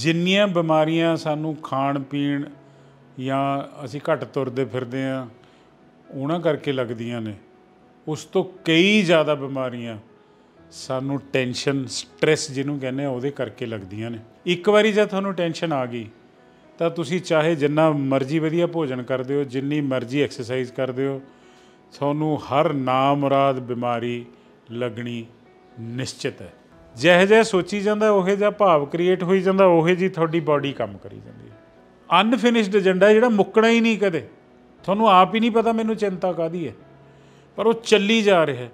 ਜਿੰਨੀਆਂ ਬਿਮਾਰੀਆਂ ਸਾਨੂੰ ਖਾਣ ਪੀਣ ਜਾਂ ਅਸੀਂ ਘੱਟ ਤੁਰਦੇ ਫਿਰਦੇ ਆ ਉਹਨਾਂ ਕਰਕੇ ਲੱਗਦੀਆਂ ਨੇ ਉਸ ਤੋਂ ਕਈ ਜ਼ਿਆਦਾ ਬਿਮਾਰੀਆਂ ਸਾਨੂੰ ਟੈਨਸ਼ਨ ਸਟ्रेस ਜਿਹਨੂੰ ਕਹਿੰਦੇ ਆ ਉਹਦੇ ਕਰਕੇ ਲੱਗਦੀਆਂ ਨੇ ਇੱਕ ਵਾਰੀ ਜੇ ਤੁਹਾਨੂੰ ਟੈਨਸ਼ਨ ਆ ਗਈ ਤਾਂ ਤੁਸੀਂ ਚਾਹੇ ਜਿੰਨਾ ਮਰਜ਼ੀ ਵਧੀਆ ਭੋਜਨ ਕਰਦੇ ਹੋ ਜਿੰਨੀ ਮਰਜ਼ੀ ਐਕਸਰਸਾਈਜ਼ ਕਰਦੇ ਹੋ ਤੁਹਾਨੂੰ ਹਰ ਨਾਮੁਰਾਦ ਬਿਮਾਰੀ ਲੱਗਣੀ ਨਿਸ਼ਚਿਤ ਹੈ ਜਿਹੇ ਜਿਹੇ ਸੋਚੀ ਜਾਂਦਾ ਉਹੇ ਜਿਹਾ ਭਾਵ ਕ੍ਰੀਏਟ ਹੋਈ ਜਾਂਦਾ ਉਹੇ ਜੀ ਤੁਹਾਡੀ ਬਾਡੀ ਕੰਮ ਕਰੀ ਜਾਂਦੀ ਹੈ ਅਨਫਿਨਿਸ਼ਡ ਏਜੰਡਾ ਜਿਹੜਾ ਮੁੱਕਣਾ ਹੀ ਨਹੀਂ ਕਦੇ ਤੁਹਾਨੂੰ ਆਪ ਹੀ ਨਹੀਂ ਪਤਾ ਮੈਨੂੰ ਚਿੰਤਾ ਕਾਦੀ ਹੈ ਪਰ ਉਹ ਚੱਲੀ ਜਾ ਰਿਹਾ ਹੈ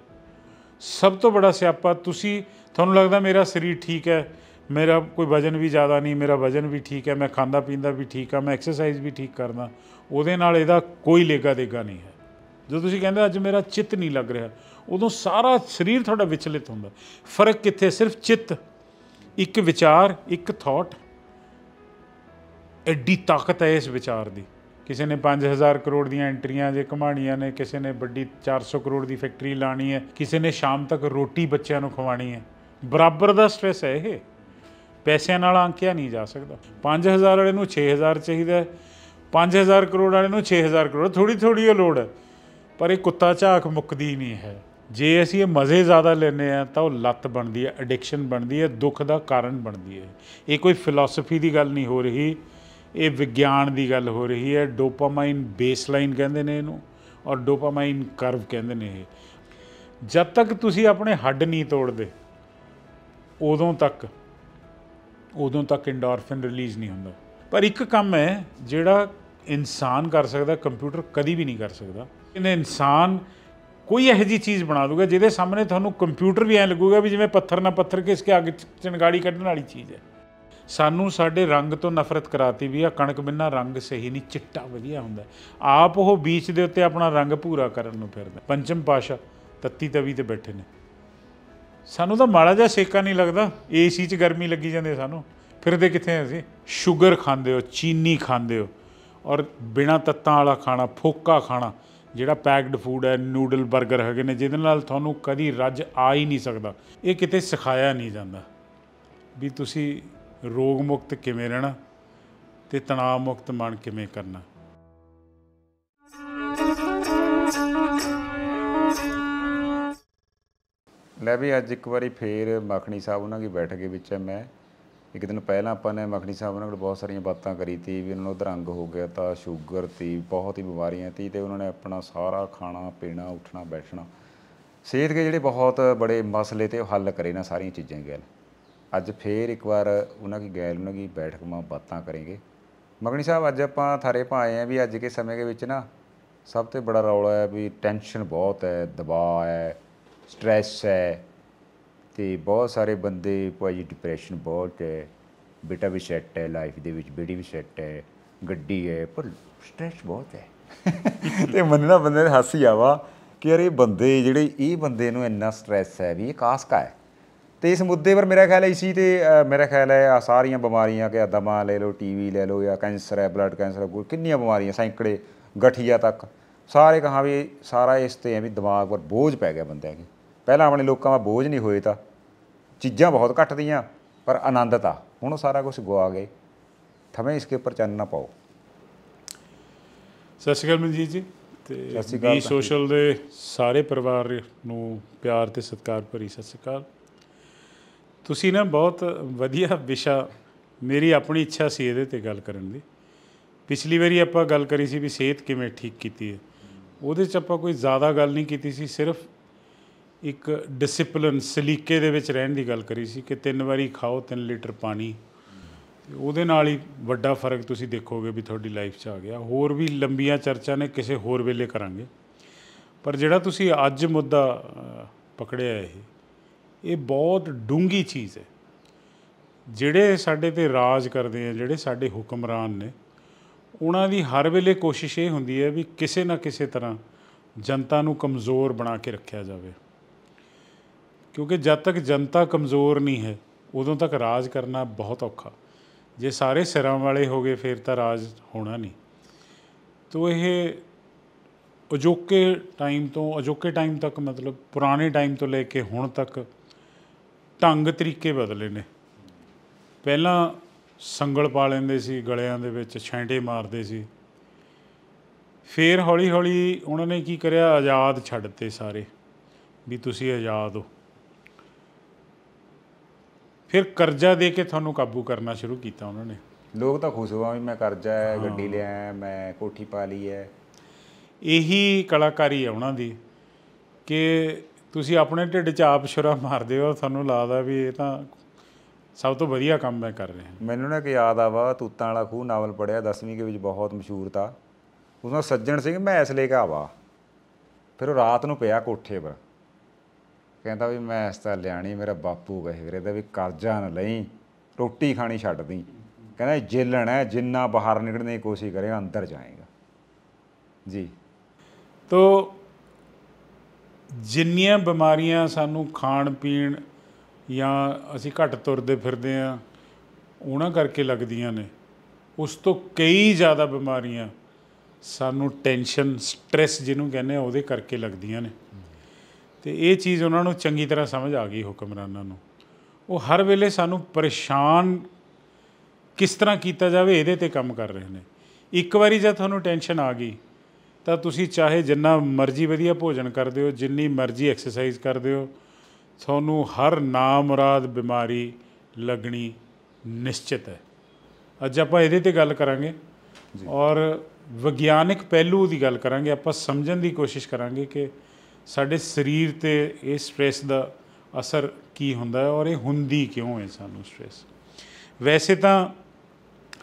ਸਭ ਤੋਂ ਵੱਡਾ ਸਿਆਪਾ ਤੁਸੀਂ ਤੁਹਾਨੂੰ ਲੱਗਦਾ ਮੇਰਾ ਸਰੀਰ ਠੀਕ ਹੈ ਮੇਰਾ ਕੋਈ ਵਜਨ ਵੀ ਜ਼ਿਆਦਾ ਨਹੀਂ ਮੇਰਾ ਵਜਨ ਵੀ ਠੀਕ ਹੈ ਮੈਂ ਖਾਂਦਾ ਪੀਂਦਾ ਵੀ ਠੀਕ ਆ ਮੈਂ ਐਕਸਰਸਾਈਜ਼ ਵੀ ਠੀਕ ਕਰਦਾ ਉਹਦੇ ਨਾਲ ਇਹਦਾ ਕੋਈ ਲੇਗਾ ਦੇਗਾ ਨਹੀਂ ਹੈ ਜੋ ਤੁਸੀਂ ਕਹਿੰਦੇ ਅੱਜ ਮੇਰਾ ਚਿੱਤ ਨਹੀਂ ਲੱਗ ਰਿਹਾ ਉਦੋਂ ਸਾਰਾ ਸਰੀਰ ਤੁਹਾਡਾ ਵਿਚਲਿਤ ਹੁੰਦਾ ਫਰਕ ਕਿੱਥੇ ਸਿਰਫ ਚਿੱਤ ਇੱਕ ਵਿਚਾਰ ਇੱਕ ਥਾਟ ਐਡੀ ਤਾਕਤ ਹੈ ਇਸ ਵਿਚਾਰ ਦੀ ਕਿਸੇ ਨੇ 5000 ਕਰੋੜ ਦੀਆਂ ਐਂਟਰੀਆਂ ਜੇ ਕਮਾਣੀਆਂ ਨੇ ਕਿਸੇ ਨੇ ਵੱਡੀ 400 ਕਰੋੜ ਦੀ ਫੈਕਟਰੀ ਲਾਣੀ ਹੈ ਕਿਸੇ ਨੇ ਸ਼ਾਮ ਤੱਕ ਰੋਟੀ ਬੱਚਿਆਂ ਨੂੰ ਖਵਾਣੀ ਹੈ ਬਰਾਬਰ ਦਾ ਸਟ੍ਰੈਸ ਹੈ ਇਹ ਪੈਸਿਆਂ ਨਾਲ ਆਂਕਿਆ ਨਹੀਂ ਜਾ ਸਕਦਾ 5000 ਵਾਲੇ ਨੂੰ 6000 ਚਾਹੀਦਾ ਹੈ 5000 ਕਰੋੜ ਵਾਲੇ ਨੂੰ 6000 ਕਰੋੜ ਥੋੜੀ ਥੋੜੀ ਉਹ ਲੋੜ ਹੈ ਪਰ ਇਹ ਕੁੱਤਾ ਝਾਕ ਮੁੱਕਦੀ ਨਹੀਂ ਹੈ ਜੇ ਅਸੀਂ ਇਹ ਮਜ਼ੇ ਜ਼ਿਆਦਾ ਲੈਨੇ ਆ ਤਾਂ ਉਹ ਲੱਤ ਬਣਦੀ ਹੈ ਐਡਿਕਸ਼ਨ ਬਣਦੀ ਹੈ ਦੁੱਖ ਦਾ ਕਾਰਨ ਬਣਦੀ ਹੈ ਇਹ ਕੋਈ ਫਿਲਾਸਫੀ ਦੀ ਗੱਲ ਨਹੀਂ ਹੋ ਰਹੀ ਇਹ ਵਿਗਿਆਨ ਦੀ ਗੱਲ ਹੋ ਰਹੀ ਹੈ ਡੋਪਾਮਾਈਨ ਬੇਸਲਾਈਨ ਕਹਿੰਦੇ ਨੇ ਇਹਨੂੰ ਔਰ ਡੋਪਾਮਾਈਨ ਕਰਵ ਕਹਿੰਦੇ ਨੇ ਇਹ ਜਦ ਤੱਕ ਤੁਸੀਂ ਆਪਣੇ ਹੱਡ ਨਹੀਂ ਤੋੜਦੇ ਉਦੋਂ ਤੱਕ ਉਦੋਂ ਤੱਕ ਐਂਡੋਰਫਿਨ ਰਿਲੀਜ਼ ਨਹੀਂ ਹੁੰਦਾ ਪਰ ਇੱਕ ਕੰਮ ਹੈ ਜਿਹੜਾ ਇਨਸਾਨ ਕਰ ਸਕਦਾ ਕੰਪਿਊਟਰ ਕਦੀ ਵੀ ਨਹੀਂ ਕਰ ਸਕਦਾ ਇਹਨੇ ਇਨਸਾਨ ਕੋਈ ਇਹੋ ਜੀ ਚੀਜ਼ ਬਣਾ ਲੂਗਾ ਜਿਹਦੇ ਸਾਹਮਣੇ ਤੁਹਾਨੂੰ ਕੰਪਿਊਟਰ ਵੀ ਐ ਲੱਗੂਗਾ ਵੀ ਜਿਵੇਂ ਪੱਥਰ ਨਾਲ ਪੱਥਰ ਕਿਸ ਕੇ ਅੱਗ ਚਿੰਗਾੜੀ ਕੱਢਣ ਵਾਲੀ ਚੀਜ਼ ਹੈ ਸਾਨੂੰ ਸਾਡੇ ਰੰਗ ਤੋਂ ਨਫ਼ਰਤ ਕਰਾਤੀ ਵੀ ਆ ਕਣਕ ਬਿਨਾ ਰੰਗ ਸਹੀ ਨਹੀਂ ਚਿੱਟਾ ਵਧੀਆ ਹੁੰਦਾ ਆਪ ਉਹ ਬੀਚ ਦੇ ਉੱਤੇ ਆਪਣਾ ਰੰਗ ਪੂਰਾ ਕਰਨ ਨੂੰ ਫਿਰਦਾ ਪੰਚਮ ਪਾਸ਼ਾ ਤੱਤੀ ਤਵੀ ਤੇ ਬੈਠੇ ਨੇ ਸਾਨੂੰ ਤਾਂ ਮਾੜਾ ਜਿਹਾ ਸੇਕਾ ਨਹੀਂ ਲੱਗਦਾ ਏਸੀ 'ਚ ਗਰਮੀ ਲੱਗੀ ਜਾਂਦੀ ਸਾਨੂੰ ਫਿਰਦੇ ਕਿੱਥੇ ਅਸੀਂ ਸ਼ੂਗਰ ਖਾਂਦੇ ਹੋ ਚੀਨੀ ਖਾਂਦੇ ਹੋ ਔਰ ਬਿਨਾ ਤੱਤਾਂ ਵਾਲਾ ਖਾਣਾ ਫੋਕਾ ਖਾਣਾ ਜਿਹੜਾ ਪੈਕਡ ਫੂਡ ਹੈ ਨੂਡਲ 버ਗਰ ਹੈਗੇ ਨੇ ਜਿਹਦੇ ਨਾਲ ਤੁਹਾਨੂੰ ਕਦੀ ਰੱਜ ਆ ਹੀ ਨਹੀਂ ਸਕਦਾ ਇਹ ਕਿਤੇ ਸਿਖਾਇਆ ਨਹੀਂ ਜਾਂਦਾ ਵੀ ਤੁਸੀਂ ਰੋਗ ਮੁਕਤ ਕਿਵੇਂ ਰਹਿਣਾ ਤੇ ਤਣਾਅ ਮੁਕਤ ਮਨ ਕਿਵੇਂ ਕਰਨਾ ਲੈ ਵੀ ਅੱਜ ਇੱਕ ਵਾਰੀ ਫੇਰ ਮੱਖਣੀ ਸਾਹਿਬ ਉਹਨਾਂ ਦੀ ਬੈਠਕ ਵਿੱਚ ਮੈਂ ਇੱਕ ਦਿਨ ਪਹਿਲਾਂ ਆਪਾਂ ਨੇ ਮਖਣੀ ਸਾਹਿਬ ਨਾਲ ਬਹੁਤ ਸਾਰੀਆਂ ਬਾਤਾਂ ਕਰੀ ਤੀ ਵੀ ਉਹਨਾਂ ਨੂੰ ਦਰੰਗ ਹੋ ਗਿਆ ਤਾਂ ਸ਼ੂਗਰ ਤੀ ਬਹੁਤ ਹੀ ਬਿਮਾਰੀਆਂ ਤੀ ਤੇ ਉਹਨਾਂ ਨੇ ਆਪਣਾ ਸਾਰਾ ਖਾਣਾ ਪੀਣਾ ਉੱਠਣਾ ਬੈਠਣਾ ਸਿਹਤ ਦੇ ਜਿਹੜੇ ਬਹੁਤ ਬੜੇ ਮਸਲੇ ਤੇ ਹੱਲ ਕਰੇ ਨਾ ਸਾਰੀਆਂ ਚੀਜ਼ਾਂ ਗੈਲ ਅੱਜ ਫੇਰ ਇੱਕ ਵਾਰ ਉਹਨਾਂ ਕੀ ਗੈਲ ਉਹਨਾਂ ਦੀ ਬੈਠਕ ਮਾਂ ਬਾਤਾਂ ਕਰਾਂਗੇ ਮਗਣੀ ਸਾਹਿਬ ਅੱਜ ਆਪਾਂ ਥਾਰੇ ਪਾਏ ਆ ਵੀ ਅੱਜ ਕੇ ਸਮੇਂ ਦੇ ਵਿੱਚ ਨਾ ਸਭ ਤੋਂ ਬੜਾ ਰੌਲਾ ਹੈ ਵੀ ਟੈਨਸ਼ਨ ਬਹੁਤ ਹੈ ਦਬਾਅ ਹੈ ਸਟ੍ਰੈਸ ਹੈ ਤੇ ਬਹੁਤ ਸਾਰੇ ਬੰਦੇ ਭਾਜੀ ਡਿਪਰੈਸ਼ਨ ਬਹੁਤ ਹੈ ਬੇਟਾ ਵੀ ਸੈੱਟ ਹੈ ਲਾਈਫ ਦੇ ਵਿੱਚ ਬੇੜੀ ਵੀ ਸੈੱਟ ਹੈ ਗੱਡੀ ਹੈ ਪਰ ਸਟ੍ਰੈਸ ਬਹੁਤ ਹੈ ਤੇ ਮੰਨਣਾ ਬੰਦੇ ਨੇ ਹਾਸੀ ਆਵਾ ਕਿ ਅਰੇ ਬੰਦੇ ਜਿਹੜੇ ਇਹ ਬੰਦੇ ਨੂੰ ਇੰਨਾ ਸਟ੍ਰੈਸ ਹੈ ਵੀ ਇਹ ਕਾ ਹੈ ਤੇ ਇਸ ਮੁੱਦੇ ਪਰ ਮੇਰਾ ਖਿਆਲ ਹੈ ਇਸੀ ਤੇ ਮੇਰਾ ਖਿਆਲ ਹੈ ਆ ਸਾਰੀਆਂ ਬਿਮਾਰੀਆਂ ਕਿ ਦਮਾ ਲੈ ਲਓ ਟੀਵੀ ਲੈ ਲਓ ਜਾਂ ਕੈਂਸਰ ਹੈ ਬਲੱਡ ਕੈਂਸਰ ਕੋਈ ਕਿੰਨੀਆਂ ਬਿਮਾਰੀਆਂ ਸੈਂਕੜੇ ਗਠੀਆ ਤੱਕ ਸਾਰੇ ਕਹਾਂ ਵੀ ਸਾਰਾ ਇਸ ਤੇ ਹੈ ਵੀ ਦਿਮਾਗ ਪਰ ਬੋਝ ਪੈ ਗਿਆ ਬੰਦਿਆਂ ਦੇ ਪਹਿਲਾਂ ਆਪਣੇ ਲੋਕਾਂ ਦਾ ਬੋਝ ਨਹੀਂ ਹੋਏ ਤਾਂ ਚੀਜ਼ਾਂ ਬਹੁਤ ਘੱਟ ਦੀਆਂ ਪਰ ਆਨੰਦ ਤਾਂ ਹੁਣ ਸਾਰਾ ਕੁਝ ਗਵਾ ਗਏ ਥਵੇਂ ਇਸਕੇ ਉੱਪਰ ਚੰਨ ਨਾ ਪਾਓ ਸਤਿ ਸ਼੍ਰੀ ਅਕਾਲ ਮਨਜੀਤ ਜੀ ਤੇ ਵੀ ਸੋਸ਼ਲ ਦੇ ਸਾਰੇ ਪਰਿਵਾਰ ਨੂੰ ਪਿਆਰ ਤੇ ਸਤਿਕਾਰ ਭਰੀ ਸਤਿ ਸ਼੍ਰੀ ਅਕਾਲ ਤੁਸੀਂ ਨਾ ਬਹੁਤ ਵਧੀਆ ਵਿਸ਼ਾ ਮੇਰੀ ਆਪਣੀ ਇੱਛਾ ਸੀ ਇਹਦੇ ਤੇ ਗੱਲ ਕਰਨ ਦੀ ਪਿਛਲੀ ਵਾਰੀ ਆਪਾਂ ਗੱਲ ਕਰੀ ਸੀ ਵੀ ਸਿਹਤ ਕਿਵੇਂ ਠੀਕ ਕੀਤੀ ਹੈ ਉਹਦੇ 'ਚ ਆਪਾਂ ਕੋਈ ਜ਼ਿਆਦਾ ਗੱਲ ਨਹੀਂ ਕੀਤੀ ਸੀ ਸਿਰਫ ਇੱਕ ਡਿਸਪਲਿਨ ਸਲੀਕੇ ਦੇ ਵਿੱਚ ਰਹਿਣ ਦੀ ਗੱਲ ਕਰੀ ਸੀ ਕਿ ਤਿੰਨ ਵਾਰੀ ਖਾਓ 3 ਲੀਟਰ ਪਾਣੀ ਉਹਦੇ ਨਾਲ ਹੀ ਵੱਡਾ ਫਰਕ ਤੁਸੀਂ ਦੇਖੋਗੇ ਵੀ ਤੁਹਾਡੀ ਲਾਈਫ 'ਚ ਆ ਗਿਆ ਹੋਰ ਵੀ ਲੰਬੀਆਂ ਚਰਚਾ ਨੇ ਕਿਸੇ ਹੋਰ ਵੇਲੇ ਕਰਾਂਗੇ ਪਰ ਜਿਹੜਾ ਤੁਸੀਂ ਅੱਜ ਮੁੱਦਾ ਪਕੜਿਆ ਇਹ ਇਹ ਬਹੁਤ ਡੂੰਗੀ ਚੀਜ਼ ਹੈ ਜਿਹੜੇ ਸਾਡੇ ਤੇ ਰਾਜ ਕਰਦੇ ਆ ਜਿਹੜੇ ਸਾਡੇ ਹੁਕਮਰਾਨ ਨੇ ਉਹਨਾਂ ਦੀ ਹਰ ਵੇਲੇ ਕੋਸ਼ਿਸ਼ ਇਹ ਹੁੰਦੀ ਹੈ ਵੀ ਕਿਸੇ ਨਾ ਕਿਸੇ ਤਰ੍ਹਾਂ ਜਨਤਾ ਨੂੰ ਕਮਜ਼ੋਰ ਬਣਾ ਕੇ ਰੱਖਿਆ ਜਾਵੇ ਕਿਉਂਕਿ ਜਦ ਤੱਕ ਜਨਤਾ ਕਮਜ਼ੋਰ ਨਹੀਂ ਹੈ ਉਦੋਂ ਤੱਕ ਰਾਜ ਕਰਨਾ ਬਹੁਤ ਔਖਾ ਜੇ ਸਾਰੇ ਸਿਰਾਂ ਵਾਲੇ ਹੋ ਗਏ ਫਿਰ ਤਾਂ ਰਾਜ ਹੋਣਾ ਨਹੀਂ ਤੋ ਇਹ ਅਜੋਕੇ ਟਾਈਮ ਤੋਂ ਅਜੋਕੇ ਟਾਈਮ ਤੱਕ ਮਤਲਬ ਪੁਰਾਣੇ ਟਾਈਮ ਤੋਂ ਲੈ ਕੇ ਹੁਣ ਤੱਕ ਢੰਗ ਤਰੀਕੇ ਬਦਲੇ ਨੇ ਪਹਿਲਾਂ ਸੰਗਲ ਪਾ ਲੈਂਦੇ ਸੀ ਗਲਿਆਂ ਦੇ ਵਿੱਚ ਛੈਂਡੇ ਮਾਰਦੇ ਸੀ ਫੇਰ ਹੌਲੀ-ਹੌਲੀ ਉਹਨਾਂ ਨੇ ਕੀ ਕਰਿਆ ਆਜ਼ਾਦ ਛੱਡਤੇ ਸਾਰੇ ਵੀ ਤੁਸੀਂ ਆਜ਼ਾਦ ਹੋ ਫਿਰ ਕਰਜ਼ਾ ਦੇ ਕੇ ਤੁਹਾਨੂੰ ਕਾਬੂ ਕਰਨਾ ਸ਼ੁਰੂ ਕੀਤਾ ਉਹਨਾਂ ਨੇ ਲੋਕ ਤਾਂ ਖੁਸ਼ ਹੋਆ ਵੀ ਮੈਂ ਕਰਜ਼ਾ ਹੈ ਗੱਡੀ ਲਿਆ ਮੈਂ ਕੋਠੀ ਪਾ ਲਈ ਹੈ ਇਹੀ ਕਲਾਕਾਰੀ ਹੈ ਉਹਨਾਂ ਦੀ ਕਿ ਤੁਸੀਂ ਆਪਣੇ ਢਿੱਡ 'ਚ ਆਪ ਸ਼ੁਰਾ ਮਾਰਦੇ ਹੋ ਤੁਹਾਨੂੰ ਲੱਗਦਾ ਵੀ ਇਹ ਤਾਂ ਸਭ ਤੋਂ ਵਧੀਆ ਕੰਮ ਮੈਂ ਕਰ ਰਿਹਾ ਮੈਨੂੰ ਨਾ ਕਿ ਯਾਦ ਆਵਾ ਤੂਤਾਂ ਵਾਲਾ ਖੂਹ ਨਾਵਲ ਪੜਿਆ 10ਵੀਂ ਦੇ ਵਿੱਚ ਬਹੁਤ ਮਸ਼ਹੂਰ ਤਾਂ ਦਾ ਸੱਜਣ ਸਿੰਘ ਮੈਂ ਇਸ ਲਈ ਕੇ ਫਿਰ ਉਹ ਰਾਤ ਨੂੰ ਪਿਆ ਕੋਠੇ 'ਪਰ ਕਹਿੰਦਾ ਵੀ ਮੈਂ ਇਸ ਤਾਂ ਲਿਆਣੀ ਮੇਰਾ ਬਾਪੂ ਕਹੇ ਵੀਰੇ ਦਾ ਵੀ ਕਰਜ਼ਾ ਨਾ ਲਈ ਰੋਟੀ ਖਾਣੀ ਛੱਡ ਦੀ ਕਹਿੰਦਾ ਜੇਲਣ ਜਿੰਨਾ ਬਾਹਰ ਨਿਕਲਣ ਦੀ ਕੋਸ਼ਿਸ਼ ਕਰੇਗਾ ਅੰਦਰ ਜਾਏਗਾ ਜੀ ਤੋ ਜਿੰਨੀਆਂ ਬਿਮਾਰੀਆਂ ਸਾਨੂੰ ਖਾਣ ਪੀਣ ਜਾਂ ਅਸੀਂ ਘੱਟ ਤੁਰਦੇ ਫਿਰਦੇ ਆ ਉਹਨਾਂ ਕਰਕੇ ਲੱਗਦੀਆਂ ਨੇ ਉਸ ਤੋਂ ਕਈ ਜ਼ਿਆਦਾ ਬਿਮਾਰੀਆਂ ਸਾਨੂੰ ਟੈਨਸ਼ਨ ਸਟ्रेस ਜਿਹਨੂੰ ਕਹਿੰਦੇ ਆ ਉਹਦੇ ਕਰਕੇ ਲੱਗਦੀਆਂ ਨੇ ਤੇ ਇਹ ਚੀਜ਼ ਉਹਨਾਂ ਨੂੰ ਚੰਗੀ ਤਰ੍ਹਾਂ ਸਮਝ ਆ ਗਈ ਹੁਕਮਰਾਨਾਂ ਨੂੰ ਉਹ ਹਰ ਵੇਲੇ ਸਾਨੂੰ ਪਰੇਸ਼ਾਨ ਕਿਸ ਤਰ੍ਹਾਂ ਕੀਤਾ ਜਾਵੇ ਇਹਦੇ ਤੇ ਕੰਮ ਕਰ ਰਹੇ ਨੇ ਇੱਕ ਵਾਰੀ ਜੇ ਤੁਹਾਨੂੰ ਟੈਨਸ਼ਨ ਆ ਗਈ ਤਾਂ ਤੁਸੀਂ ਚਾਹੇ ਜਿੰਨਾ ਮਰਜ਼ੀ ਵਧੀਆ ਭੋਜਨ ਕਰਦੇ ਹੋ ਜਿੰਨੀ ਮਰਜ਼ੀ ਐਕਸਰਸਾਈਜ਼ ਕਰਦੇ ਹੋ ਤੁਹਾਨੂੰ ਹਰ ਨਾਮੁਰਾਦ ਬਿਮਾਰੀ ਲੱਗਣੀ ਨਿਸ਼ਚਿਤ ਹੈ ਅੱਜ ਆਪਾਂ ਇਹਦੇ ਤੇ ਗੱਲ ਕਰਾਂਗੇ ਔਰ ਵਿਗਿਆਨਿਕ ਪਹਿਲੂ ਦੀ ਗੱਲ ਕਰਾਂਗੇ ਆਪਾਂ ਸਮਝਣ ਦੀ ਕੋਸ਼ਿਸ਼ ਕਰਾਂਗੇ ਕਿ ਸਾਡੇ ਸਰੀਰ ਤੇ ਇਹ ਸਟ्रेस ਦਾ ਅਸਰ ਕੀ ਹੁੰਦਾ ਹੈ ਔਰ ਇਹ ਹੁੰਦੀ ਕਿਉਂ ਹੈ ਸਾਨੂੰ ਸਟ्रेस ਵੈਸੇ ਤਾਂ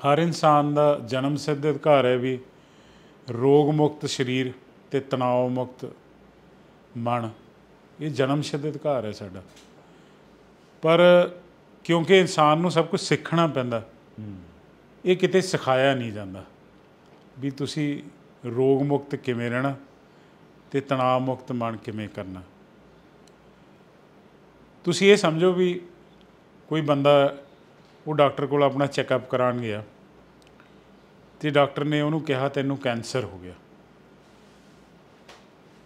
ਹਰ ਇਨਸਾਨ ਦਾ ਜਨਮ ਸਿੱਧ ਅਧਿਕਾਰ ਹੈ ਵੀ ਰੋਗ ਮੁਕਤ ਸਰੀਰ ਤੇ ਤਣਾਅ ਮੁਕਤ ਮਨ ਇਹ ਜਨਮ ਸਿੱਧ ਅਧਿਕਾਰ ਹੈ ਸਾਡਾ ਪਰ ਕਿਉਂਕਿ ਇਨਸਾਨ ਨੂੰ ਸਭ ਕੁਝ ਸਿੱਖਣਾ ਪੈਂਦਾ ਇਹ ਕਿਤੇ ਸਿਖਾਇਆ ਨਹੀਂ ਜਾਂਦਾ ਵੀ ਤੁਸੀਂ ਰੋਗ ਮੁਕਤ ਕਿਵੇਂ ਰਹਿਣਾ ਤੇ ਤਣਾਅ ਮੁਕਤ ਮਨ ਕਿਵੇਂ ਕਰਨਾ ਤੁਸੀਂ ਇਹ ਸਮਝੋ ਵੀ ਕੋਈ ਬੰਦਾ ਉਹ ਡਾਕਟਰ ਕੋਲ ਆਪਣਾ ਚੈੱਕਅਪ ਕਰਾਣ ਗਿਆ ਤੇ ਡਾਕਟਰ ਨੇ ਉਹਨੂੰ ਕਿਹਾ ਤੈਨੂੰ ਕੈਂਸਰ ਹੋ ਗਿਆ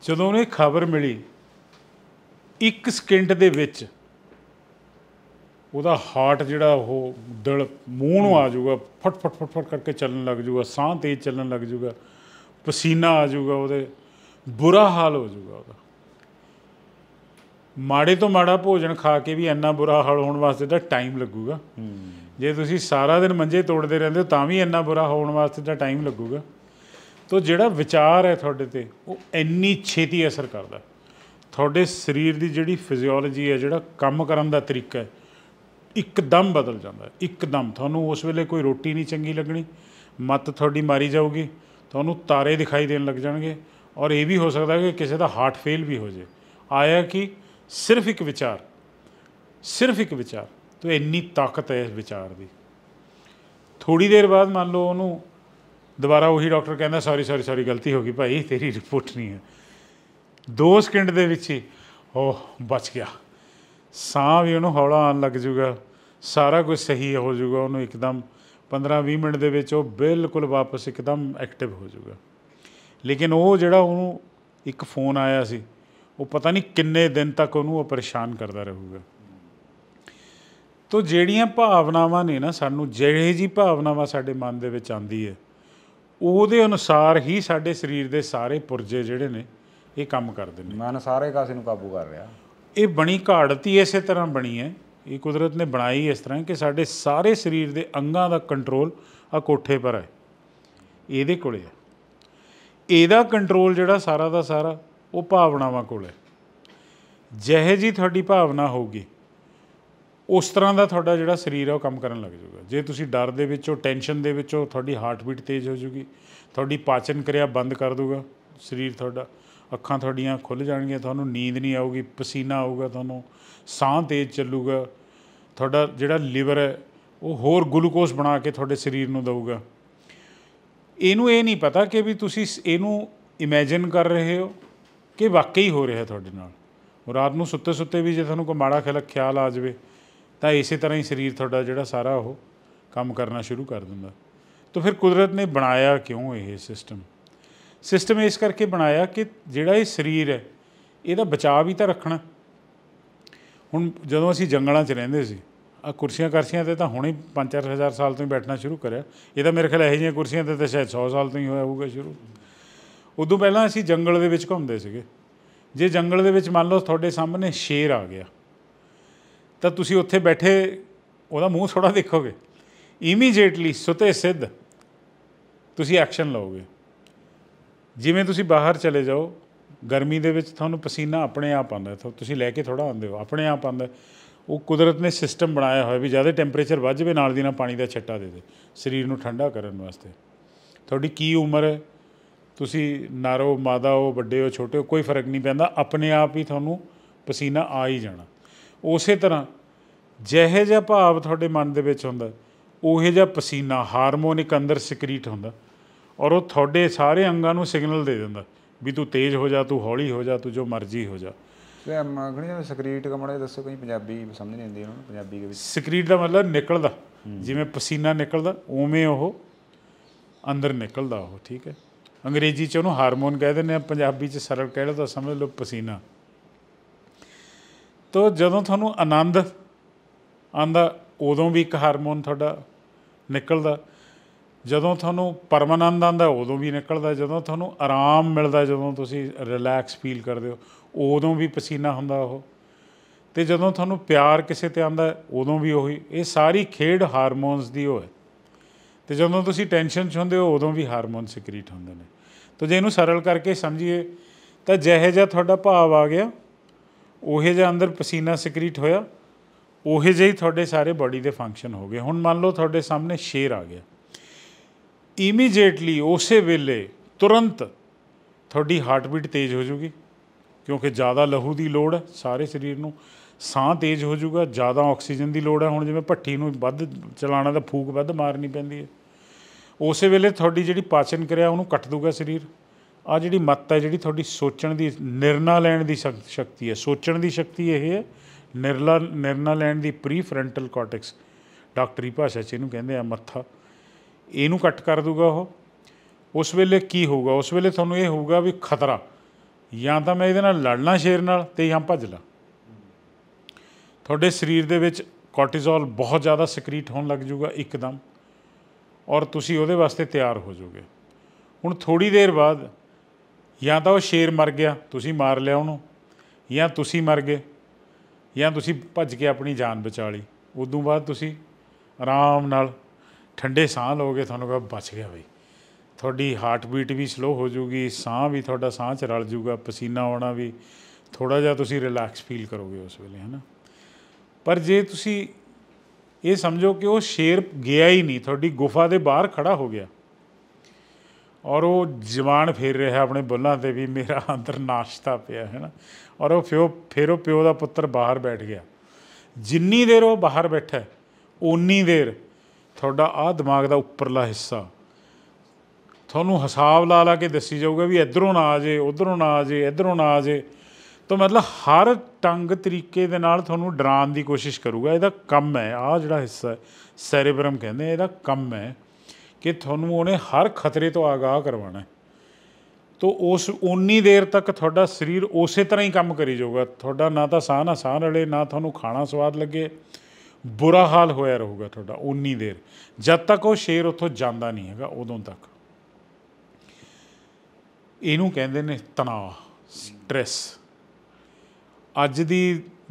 ਜਦੋਂ ਉਹਨੇ ਖਬਰ ਮਿਲੀ ਇੱਕ ਸਕਿੰਟ ਦੇ ਵਿੱਚ ਉਹਦਾ ਹਾਰਟ ਜਿਹੜਾ ਉਹ ਦਿਲ ਮੂੰਹ ਨੂੰ ਆ ਜਾਊਗਾ ਫਟ ਫਟ ਫਟ ਫਟ ਕਰਕੇ ਚੱਲਣ ਲੱਗ ਜਾਊਗਾ ਸਾਹ ਤੇਜ਼ ਚੱਲਣ ਲੱਗ ਜਾਊਗਾ ਪਸੀਨਾ ਆ ਜਾਊਗਾ ਉਹਦੇ ਬੁਰਾ ਹਾਲ ਹੋ ਜਾਊਗਾ ਉਹਦਾ ਮਾੜੇ ਤੋਂ ਮਾੜਾ ਭੋਜਨ ਖਾ ਕੇ ਵੀ ਇੰਨਾ ਬੁਰਾ ਹਾਲ ਹੋਣ ਵਾਸਤੇ ਤਾਂ ਟਾਈਮ ਲੱਗੂਗਾ ਜੇ ਤੁਸੀਂ ਸਾਰਾ ਦਿਨ ਮੰਜੇ ਤੋੜਦੇ ਰਹਿੰਦੇ ਹੋ ਤਾਂ ਵੀ ਇੰਨਾ ਬੁਰਾ ਹੋਣ ਵਾਸਤੇ ਤਾਂ ਟਾਈਮ ਲੱਗੂਗਾ ਤੋ ਜਿਹੜਾ ਵਿਚਾਰ ਹੈ ਤੁਹਾਡੇ ਤੇ ਉਹ ਇੰਨੀ ਛੇਤੀ ਅਸਰ ਕਰਦਾ ਤੁਹਾਡੇ ਸਰੀਰ ਦੀ ਜਿਹੜੀ ਫਿਜ਼ੀਓਲੋਜੀ ਹੈ ਜਿਹੜਾ ਕੰਮ ਕਰਨ ਦਾ ਤਰੀਕਾ ਹੈ ਇੱਕਦਮ ਬਦਲ ਜਾਂਦਾ ਹੈ ਇੱਕਦਮ ਤੁਹਾਨੂੰ ਉਸ ਵੇਲੇ ਕੋਈ ਰੋਟੀ ਨਹੀਂ ਚੰਗੀ ਲੱਗਣੀ ਮੱਤ ਤੁਹਾਡੀ ਮਾਰੀ ਜਾਊਗੀ ਤੁਹਾਨੂੰ ਤਾਰੇ ਦਿਖਾਈ ਦੇਣ ਲੱਗ ਜਾਣਗੇ ਔਰ ਇਹ ਵੀ ਹੋ ਸਕਦਾ ਕਿ ਕਿਸੇ ਦਾ ਹਾਰਟ ਫੇਲ ਵੀ ਹੋ ਜੇ ਆਇਆ ਕਿ ਸਿਰਫ ਇੱਕ ਵਿਚਾਰ ਸਿਰਫ ਇੱਕ ਵਿਚਾਰ ਤੋਂ ਇੰਨੀ ਤਾਕਤ ਹੈ ਇਸ ਵਿਚਾਰ ਦੀ ਥੋੜੀ ਦੇਰ ਬਾਅਦ ਮੰਨ ਲਓ ਉਹਨੂੰ ਦੁਬਾਰਾ ਉਹੀ ਡਾਕਟਰ ਕਹਿੰਦਾ ਸੌਰੀ ਸੌਰੀ ਸੌਰੀ ਗਲਤੀ ਹੋ ਗਈ ਭਾਈ ਤੇਰੀ ਰਿਪੋਰਟ ਨਹੀਂ ਹੈ 2 ਸਕਿੰਟ ਦੇ ਵਿੱਚ ਹੀ ਉਹ ਬਚ ਗਿਆ ਸਾਹ ਵੀ ਉਹਨੂੰ ਹੌਲਾ ਆਣ ਲੱਗ ਜੂਗਾ ਸਾਰਾ ਕੁਝ ਸਹੀ ਹੋ ਜੂਗਾ ਉਹਨੂੰ ਇੱਕਦਮ 15-20 ਮਿੰਟ ਦੇ ਵਿੱਚ ਉਹ ਬਿਲਕੁਲ ਵਾਪਸ ਇੱਕਦਮ ਐਕਟਿਵ ਹੋ ਜੂਗਾ ਲੇਕਿਨ ਉਹ ਜਿਹੜਾ ਉਹਨੂੰ ਇੱਕ ਫੋਨ ਆਇਆ ਸੀ ਉਹ ਪਤਾ ਨਹੀਂ ਕਿੰਨੇ ਦਿਨ ਤੱਕ ਉਹਨੂੰ ਉਹ ਪਰੇਸ਼ਾਨ ਕਰਦਾ ਰਹੂਗਾ ਤੋ ਜਿਹੜੀਆਂ ਭਾਵਨਾਵਾਂ ਨੇ ਨਾ ਸਾਨੂੰ ਜਿਹੜੇ ਜੀ ਭਾਵਨਾਵਾਂ ਸਾਡੇ ਮਨ ਦੇ ਵਿੱਚ ਆਂਦੀ ਹੈ ਉਹਦੇ ਅਨੁਸਾਰ ਹੀ ਸਾਡੇ ਸਰੀਰ ਦੇ ਸਾਰੇ ਪੁਰਜੇ ਜਿਹੜੇ ਨੇ ਇਹ ਕੰਮ ਕਰਦੇ ਨੇ ਮਨ ਸਾਰੇ ਕਾਸੇ ਨੂੰ ਕਾਬੂ ਕਰ ਰਿਹਾ ਇਹ ਬਣੀ ਘਾੜਤੀ ਇਸੇ ਤਰ੍ਹਾਂ ਬਣੀ ਹੈ ਇਹ ਕੁਦਰਤ ਨੇ ਬਣਾਈ ਇਸ ਤਰ੍ਹਾਂ ਕਿ ਸਾਡੇ ਸਾਰੇ ਸਰੀਰ ਦੇ ਅੰਗਾਂ ਦਾ ਕੰਟਰੋਲ ਆ ਕੋਠੇ ਪਰ ਹੈ ਇਹਦੇ ਕੋਲੇ ਹੈ ਇਹਦਾ ਕੰਟਰੋਲ ਜਿਹੜਾ ਸਾਰਾ ਦਾ ਸਾਰਾ ਉਹ ਭਾਵਨਾਵਾਂ ਕੋਲ ਹੈ ਜਿਹੇ ਜੀ ਤੁਹਾਡੀ ਭਾਵਨਾ ਹੋਊਗੀ ਉਸ ਤਰ੍ਹਾਂ ਦਾ ਤੁਹਾਡਾ ਜਿਹੜਾ ਸਰੀਰ ਹੈ ਉਹ ਕੰਮ ਕਰਨ ਲੱਗ ਜਾਊਗਾ ਜੇ ਤੁਸੀਂ ਡਰ ਦੇ ਵਿੱਚੋਂ ਟੈਨਸ਼ਨ ਦੇ ਵਿੱਚੋਂ ਤੁਹਾਡੀ ਹਾਰਟ ਬੀਟ ਤੇਜ਼ ਹੋ ਜਾਊਗੀ ਤੁਹਾਡੀ ਪਾਚਨ ਕਿਰਿਆ ਬੰਦ ਕਰ ਦੂਗਾ ਸਰੀਰ ਤੁਹਾਡਾ ਅੱਖਾਂ ਤੁਹਾਡੀਆਂ ਖੁੱਲ ਜਾਣਗੀਆਂ ਤੁਹਾਨੂੰ ਨੀਂਦ ਨਹੀਂ ਆਊਗੀ ਪਸੀਨਾ ਆਊਗਾ ਤੁਹਾਨੂੰ ਸਾਹ ਤੇਜ਼ ਚੱਲੂਗਾ ਤੁਹਾਡਾ ਜਿਹੜਾ ਲਿਵਰ ਹੈ ਉਹ ਹੋਰ ਗਲੂਕੋਜ਼ ਬਣਾ ਕੇ ਤੁਹਾਡੇ ਸਰੀਰ ਨੂੰ ਦਊਗਾ ਇਹਨੂੰ ਇਹ ਨਹੀਂ ਪਤਾ ਕਿ ਵੀ ਤੁਸੀਂ ਇਹਨੂੰ ਇਮੇਜਿਨ ਕਰ ਰਹੇ ਹੋ ਕਿ ਵਾਕਈ ਹੋ ਰਿਹਾ ਤੁਹਾਡੇ ਨਾਲ ਰਾਤ ਨੂੰ ਸੁੱਤੇ ਸੁੱਤੇ ਵੀ ਜੇ ਤੁਹਾਨੂੰ ਕੋਈ ਮਾੜਾ ਖਿਆਲ ਖਿਆਲ ਆ ਜਾਵੇ ਤਾਂ ਇਸੇ ਤਰ੍ਹਾਂ ਹੀ ਸਰੀਰ ਤੁਹਾਡਾ ਜਿਹੜਾ ਸਾਰਾ ਉਹ ਕੰਮ ਕਰਨਾ ਸ਼ੁਰੂ ਕਰ ਦਿੰਦਾ ਤਾਂ ਫਿਰ ਕੁਦਰਤ ਨੇ ਬਣਾਇਆ ਕਿਉਂ ਇਹ ਸਿਸਟਮ ਸਿਸਟਮ ਇਸ ਕਰਕੇ ਬਣਾਇਆ ਕਿ ਜਿਹੜਾ ਇਹ ਸਰੀਰ ਹੈ ਇਹਦਾ ਬਚਾਅ ਵੀ ਤਾਂ ਰੱਖਣਾ ਹੁਣ ਜਦੋਂ ਅਸੀਂ ਜੰਗਲਾਂ 'ਚ ਰਹਿੰਦੇ ਸੀ ਆ ਕੁਰਸੀਆਂ ਕਰਸੀਆਂ ਤੇ ਤਾਂ ਹੁਣੇ 5-4000 ਸਾਲ ਤੋਂ ਹੀ ਬੈਠਣਾ ਸ਼ੁਰੂ ਕਰਿਆ ਇਹ ਤਾਂ ਮੇਰੇ ਖਿਆਲ ਇਹੋ ਜਿਹੀਆਂ ਕੁਰਸੀਆਂ ਤੇ ਤਾਂ ਸ਼ਾਇਦ 100 ਸਾਲ ਤੋਂ ਹੀ ਹੋਇਆ ਹੋਊਗਾ ਸ਼ੁਰੂ ਉਦੋਂ ਪਹਿਲਾਂ ਅਸੀਂ ਜੰਗਲ ਦੇ ਵਿੱਚ ਘੁੰਮਦੇ ਸੀਗੇ ਜੇ ਜੰਗਲ ਦੇ ਵਿੱਚ ਮੰਨ ਲਓ ਤੁਹਾਡੇ ਸਾਹਮਣੇ ਸ਼ੇਰ ਆ ਗਿਆ ਤਾਂ ਤੁਸੀਂ ਉੱਥੇ ਬੈਠੇ ਉਹਦਾ ਮੂੰਹ ਥੋੜਾ ਦੇਖੋਗੇ ਇਮੀਡੀਏਟਲੀ ਸੁਤੇ ਸਿੱਧ ਤੁਸੀਂ ਐਕਸ਼ਨ ਲਓਗੇ ਜਿਵੇਂ ਤੁਸੀਂ ਬਾਹਰ ਚਲੇ ਜਾਓ ਗਰਮੀ ਦੇ ਵਿੱਚ ਤੁਹਾਨੂੰ ਪਸੀਨਾ ਆਪਣੇ ਆਪ ਆਉਂਦਾ ਤੁਸੀਂ ਲੈ ਕੇ ਥੋੜਾ ਆਉਂਦੇ ਹੋ ਆਪਣੇ ਆਪ ਆਉਂਦਾ ਉਹ ਕੁਦਰਤ ਨੇ ਸਿਸਟਮ ਬਣਾਇਆ ਹੋਇਆ ਵੀ ਜਿਆਦਾ ਟੈਂਪਰੇਚਰ ਵੱਧ ਜਵੇ ਨਾਲ ਦੀ ਨਾਲ ਪਾਣੀ ਦਾ ਛੱਟਾ ਦੇ ਦੇ ਸਰੀਰ ਨੂੰ ਠੰਡਾ ਕਰਨ ਵਾਸਤੇ ਤੁਹਾਡੀ ਕੀ ਉਮਰ ਹੈ ਤੁਸੀਂ ਨਾਰੋ ਮਾਦਾ ਹੋ ਵੱਡੇ ਹੋ ਛੋਟੇ ਹੋ ਕੋਈ ਫਰਕ ਨਹੀਂ ਪੈਂਦਾ ਆਪਣੇ ਆਪ ਹੀ ਤੁਹਾਨੂੰ ਪਸੀਨਾ ਆ ਹੀ ਜਾਣਾ ਉਸੇ ਤਰ੍ਹਾਂ ਜਿਹੇ ਜਿਹਾ ਭਾਵ ਤੁਹਾਡੇ ਮਨ ਦੇ ਵਿੱਚ ਹੁੰਦਾ ਉਹੇ ਜਿਹਾ ਪਸੀਨਾ ਹਾਰਮੋਨਿਕ ਅੰਦਰ ਸਿਕ੍ਰੀਟ ਹੁੰਦਾ ਔਰ ਉਹ ਤੁਹਾਡੇ ਸਾਰੇ ਅੰਗਾਂ ਨੂੰ ਸਿਗਨਲ ਦੇ ਦਿੰਦਾ ਵੀ ਤੂੰ ਤੇਜ਼ ਹੋ ਜਾ ਤੂੰ ਹੌਲੀ ਹੋ ਜਾ ਤੂੰ ਜੋ ਮਰਜ਼ੀ ਹੋ ਜਾ ਤੇ ਮੱਖਣੀ ਸਕਰੀਟ ਕਮੜੇ ਦੱਸੋ ਕੋਈ ਪੰਜਾਬੀ ਸਮਝ ਨਹੀਂ ਆਉਂਦੀ ਉਹਨਾਂ ਨੂੰ ਪੰਜਾਬੀ ਦੇ ਵਿੱਚ ਸਕਰੀਟ ਦਾ ਮਤਲਬ ਨਿਕਲਦਾ ਜਿਵੇਂ ਪਸੀਨਾ ਨਿਕਲਦਾ ਉਵੇਂ ਉਹ ਅੰਦਰ ਨਿਕਲਦਾ ਉਹ ਠੀਕ ਹੈ ਅੰਗਰੇਜ਼ੀ 'ਚ ਉਹਨੂੰ ਹਾਰਮੋਨ ਕਹਿੰਦੇ ਨੇ ਪੰਜਾਬੀ 'ਚ ਸਰਲ ਕਹਿ ਲਓ ਤਾਂ ਸਮਝ ਲਓ ਪਸੀਨਾ ਤੋ ਜਦੋਂ ਤੁਹਾਨੂੰ ਆਨੰਦ ਆਂਦਾ ਉਦੋਂ ਵੀ ਇੱਕ ਹਾਰਮੋਨ ਤੁਹਾਡਾ ਨਿਕਲਦਾ ਜਦੋਂ ਤੁਹਾਨੂੰ ਪਰਮਾਨੰਦ ਆਂਦਾ ਉਦੋਂ ਵੀ ਨਿਕਲਦਾ ਜਦੋਂ ਤੁਹਾਨੂੰ ਆਰਾਮ ਮਿਲਦਾ ਜਦੋਂ ਤੁਸੀਂ ਰਿਲੈਕਸ ਫੀਲ ਕਰਦੇ ਹੋ ਉਦੋਂ ਵੀ ਪਸੀਨਾ ਹੁੰਦਾ ਉਹ ਤੇ ਜਦੋਂ ਤੁਹਾਨੂੰ ਪਿਆਰ ਕਿਸੇ ਤੇ ਆਂਦਾ ਉਦੋਂ ਵੀ ਉਹੀ ਇਹ ਸਾਰੀ ਖੇਡ ਹਾਰਮੋਨਸ ਦੀ ਹੋਏ ਤੇ ਜਦੋਂ ਤੁਸੀਂ ਟੈਨਸ਼ਨ 'ਚ ਹੁੰਦੇ ਹੋ ਉਦੋਂ ਵੀ ਹਾਰਮੋਨ ਸਿਕ੍ਰੀਟ ਹੁੰਦੇ ਨੇ ਤਾਂ ਜੇ ਇਹਨੂੰ ਸਰਲ ਕਰਕੇ ਸਮਝੀਏ ਤਾਂ ਜਿਹੇ ਜਿਹਾ ਤੁਹਾਡਾ ਭਾਵ ਆ ਗਿਆ ਉਹੇ ਜਿਹਾ ਅੰਦਰ ਪਸੀਨਾ ਸਿਕ੍ਰੀਟ ਹੋਇਆ ਉਹੇ ਜਿਹੀ ਤੁਹਾਡੇ ਸਾਰੇ ਬਾਡੀ ਦੇ ਫੰਕਸ਼ਨ ਹੋ ਗਏ ਹੁਣ ਮੰਨ ਲਓ ਤੁਹਾਡੇ ਸਾਹਮਣੇ ਸ਼ੇਰ ਆ ਗਿਆ ਇਮੀਡੀਏਟਲੀ ਉਸੇ ਵੇਲੇ ਤੁਰੰਤ ਤੁਹਾਡੀ ਹਾਰਟ ਬੀਟ ਤੇਜ਼ ਹੋ ਜੂਗੀ ਕਿਉਂਕਿ ਜ਼ਿਆਦਾ ਲਹੂ ਦੀ ਲੋੜ ਹੈ ਸਾਰੇ ਸਰੀਰ ਨੂੰ ਸਾਹ ਤੇਜ਼ ਹੋ ਜਾਊਗਾ ਜ਼ਿਆਦਾ ਆਕਸੀਜਨ ਦੀ ਲੋੜ ਹੈ ਹੁਣ ਜਿਵੇਂ ਭੱਠੀ ਨੂੰ ਵੱਧ ਚਲਾਣਾ ਤਾਂ ਫੂਕ ਵੱਧ ਮਾਰਨੀ ਪੈਂਦੀ ਹੈ ਉਸੇ ਵੇਲੇ ਤੁਹਾਡੀ ਜਿਹੜੀ ਪਾਚਨ ਕਿਰਿਆ ਉਹਨੂੰ ਕੱਟ ਦੂਗਾ ਸਰੀਰ ਆ ਜਿਹੜੀ ਮੱਤ ਹੈ ਜਿਹੜੀ ਤੁਹਾਡੀ ਸੋਚਣ ਦੀ ਨਿਰਣਾ ਲੈਣ ਦੀ ਸ਼ਕਤੀ ਹੈ ਸੋਚਣ ਦੀ ਸ਼ਕਤੀ ਇਹ ਹੈ ਨਿਰਲਾ ਨਿਰਣਾ ਲੈਣ ਦੀ ਪ੍ਰੀ ਫਰੰਟਲ ਕਾਰਟੈਕਸ ਡਾਕਟਰੀ ਭਾਸ਼ਾ 'ਚ ਇਹਨੂੰ ਕਹਿੰਦੇ ਆ ਮੱਥਾ ਇਹਨੂੰ ਕੱਟ ਕਰ ਦੂਗਾ ਉਹ ਉਸ ਵੇਲੇ ਕੀ ਹੋਊਗਾ ਉਸ ਵੇਲੇ ਤੁਹਾਨੂੰ ਇਹ ਹੋਊਗਾ ਵੀ ਖਤਰਾ ਜਾਂ ਤਾਂ ਮੈਂ ਇਹਦੇ ਨਾਲ ਲੜਨਾ ਸ਼ੇਰ ਨਾਲ ਤੇ ਜਾਂ ਭੱਜ ਲਾ ਤੁਹਾਡੇ ਸਰੀਰ ਦੇ ਵਿੱਚ ਕੋਰਟੀਜ਼ੋਲ ਬਹੁਤ ਜ਼ਿਆਦਾ ਸਕ੍ਰੀਟ ਹੋਣ ਲੱਗ ਜਾਊਗਾ ਇੱਕਦਮ ਔਰ ਤੁਸੀਂ ਉਹਦੇ ਵਾਸਤੇ ਤਿਆਰ ਹੋ ਜਾਓਗੇ ਹੁਣ ਥੋੜੀ ਦੇਰ ਬਾਅਦ ਜਾਂ ਤਾਂ ਉਹ ਸ਼ੇਰ ਮਰ ਗਿਆ ਤੁਸੀਂ ਮਾਰ ਲਿਆ ਉਹਨੂੰ ਜਾਂ ਤੁਸੀਂ ਮਰ ਗਏ ਜਾਂ ਤੁਸੀਂ ਭੱਜ ਕੇ ਆਪਣੀ ਜਾਨ ਬਚਾ ਲਈ ਉਦੋਂ ਬਾਅਦ ਤੁਸੀਂ ਆਰਾਮ ਨਾਲ ਠੰਡੇ ਸਾਹ ਲਓਗੇ ਤੁਹਾਨੂੰ ਕਹੇ ਬਚ ਗਿਆ ਬਈ ਤੁਹਾਡੀ ਹਾਰਟ ਬੀਟ ਵੀ ਸਲੋ ਹੋ ਜੂਗੀ ਸਾਹ ਵੀ ਤੁਹਾਡਾ ਸਾਹ 'ਚ ਰਲ ਜੂਗਾ ਪਸੀਨਾ ਆਉਣਾ ਵੀ ਥੋੜਾ ਜਿਹਾ ਤੁਸੀਂ ਰਿਲੈਕਸ ਫੀਲ ਕਰੋਗੇ ਉਸ ਵੇਲੇ ਹੈਨਾ ਪਰ ਜੇ ਤੁਸੀਂ ਇਹ ਸਮਝੋ ਕਿ ਉਹ ਸ਼ੇਰ ਗਿਆ ਹੀ ਨਹੀਂ ਤੁਹਾਡੀ ਗੁਫਾ ਦੇ ਬਾਹਰ ਖੜਾ ਹੋ ਗਿਆ ਔਰ ਉਹ ਜਵਾਨ ਫੇਰ ਰਿਹਾ ਆਪਣੇ ਬੁੱਲਾਂ ਤੇ ਵੀ ਮੇਰਾ ਅੰਦਰ ਨਾਸ਼ਤਾ ਪਿਆ ਹੈ ਨਾ ਔਰ ਉਹ ਫਿਓ ਫਿਰ ਉਹ ਪਿਓ ਦਾ ਪੁੱਤਰ ਬਾਹਰ ਬੈਠ ਗਿਆ ਜਿੰਨੀ ਦੇਰ ਉਹ ਬਾਹਰ ਬੈਠਾ ਓਨੀ ਦੇਰ ਤੁਹਾਡਾ ਆ ਦਿਮਾਗ ਦਾ ਉੱਪਰਲਾ ਹਿੱਸਾ ਤੁਹਾਨੂੰ ਹਿਸਾਬ ਲਾ ਲਾ ਕੇ ਦੱਸੀ ਜਾਊਗਾ ਵੀ ਇਧਰੋਂ ਨਾ ਆ ਜੇ ਉਧਰੋਂ ਨਾ ਆ ਜੇ ਇਧਰੋਂ ਨਾ ਆ ਜੇ ਤਾਂ ਮਤਲਬ ਹਰ ਟੰਗ ਤਰੀਕੇ ਦੇ ਨਾਲ ਤੁਹਾਨੂੰ ਡਰਾਉਣ ਦੀ ਕੋਸ਼ਿਸ਼ ਕਰੂਗਾ ਇਹਦਾ ਕੰਮ ਹੈ ਆ ਜਿਹੜਾ ਹਿੱਸਾ ਹੈ ਸੈਰੇਬਰਮ ਕਹਿੰਦੇ ਇਹਦਾ ਕੰਮ ਹੈ ਕਿ ਤੁਹਾਨੂੰ ਉਹਨੇ ਹਰ ਖਤਰੇ ਤੋਂ ਆਗਾਹ ਕਰਵਾਉਣਾ ਹੈ ਤੋ ਉਸ ਉਨੀ ਦੇਰ ਤੱਕ ਤੁਹਾਡਾ ਸਰੀਰ ਉਸੇ ਤਰ੍ਹਾਂ ਹੀ ਕੰਮ ਕਰੀ ਜਾਊਗਾ ਤੁਹਾਡਾ ਨਾ ਤਾਂ ਸਾਹ ਨਾ ਸਾਹ ਰਲੇ ਨਾ ਤੁਹਾਨੂੰ ਖਾਣਾ ਸਵਾਦ ਲੱਗੇ ਬੁਰਾ ਹਾਲ ਹੋਇਆ ਰਹੂਗਾ ਤੁਹਾਡਾ ਉਨੀ ਦੇਰ ਜਦ ਤੱਕ ਉਹ ਸ਼ੇਰ ਉੱਥੋਂ ਜਾਂਦਾ ਨਹੀਂ ਹੈਗਾ ਉਦੋਂ ਤੱਕ ਇਹਨੂੰ ਕਹਿੰਦੇ ਨੇ ਤਣਾਅ ਸਟ੍ਰੈਸ ਅੱਜ ਦੀ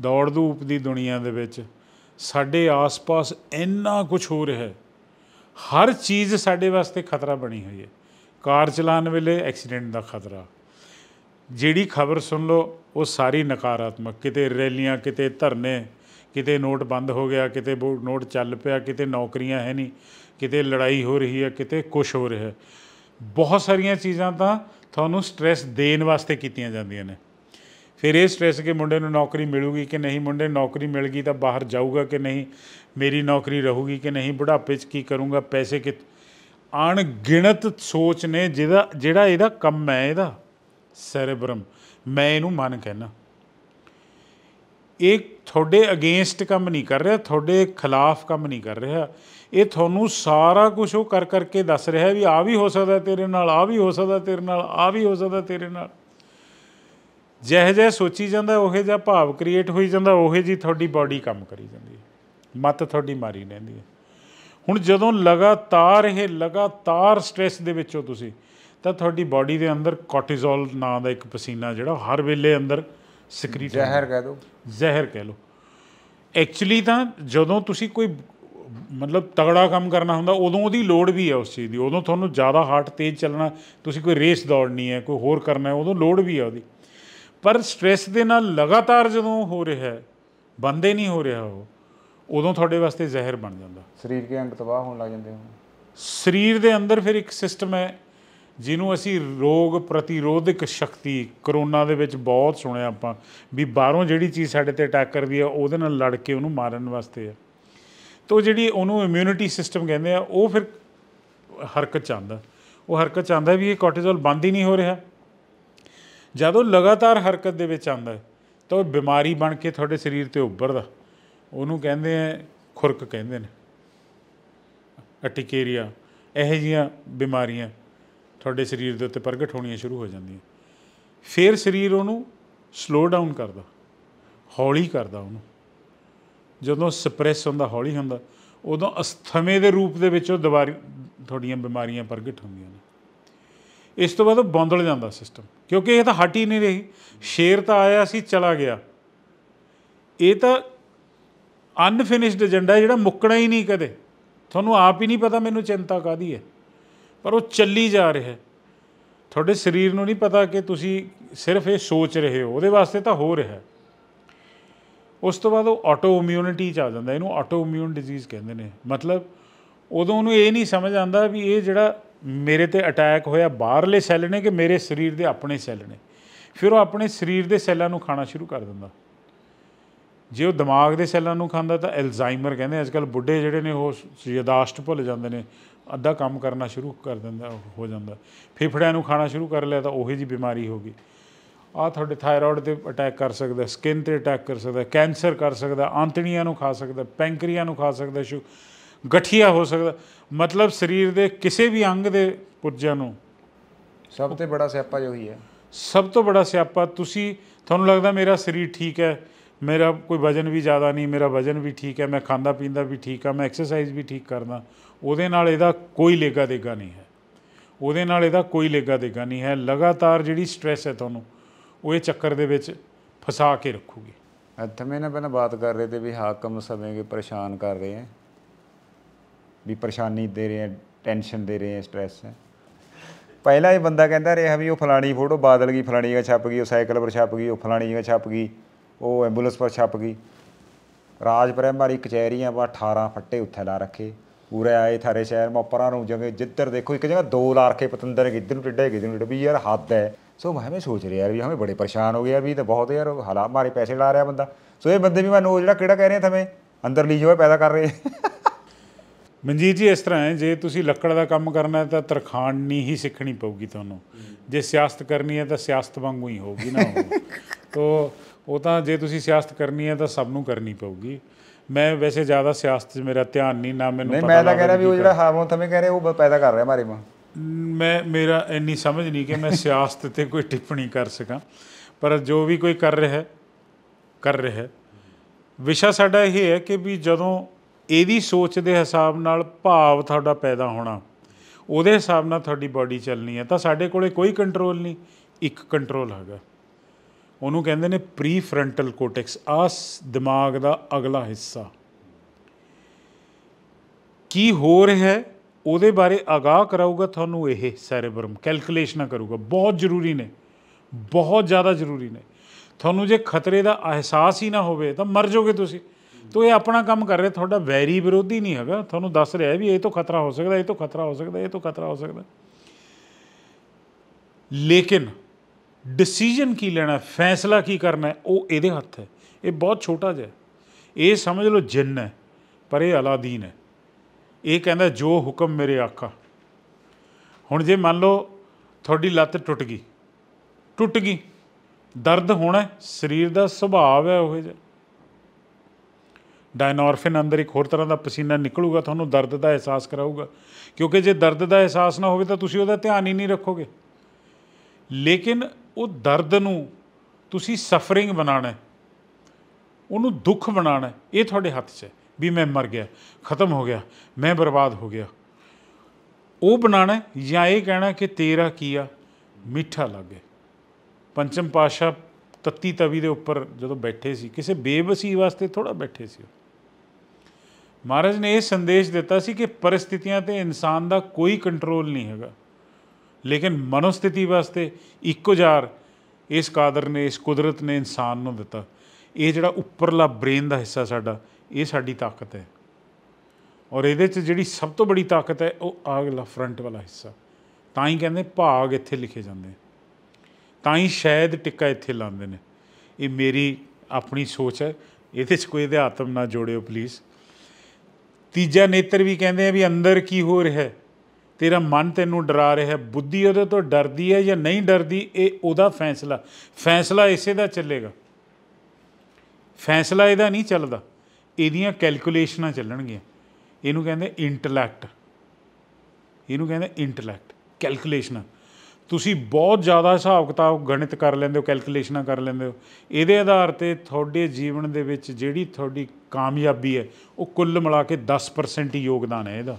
ਦੌੜ ਧੂਪ ਦੀ ਦੁਨੀਆ ਦੇ ਵਿੱਚ ਸਾਡੇ ਆਸ-ਪਾਸ ਇੰਨਾ ਕੁਝ ਹੋ ਰਿਹਾ ਹੈ ਹਰ ਚੀਜ਼ ਸਾਡੇ ਵਾਸਤੇ ਖਤਰਾ ਬਣੀ ਹੋਈ ਹੈ ਕਾਰ ਚਲਾਉਣ ਵੇਲੇ ਐਕਸੀਡੈਂਟ ਦਾ ਖਤਰਾ ਜਿਹੜੀ ਖਬਰ ਸੁਣ ਲਓ ਉਹ ਸਾਰੀ ਨਕਾਰਾਤਮਕ ਕਿਤੇ ਰੈਲੀਆਂ ਕਿਤੇ ਧਰਨੇ ਕਿਤੇ ਨੋਟ ਬੰਦ ਹੋ ਗਿਆ ਕਿਤੇ ਨੋਟ ਚੱਲ ਪਿਆ ਕਿਤੇ ਨੌਕਰੀਆਂ ਹੈ ਨਹੀਂ ਕਿਤੇ ਲੜਾਈ ਹੋ ਰਹੀ ਹੈ ਕਿਤੇ ਕੁਝ ਹੋ ਰਿਹਾ ਬਹੁਤ ਸਾਰੀਆਂ ਚੀਜ਼ਾਂ ਤਾਂ ਤੁਹਾਨੂੰ ਸਟ्रेस ਦੇਣ ਵਾਸਤੇ ਕੀਤੀਆਂ ਜਾਂਦੀਆਂ ਨੇ ਫਿਰ ਇਹ ਸਟ्रेस ਕਿ ਮੁੰਡੇ ਨੂੰ ਨੌਕਰੀ ਮਿਲੂਗੀ ਕਿ ਨਹੀਂ ਮੁੰਡੇ ਨੌਕਰੀ ਮਿਲ ਗਈ ਤਾਂ ਬਾਹਰ ਜਾਊਗਾ ਕਿ ਨਹੀਂ ਮੇਰੀ ਨੌਕਰੀ ਰਹੂਗੀ ਕਿ ਨਹੀਂ ਬੁਢਾਪੇ 'ਚ ਕੀ ਕਰੂੰਗਾ ਪੈਸੇ ਕਿ ਅਣਗਿਣਤ ਸੋਚ ਨੇ ਜਿਹਦਾ ਜਿਹੜਾ ਇਹਦਾ ਕੰਮ ਹੈ ਇਹਦਾ ਸੈਰੇਬ੍ਰਮ ਮੈਂ ਇਹਨੂੰ ਮਨ ਕਹਿਣਾ ਇਹ ਤੁਹਾਡੇ ਅਗੇਂਸਟ ਕੰਮ ਨਹੀਂ ਕਰ ਰਿਹਾ ਤੁਹਾਡੇ ਖਿਲਾਫ ਕੰਮ ਨਹੀਂ ਕਰ ਰਿਹਾ ਇਹ ਤੁਹਾਨੂੰ ਸਾਰਾ ਕੁਝ ਉਹ ਕਰ ਕਰਕੇ ਦੱਸ ਰਿਹਾ ਵੀ ਆ ਵੀ ਹੋ ਸਕਦਾ ਤੇਰੇ ਨਾਲ ਆ ਵੀ ਹੋ ਸਕਦਾ ਤੇਰੇ ਨਾਲ ਆ ਵੀ ਹੋ ਸਕਦਾ ਤੇਰੇ ਨਾਲ ਜਿਹੇ ਜਿਹੇ ਸੋਚੀ ਜਾਂਦਾ ਉਹੇ ਜਿਹਾ ਭਾਵ ਕ੍ਰੀਏਟ ਹੋਈ ਜਾਂਦਾ ਉਹੇ ਜੀ ਤੁਹਾਡੀ ਬਾਡੀ ਕੰਮ ਕਰੀ ਜਾਂਦੀ ਹੈ ਮਤ ਤੁਹਾਡੀ ਮਾਰੀ ਰਹਿੰਦੀ ਹੈ ਹੁਣ ਜਦੋਂ ਲਗਾਤਾਰ ਇਹ ਲਗਾਤਾਰ ਸਟ्रेस ਦੇ ਵਿੱਚੋਂ ਤੁਸੀਂ ਤਾਂ ਤੁਹਾਡੀ ਬਾਡੀ ਦੇ ਅੰਦਰ ਕੋਰਟੀਜ਼ੋਲ ਨਾਂ ਦਾ ਇੱਕ ਪਸੀਨਾ ਜਿਹੜਾ ਹਰ ਵੇਲੇ ਅੰਦਰ ਸਿਕਰੀਟ ਜ਼ਹਿਰ ਕਹਿ ਦੋ ਜ਼ਹਿਰ ਕਹਿ ਲੋ ਐਕਚੁਅਲੀ ਤਾਂ ਜਦੋਂ ਤੁਸੀਂ ਕੋਈ ਮਤਲਬ ਤਗੜਾ ਕੰਮ ਕਰਨਾ ਹੁੰਦਾ ਉਦੋਂ ਉਹਦੀ ਲੋਡ ਵੀ ਹੈ ਉਸ ਚੀਜ਼ ਦੀ ਉਦੋਂ ਤੁਹਾਨੂੰ ਜ਼ਿਆਦਾ ਹਾਰਟ ਤੇਜ਼ ਚੱਲਣਾ ਤੁਸੀਂ ਕੋਈ ਰੇਸ ਦੌੜਨੀ ਹੈ ਕੋਈ ਹੋਰ ਕਰਨਾ ਹੈ ਉਦੋਂ ਲੋਡ ਵੀ ਹੈ ਉਹਦੀ ਪਰ ਸਟ्रेस ਦੇ ਨਾਲ ਲਗਾਤਾਰ ਜਦੋਂ ਹੋ ਰਿਹਾ ਹੈ ਬੰਦੇ ਨਹੀਂ ਹੋ ਰਿਹਾ ਉਹ ਉਦੋਂ ਤੁਹਾਡੇ ਵਾਸਤੇ ਜ਼ਹਿਰ ਬਣ ਜਾਂਦਾ ਸਰੀਰ ਦੇ ਅੰਗ ਤਬਾਹ ਹੋਣ ਲੱਗ ਜਾਂਦੇ ਹੋ ਸਰੀਰ ਦੇ ਅੰਦਰ ਫਿਰ ਇੱਕ ਸਿਸਟਮ ਹੈ ਜਿਹਨੂੰ ਅਸੀਂ ਰੋਗ ਪ੍ਰਤੀਰੋਧਕ ਸ਼ਕਤੀ ਕਰੋਨਾ ਦੇ ਵਿੱਚ ਬਹੁਤ ਸੁਣਿਆ ਆਪਾਂ ਵੀ ਬਾਹਰੋਂ ਜਿਹੜੀ ਚੀਜ਼ ਸਾਡੇ ਤੇ ਅਟੈਕ ਕਰਦੀ ਹੈ ਉਹਦੇ ਨਾਲ ਲੜ ਕੇ ਉਹਨੂੰ ਮਾਰਨ ਵਾਸਤੇ ਹੈ ਤੋ ਜਿਹੜੀ ਉਹਨੂੰ ਇਮਿਊਨਿਟੀ ਸਿਸਟਮ ਕਹਿੰਦੇ ਆ ਉਹ ਫਿਰ ਹਰਕਤ ਚ ਆਂਦਾ ਉਹ ਹਰਕਤ ਚ ਆਂਦਾ ਵੀ ਇਹ ਕੋਰਟੀਜ਼ੋਲ ਬੰਦ ਹੀ ਨਹੀਂ ਹੋ ਰਿਹਾ ਜਦੋਂ ਲਗਾਤਾਰ ਹਰਕਤ ਦੇ ਵਿੱਚ ਆਂਦਾ ਤਾਂ ਉਹ ਬਿਮਾਰੀ ਬਣ ਕੇ ਤੁਹਾਡੇ ਸਰੀਰ ਤੇ ਉੱਭਰਦਾ ਉਹਨੂੰ ਕਹਿੰਦੇ ਆ ਖੁਰਕ ਕਹਿੰਦੇ ਨੇ ਅਟਿਕੇਰੀਆ ਇਹ ਜੀਆਂ ਬਿਮਾਰੀਆਂ ਤੁਹਾਡੇ ਸਰੀਰ ਦੇ ਉੱਤੇ ਪ੍ਰਗਟ ਹੋਣੀਆਂ ਸ਼ੁਰੂ ਹੋ ਜਾਂਦੀਆਂ ਫਿਰ ਸਰੀਰ ਉਹਨੂੰ ਸਲੋ ਡਾਊਨ ਕਰਦਾ ਹੌਲੀ ਕਰਦਾ ਉਹਨੂੰ ਜਦੋਂ ਸਪਰੈਸ ਹੁੰਦਾ ਹੌਲੀ ਹੁੰਦਾ ਉਦੋਂ ਅਸਥਮੇ ਦੇ ਰੂਪ ਦੇ ਵਿੱਚ ਉਹ ਦੁਬਾਰਾ ਤੁਹਾਡੀਆਂ ਬਿਮਾਰੀਆਂ ਪ੍ਰਗਟ ਹੁੰਦੀਆਂ ਨੇ ਇਸ ਤੋਂ ਬਾਅਦ ਬੰਦਲ ਬੌਂਦਲ ਜਾਂਦਾ ਸਿਸਟਮ ਕਿਉਂਕਿ ਇਹ ਤਾਂ ਹਟ ਹੀ ਨਹੀਂ ਰਹੀ ਸ਼ੇਰ ਤਾਂ ਆਇਆ ਸੀ ਚਲਾ ਗਿਆ ਇਹ ਤਾਂ ਅਨਫਿਨਿਸ਼ਡ ਏਜੰਡਾ ਜਿਹੜਾ ਮੁੱਕਣਾ ਹੀ ਨਹੀਂ ਕਦੇ ਤੁਹਾਨੂੰ ਆਪ ਹੀ ਨਹੀਂ ਪਤਾ ਮੈਨੂੰ ਚਿੰਤਾ ਕਾਦੀ ਹੈ ਪਰ ਉਹ ਚੱਲੀ ਜਾ ਰਿਹਾ ਤੁਹਾਡੇ ਸਰੀਰ ਨੂੰ ਨਹੀਂ ਪਤਾ ਕਿ ਤੁਸੀਂ ਸਿਰਫ ਇਹ ਸੋਚ ਰਹੇ ਹੋ ਉਹਦੇ ਵਾਸਤੇ ਤਾਂ ਹੋ ਰਿਹਾ ਹੈ ਉਸ ਤੋਂ ਬਾਅਦ ਉਹ ਆਟੋ ਇਮਿਊਨਿਟੀ ਚ ਆ ਜਾਂਦਾ ਇਹਨੂੰ ਆਟੋ ਇਮਿਊਨ ਡਿਜ਼ੀਜ਼ ਕਹਿੰਦੇ ਨੇ ਮਤਲਬ ਉਦੋਂ ਉਹਨੂੰ ਇਹ ਨਹੀਂ ਸਮਝ ਆਉਂਦਾ ਵੀ ਇਹ ਜਿਹੜਾ ਮੇਰੇ ਤੇ ਅਟੈਕ ਹੋਇਆ ਬਾਹਰਲੇ ਸੈੱਲ ਨੇ ਕਿ ਮੇਰੇ ਸਰੀਰ ਦੇ ਆਪਣੇ ਸੈੱਲ ਨੇ ਫਿਰ ਉਹ ਆਪਣੇ ਸਰੀਰ ਦੇ ਸੈੱਲਾਂ ਨੂੰ ਖਾਣਾ ਸ਼ੁਰੂ ਕਰ ਦਿੰਦਾ ਜੇ ਉਹ ਦਿਮਾਗ ਦੇ ਸੈੱਲਾਂ ਨੂੰ ਖਾਂਦਾ ਤਾਂ ਐਲਜ਼ਾਈਮਰ ਕਹਿੰਦੇ ਅੱਜ ਕੱਲ ਬੁੱਢੇ ਜਿਹੜੇ ਨੇ ਉਹ ਯਦਾਸ਼ਤ ਭੁੱਲ ਜਾਂਦੇ ਨੇ ਅੱਧਾ ਕੰਮ ਕਰਨਾ ਸ਼ੁਰੂ ਕਰ ਦਿੰਦਾ ਹੋ ਜਾਂਦਾ ਫੇਫੜਿਆਂ ਨੂੰ ਖਾਣਾ ਸ਼ੁਰੂ ਕਰ ਲਿਆ ਤਾਂ ਉਹੀ ਜੀ ਬਿਮਾਰੀ ਹੋ ਗਈ ਆ ਤੁਹਾਡੇ ਥਾਇਰੋਇਡ ਤੇ ਅਟੈਕ ਕਰ ਸਕਦਾ ਸਕਿਨ ਤੇ ਅਟੈਕ ਕਰ ਸਕਦਾ ਕੈਂਸਰ ਕਰ ਸਕਦਾ ਆਂਤੜੀਆਂ ਨੂੰ ਖਾ ਸਕਦਾ ਪੈਂਕਰੀਆ ਨੂੰ ਖਾ ਸਕਦਾ ਸ਼ੂ ਗਠੀਆ ਹੋ ਸਕਦਾ ਮਤਲਬ ਸਰੀਰ ਦੇ ਕਿਸੇ ਵੀ ਅੰਗ ਦੇ ਪੁਰਜਾਂ ਨੂੰ ਸਭ ਤੋਂ ਵੱਡਾ ਸਿਆਪਾ ਜੋ ਹੀ ਹੈ ਸਭ ਤੋਂ ਵੱਡਾ ਸਿਆਪਾ ਤੁਸੀਂ ਤੁਹਾਨੂੰ ਲੱਗਦਾ ਮੇਰਾ ਸਰੀਰ ਠੀਕ ਹੈ ਮੇਰਾ ਕੋਈ ਵਜਨ ਵੀ ਜ਼ਿਆਦਾ ਨਹੀਂ ਮੇਰਾ ਵਜਨ ਵੀ ਠੀਕ ਹੈ ਮੈਂ ਖਾਂਦਾ ਪੀਂਦਾ ਵੀ ਠੀਕ ਆ ਮੈਂ ਐਕਸਰਸਾਈਜ਼ ਵੀ ਠੀਕ ਕਰਦਾ ਉਹਦੇ ਨਾਲ ਇਹਦਾ ਕੋਈ ਲੇਗਾ ਦੇਗਾ ਨਹੀਂ ਹੈ ਉਹਦੇ ਨਾਲ ਇਹਦਾ ਕੋਈ ਲੇਗਾ ਦੇਗਾ ਨਹੀਂ ਹੈ ਲਗਾਤਾਰ ਜਿਹੜੀ ਸਟ੍ਰੈਸ ਹੈ ਤੁਹਾਨੂੰ ਉਹ ਇਹ ਚੱਕਰ ਦੇ ਵਿੱਚ ਫਸਾ ਕੇ ਰੱਖੂਗੀ ਇੱਥੇ ਮੈਂ ਨਾ ਪਹਿਲਾਂ ਬਾਤ ਕਰ ਰਹੇ ਤੇ ਵੀ ਹਾਕਮ ਸਮੇਂ ਕੇ ਪਰੇਸ਼ਾਨ ਕਰ ਰਹੇ ਆ ਵੀ ਪਰੇਸ਼ਾਨੀ ਦੇ ਰਹੇ ਆ ਟੈਨਸ਼ਨ ਦੇ ਰਹੇ ਆ ਸਟ੍ਰੈਸ ਹੈ ਪਹਿਲਾ ਇਹ ਬੰਦਾ ਕਹਿੰਦਾ ਰਿਹਾ ਵੀ ਉਹ ਫਲਾਣੀ ਫੋਟੋ ਬਾਦਲ ਗਈ ਫਲਾਣੀ ਜਗ੍ਹਾ ਛਪ ਗਈ ਉਹ ਸਾਈਕਲ ਪਰ ਛਪ ਗਈ ਉਹ ਫਲਾਣੀ ਜਗ੍ਹਾ ਛਪ ਗਈ ਉਹ ਐਂਬੂਲੈਂਸ ਪਰ ਛਪ ਗਈ ਰਾਜ ਪ੍ਰਾਇਮਰੀ ਕਚਹਿਰੀਆਂ ਵਾ 18 ਫੱਟੇ ਉੱਥੇ ਲਾ ਰੱਖੇ ਉਰੇ ਆਏ ਥਾਰੇ ਸ਼ਹਿਰ ਪਰਾਂ ਨੂੰ ਜਿਵੇਂ ਜਿੱਧਰ ਦੇਖੋ ਇੱਕ ਜਗ੍ਹਾ ਦੋ ਲਾਰਖੇ ਪਤੰਦਰ ਕਿੱਧਰ ਨੂੰ ਟਿੱਡੇ ਕਿੱਧਰ ਨੂੰ ਟਿੱਡੇ ਵੀ ਯਾਰ ਹੱਦ ਹੈ ਸੋ ਮੈਂ ਵੀ ਸੋਚ ਰਿਹਾ ਯਾਰ ਵੀ ਹਮੇ ਬੜੇ ਪਰੇਸ਼ਾਨ ਹੋ ਗਏ ਯਾਰ ਵੀ ਤਾਂ ਬਹੁਤ ਯਾਰ ਹਾਲਾ ਮਾਰੇ ਪੈਸੇ ਲਾ ਰਿਹਾ ਬੰਦਾ ਸੋ ਇਹ ਬੰਦੇ ਵੀ ਨੋ ਜਿਹੜਾ ਕਿਹੜਾ ਕਹਿ ਰਹੇ ਥਵੇਂ ਅੰਦਰ ਲੀ ਜੋ ਪੈਦਾ ਕਰ ਰਹੇ ਮਨਜੀਤ ਜੀ ਇਸ ਤਰ੍ਹਾਂ ਹੈ ਜੇ ਤੁਸੀਂ ਲੱਕੜ ਦਾ ਕੰਮ ਕਰਨਾ ਹੈ ਤਾਂ ਨਹੀਂ ਹੀ ਸਿੱਖਣੀ ਪਊਗੀ ਤੁਹਾਨੂੰ ਜੇ ਸਿਆਸਤ ਕਰਨੀ ਹੈ ਤਾਂ ਸਿਆਸਤ ਵਾਂਗੂ ਹੀ ਹੋਊਗੀ ਨਾ ਤੋ ਉਹ ਤਾਂ ਜੇ ਤੁਸੀਂ ਸਿਆਸਤ ਕਰਨੀ ਹੈ ਤਾਂ ਸਭ ਨੂੰ ਕਰਨੀ ਪਊਗੀ ਮੈਂ ਵੈਸੇ ਜ਼ਿਆਦਾ ਸਿਆਸਤ 'ਚ ਮੇਰਾ ਧਿਆਨ ਨਹੀਂ ਨਾ ਮੈਨੂੰ ਪਤਾ ਮੈਂ ਤਾਂ ਕਹਿ ਰਿਹਾ ਵੀ ਉਹ ਜਿਹੜਾ ਹਾਵੋਂ ਥਮੇ ਕਹਿ ਰਹੇ ਉਹ ਪੈਦਾ ਕਰ ਰਿਹਾ ਮਾਰੇ ਮਾਂ ਮੈਂ ਮੇਰਾ ਇੰਨੀ ਸਮਝ ਨਹੀਂ ਕਿ ਮੈਂ ਸਿਆਸਤ ਤੇ ਕੋਈ ਟਿੱਪਣੀ ਕਰ ਸਕਾਂ ਪਰ ਜੋ ਵੀ ਕੋਈ ਕਰ ਰਿਹਾ ਹੈ ਕਰ ਰਿਹਾ ਹੈ ਵਿਸ਼ਾ ਸਾਡਾ ਇਹ ਹੈ ਕਿ ਵੀ ਜਦੋਂ ਇਹਦੀ ਸੋਚ ਦੇ ਹਿਸਾਬ ਨਾਲ ਭਾਵ ਤੁਹਾਡਾ ਪੈਦਾ ਹੋਣਾ ਉਹਦੇ ਹਿਸਾਬ ਨਾਲ ਤੁਹਾਡੀ ਬਾਡੀ ਚੱਲਣੀ ਹੈ ਤਾਂ ਸਾਡੇ ਕੋਲੇ ਕੋਈ ਕੰਟਰੋਲ ਨਹੀਂ ਇੱਕ ਕੰਟਰੋਲ ਹੈਗਾ ਉਹਨੂੰ ਕਹਿੰਦੇ ਨੇ ਪ੍ਰੀ ਫਰੰਟਲ ਕੋਟੈਕਸ ਆ ਦਿਮਾਗ ਦਾ ਅਗਲਾ ਹਿੱਸਾ ਕੀ ਹੋ ਰਿਹਾ ਹੈ ਉਹਦੇ ਬਾਰੇ ਆਗਾਹ ਕਰਾਊਗਾ ਤੁਹਾਨੂੰ ਇਹ ਸੈਰੇਬਰਮ ਕੈਲਕੂਲੇਸ਼ਨਾਂ ਕਰੂਗਾ ਬਹੁਤ ਜ਼ਰੂਰੀ ਨੇ ਬਹੁਤ ਜ਼ਿਆਦਾ ਜ਼ਰੂਰੀ ਨੇ ਤੁਹਾਨੂੰ ਜੇ ਖਤਰੇ ਦਾ ਅਹਿਸਾਸ ਹੀ ਨਾ ਹੋਵੇ ਤਾਂ ਮਰ ਜਾਓਗੇ ਤੁਸੀਂ ਤੋ ਇਹ ਆਪਣਾ ਕੰਮ ਕਰ ਰਿਹਾ ਤੁਹਾਡਾ ਵੈਰੀ ਵਿਰੋਧੀ ਨਹੀਂ ਹੈਗਾ ਤੁਹਾਨੂੰ ਦੱਸ ਰਿਹਾ ਵੀ ਇਹ ਤੋਂ ਖਤਰਾ ਹੋ ਸਕਦਾ ਇਹ ਤੋਂ ਖਤਰਾ ਹੋ ਸਕਦਾ ਇਹ ਤੋਂ ਖਤਰਾ ਹੋ ਸਕਦਾ ਲੇਕਿਨ ਡਿਸੀਜਨ ਕੀ ਲੈਣਾ ਫੈਸਲਾ ਕੀ ਕਰਨਾ ਉਹ ਇਹਦੇ ਹੱਥ ਹੈ ਇਹ ਬਹੁਤ ਛੋਟਾ ਜਿਹਾ ਇਹ ਸਮਝ ਲਓ ਜਿੰਨ ਹੈ ਪਰ ਇਹ ਅਲਾਦੀਨ ਹੈ ਇਹ ਕਹਿੰਦਾ ਜੋ ਹੁਕਮ ਮੇਰੇ ਆਖਾ ਹੁਣ ਜੇ ਮੰਨ ਲਓ ਤੁਹਾਡੀ ਲੱਤ ਟੁੱਟ ਗਈ ਟੁੱਟ ਗਈ ਦਰਦ ਹੋਣਾ ਸਰੀਰ ਦਾ ਸੁਭਾਅ ਹੈ ਉਹ ਜਿਹਾ ਡਾਇਨੋਰਫਿਨ ਅੰਦਰ ਇੱਕ ਹੋਰ ਤਰ੍ਹਾਂ ਦਾ ਪਸੀਨਾ ਨਿਕਲੂਗਾ ਤੁਹਾਨੂੰ ਦਰਦ ਦਾ ਅਹਿਸਾਸ ਕਰਾਊਗਾ ਕਿਉਂਕਿ ਜੇ ਦਰਦ ਦਾ ਅਹਿਸਾਸ ਨਾ ਹੋਵੇ ਤਾਂ ਤੁਸੀਂ ਉਹਦਾ ਧਿਆਨ ਹੀ ਨਹੀਂ ਰੱਖੋਗੇ ਲੇਕਿਨ ਉਹ ਦਰਦ ਨੂੰ ਤੁਸੀਂ ਸਫਰਿੰਗ ਬਣਾਣਾ ਉਹਨੂੰ ਦੁੱਖ ਬਣਾਣਾ ਇਹ ਤੁਹਾਡੇ ਹੱਥ 'ਚ ਹੈ ਵੀ ਮੈਂ ਮਰ ਗਿਆ ਖਤਮ ਹੋ ਗਿਆ ਮੈਂ ਬਰਬਾਦ ਹੋ ਗਿਆ ਉਹ ਬਣਾਣਾ ਜਾਂ ਇਹ ਕਹਿਣਾ ਕਿ ਤੇਰਾ ਕੀ ਆ ਮਿੱਠਾ ਲੱਗੇ ਪੰਚਮ ਪਾਸ਼ਾ ਤਤੀ ਤਵੀ ਦੇ ਉੱਪਰ ਜਦੋਂ ਬੈਠੇ ਸੀ ਕਿਸੇ ਬੇਵਸੀ ਵਾਸਤੇ ਥੋੜਾ ਬੈਠੇ ਸੀ ਮਹਾਰਾਜ ਨੇ ਇਹ ਸੰਦੇਸ਼ ਦਿੱਤਾ ਸੀ ਕਿ ਪਰਿਸਥਿਤੀਆਂ ਤੇ ਇਨਸਾਨ ਦਾ ਕੋਈ ਕੰਟਰੋਲ ਨਹੀਂ ਹੈਗਾ ਲੇਕਿਨ ਮਨੋਸਥਿਤੀ ਵਾਸਤੇ ਇੱਕੋ ਜਾਰ ਇਸ ਕਾਦਰ ਨੇ ਇਸ ਕੁਦਰਤ ਨੇ ਇਨਸਾਨ ਨੂੰ ਦਿੱਤਾ ਇਹ ਜਿਹੜਾ ਉੱਪਰਲਾ ਬ੍ਰੇਨ ਦਾ ਹਿੱਸਾ ਸਾਡਾ ਇਹ ਸਾਡੀ ਤਾਕਤ ਹੈ ਔਰ ਇਹਦੇ 'ਚ ਜਿਹੜੀ ਸਭ ਤੋਂ ਬੜੀ ਤਾਕਤ ਹੈ ਉਹ ਆਗਲਾ ਫਰੰਟ ਵਾਲਾ ਹਿੱਸਾ ਤਾਂ ਹੀ ਕਹਿੰਦੇ ਭਾਗ ਇੱਥੇ ਲਿਖੇ ਜਾਂਦੇ ਤਾਂ ਹੀ ਸ਼ਾਇਦ ਟਿੱਕਾ ਇੱਥੇ ਲਾਉਂਦੇ ਨੇ ਇਹ ਮੇਰੀ ਆਪਣੀ ਸੋਚ ਹੈ ਇਹਦੇ 'ਚ ਕੋਈ ਅਧਿਆਤਮ ਨਾ ਜੋੜਿਓ ਪਲੀਜ਼ ਤੀਜਾ ਨੇਤਰ ਵੀ ਕਹਿੰਦੇ ਆ ਵੀ ਅੰਦਰ ਕੀ ਹੋ ਰਿਹਾ ਹੈ ਤੇਰਾ ਮਨ ਤੈਨੂੰ ਡਰਾ ਰਿਹਾ ਬੁੱਧੀ ਉਹਦੇ ਤੋਂ ਡਰਦੀ ਹੈ ਜਾਂ ਨਹੀਂ ਡਰਦੀ ਇਹ ਉਹਦਾ ਫੈਸਲਾ ਫੈਸਲਾ ਇਸੇ ਦਾ ਚੱਲੇਗਾ ਫੈਸਲਾ ਇਹਦਾ ਨਹੀਂ ਚੱਲਦਾ ਇਹਦੀਆਂ ਕੈਲਕੂਲੇਸ਼ਨਾਂ ਚੱਲਣਗੀਆਂ ਇਹਨੂੰ ਕਹਿੰਦੇ ਇੰਟੈਲੈਕਟ ਇਹਨੂੰ ਕਹਿੰਦੇ ਇੰਟੈਲੈਕਟ ਕੈਲਕੂਲੇਸ਼ਨਾਂ ਤੁਸੀਂ ਬਹੁਤ ਜ਼ਿਆਦਾ ਹਿਸਾਬ ਕਿਤਾਬ ਗਣਿਤ ਕਰ ਲੈਂਦੇ ਹੋ ਕੈਲਕੂਲੇਸ਼ਨਾਂ ਕਰ ਲੈਂਦੇ ਹੋ ਇਹਦੇ ਆਧਾਰ ਤੇ ਤੁਹਾਡੇ ਜੀਵਨ ਦੇ ਵਿੱਚ ਜਿਹੜੀ ਤੁਹਾਡੀ ਕਾਮਯਾਬੀ ਹੈ ਉਹ ਕੁੱਲ ਮਿਲਾ ਕੇ 10% ਹੀ ਯੋਗਦਾਨ ਹੈ ਇਹਦਾ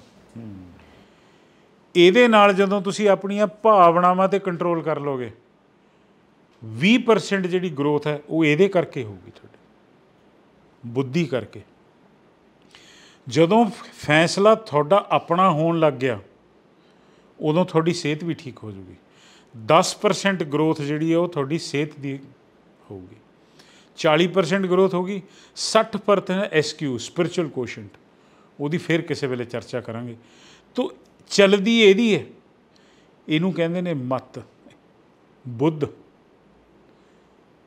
ਇਹਦੇ ਨਾਲ ਜਦੋਂ ਤੁਸੀਂ ਆਪਣੀਆਂ ਭਾਵਨਾਵਾਂ ਤੇ ਕੰਟਰੋਲ ਕਰ ਲੋਗੇ 20% ਜਿਹੜੀ ਗਰੋਥ ਹੈ ਉਹ ਇਹਦੇ ਕਰਕੇ ਹੋਊਗੀ ਤੁਹਾਡੇ ਬੁੱਧੀ ਕਰਕੇ ਜਦੋਂ ਫੈਸਲਾ ਤੁਹਾਡਾ ਆਪਣਾ ਹੋਣ ਲੱਗ ਗਿਆ ਉਦੋਂ ਤੁਹਾਡੀ ਸਿਹਤ ਵੀ ਠੀਕ ਹੋ ਜੂਗੀ 10% ਗਰੋਥ ਜਿਹੜੀ ਹੈ ਉਹ ਤੁਹਾਡੀ ਸਿਹਤ ਦੀ ਹੋਊਗੀ 40% ਗਰੋਥ ਹੋਗੀ 60% ਐਸਕਿਊ ਸਪਿਰਚੁਅਲ ਕੋਸ਼ੈਂਟ ਉਹਦੀ ਫਿਰ ਕਿਸੇ ਵੇਲੇ ਚਰਚਾ ਕਰਾਂਗੇ ਤੋ ਚਲਦੀ ਇਹਦੀ ਹੈ ਇਹਨੂੰ ਕਹਿੰਦੇ ਨੇ ਮਤ ਬੁੱਧ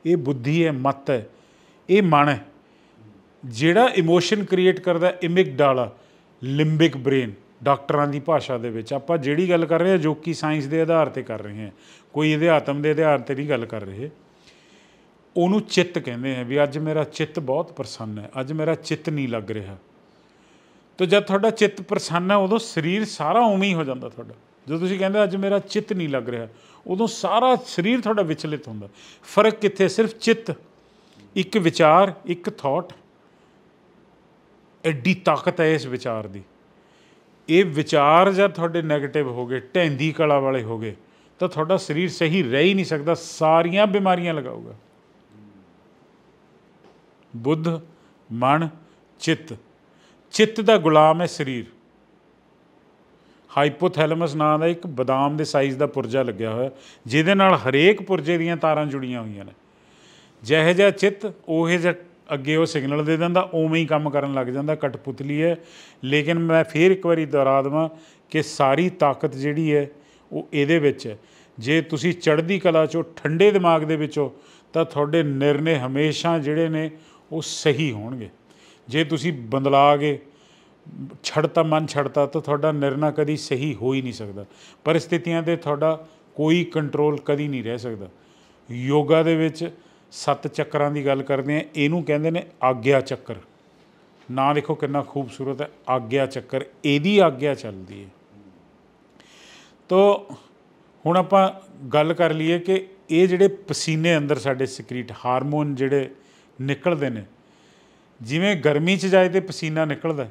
ਇਹ ਬੁੱਧੀ ਹੈ ਮਤ ਹੈ ਇਹ ਮਨ ਹੈ ਜਿਹੜਾ ਇਮੋਸ਼ਨ ਕ੍ਰੀਏਟ ਕਰਦਾ ਇਮਿਗਡਾਲਾ ਲਿੰਬਿਕ ਬ੍ਰੇਨ ਡਾਕਟਰਾਂ ਦੀ ਭਾਸ਼ਾ ਦੇ ਵਿੱਚ ਆਪਾਂ ਜਿਹੜੀ ਗੱਲ ਕਰ ਰਹੇ ਹਾਂ ਜੋ ਕਿ ਸਾਇੰਸ ਦੇ ਆਧਾਰ ਤੇ ਕਰ ਰਹੇ ਹਾਂ ਕੋਈ ਇਹਦੇ ਆਤਮ ਦੇ ਆਧਾਰ ਤੇ ਨਹੀਂ ਗੱਲ ਕਰ ਰਹੇ ਉਹਨੂੰ ਚਿੱਤ ਕਹਿੰਦੇ ਆ ਵੀ ਅੱਜ ਮੇਰਾ ਚਿੱਤ ਬਹੁਤ ਪ੍ਰਸੰਨ ਹੈ ਅੱਜ ਮੇਰਾ ਚਿੱਤ ਨਹੀਂ ਲੱਗ ਰਿਹਾ ਤਾਂ ਜਦ ਤੁਹਾਡਾ ਚਿੱਤ ਪ੍ਰਸੰਨ ਹੈ ਉਦੋਂ ਸਰੀਰ ਸਾਰਾ ਉਵੇਂ ਹੀ ਹੋ ਜਾਂਦਾ ਤੁਹਾਡਾ ਜਦੋਂ ਤੁਸੀਂ ਕਹਿੰਦੇ ਅੱਜ ਮੇਰਾ ਚਿੱਤ ਨਹੀਂ ਲੱਗ ਰਿਹਾ ਉਦੋਂ ਸਾਰਾ ਸਰੀਰ ਤੁਹਾਡਾ ਵਿਚਲਿਤ ਹੁੰਦਾ ਫਰਕ ਕਿੱਥੇ ਸਿਰਫ ਚਿੱਤ ਇੱਕ ਵਿਚਾਰ ਇੱਕ ਥਾਟ ਐਡੀ ਤਾਕਤ ਹੈ ਇਸ ਵਿਚਾਰ ਦੀ ਇਹ ਵਿਚਾਰ ਜਦ ਤੁਹਾਡੇ 네ਗੇਟਿਵ ਹੋ ਗਏ ਢੈਂਦੀ ਕਲਾ ਵਾਲੇ ਹੋ ਗਏ ਤਾਂ ਤੁਹਾਡਾ ਸਰੀਰ ਸਹੀ ਰਹਿ ਹੀ ਨਹੀਂ ਸਕਦਾ ਸਾਰੀਆਂ ਬਿਮਾਰੀਆਂ ਲਗਾਊਗਾ ਬੁੱਧ ਮਨ ਚਿੱਤ ਚਿੱਤ ਦਾ ਗੁਲਾਮ ਹੈ ਸਰੀਰ ਹਾਈਪੋਥੈਲਮਸ ਨਾਂ ਦਾ ਇੱਕ ਬਦਾਮ ਦੇ ਸਾਈਜ਼ ਦਾ ਪੁਰਜਾ ਲੱਗਿਆ ਹੋਇਆ ਜਿਹਦੇ ਨਾਲ ਹਰੇਕ ਪੁਰਜੇ ਦੀਆਂ ਤਾਰਾਂ ਜੁੜੀਆਂ ਹੋਈਆਂ ਨੇ ਜਿਹੇ ਜਿਹਾ ਚਿੱਤ ਉਹੇ ਜਿਹਾ ਅੱਗੇ ਉਹ ਸਿਗਨਲ ਦੇ ਦਿੰਦਾ ਉਵੇਂ ਹੀ ਕੰਮ ਕਰਨ ਲੱਗ ਜਾਂਦਾ ਕਟਪੁਤਲੀ ਹੈ ਲੇਕਿਨ ਮੈਂ ਫੇਰ ਇੱਕ ਵਾਰੀ ਦੁਹਰਾ ਦਵਾਂ ਕਿ ਸਾਰੀ ਤਾਕਤ ਜਿਹੜੀ ਹੈ ਉਹ ਇਹਦੇ ਵਿੱਚ ਹੈ ਜੇ ਤੁਸੀਂ ਚੜ੍ਹਦੀ ਕਲਾ ਚੋਂ ਠੰਡੇ ਦਿਮਾਗ ਦੇ ਵਿੱਚੋਂ ਤਾਂ ਤੁਹਾਡੇ ਨਿਰਣੇ ਹਮੇਸ਼ਾ ਜਿਹੜੇ ਨੇ ਉਹ ਸਹੀ ਹੋਣਗੇ ਜੇ ਤੁਸੀਂ ਬੰਦਲਾ ਗਏ ਛੜਤਾ ਮਨ ਛੜਤਾ ਤਾਂ ਤੁਹਾਡਾ ਨਿਰਣਾ ਕਦੀ ਸਹੀ ਹੋ ਹੀ ਨਹੀਂ ਸਕਦਾ ਪਰਿਸਥਿਤੀਆਂ ਦੇ ਤੁਹਾਡਾ ਕੋਈ ਕੰਟਰੋਲ ਕਦੀ ਨਹੀਂ ਰਹਿ ਸਕਦਾ ਯੋਗਾ ਦੇ ਵਿੱਚ ਸੱਤ ਚੱਕਰਾਂ ਦੀ ਗੱਲ ਕਰਦੇ ਆ ਇਹਨੂੰ ਕਹਿੰਦੇ ਨੇ ਆਗਿਆ ਚੱਕਰ ਨਾ ਦੇਖੋ ਕਿੰਨਾ ਖੂਬਸੂਰਤ ਹੈ ਆਗਿਆ ਚੱਕਰ ਇਹਦੀ ਆਗਿਆ ਚੱਲਦੀ ਹੈ ਤੋ ਹੁਣ ਆਪਾਂ ਗੱਲ ਕਰ ਲਈਏ ਕਿ ਇਹ ਜਿਹੜੇ ਪਸੀਨੇ ਅੰਦਰ ਸਾਡੇ ਸਿਕ੍ਰੀਟ ਹਾਰਮੋਨ ਜਿਹੜੇ ਨਿਕਲਦੇ ਨੇ ਜਿਵੇਂ ਗਰਮੀ 'ਚ ਜਾਏ ਤੇ ਪਸੀਨਾ ਨਿਕਲਦਾ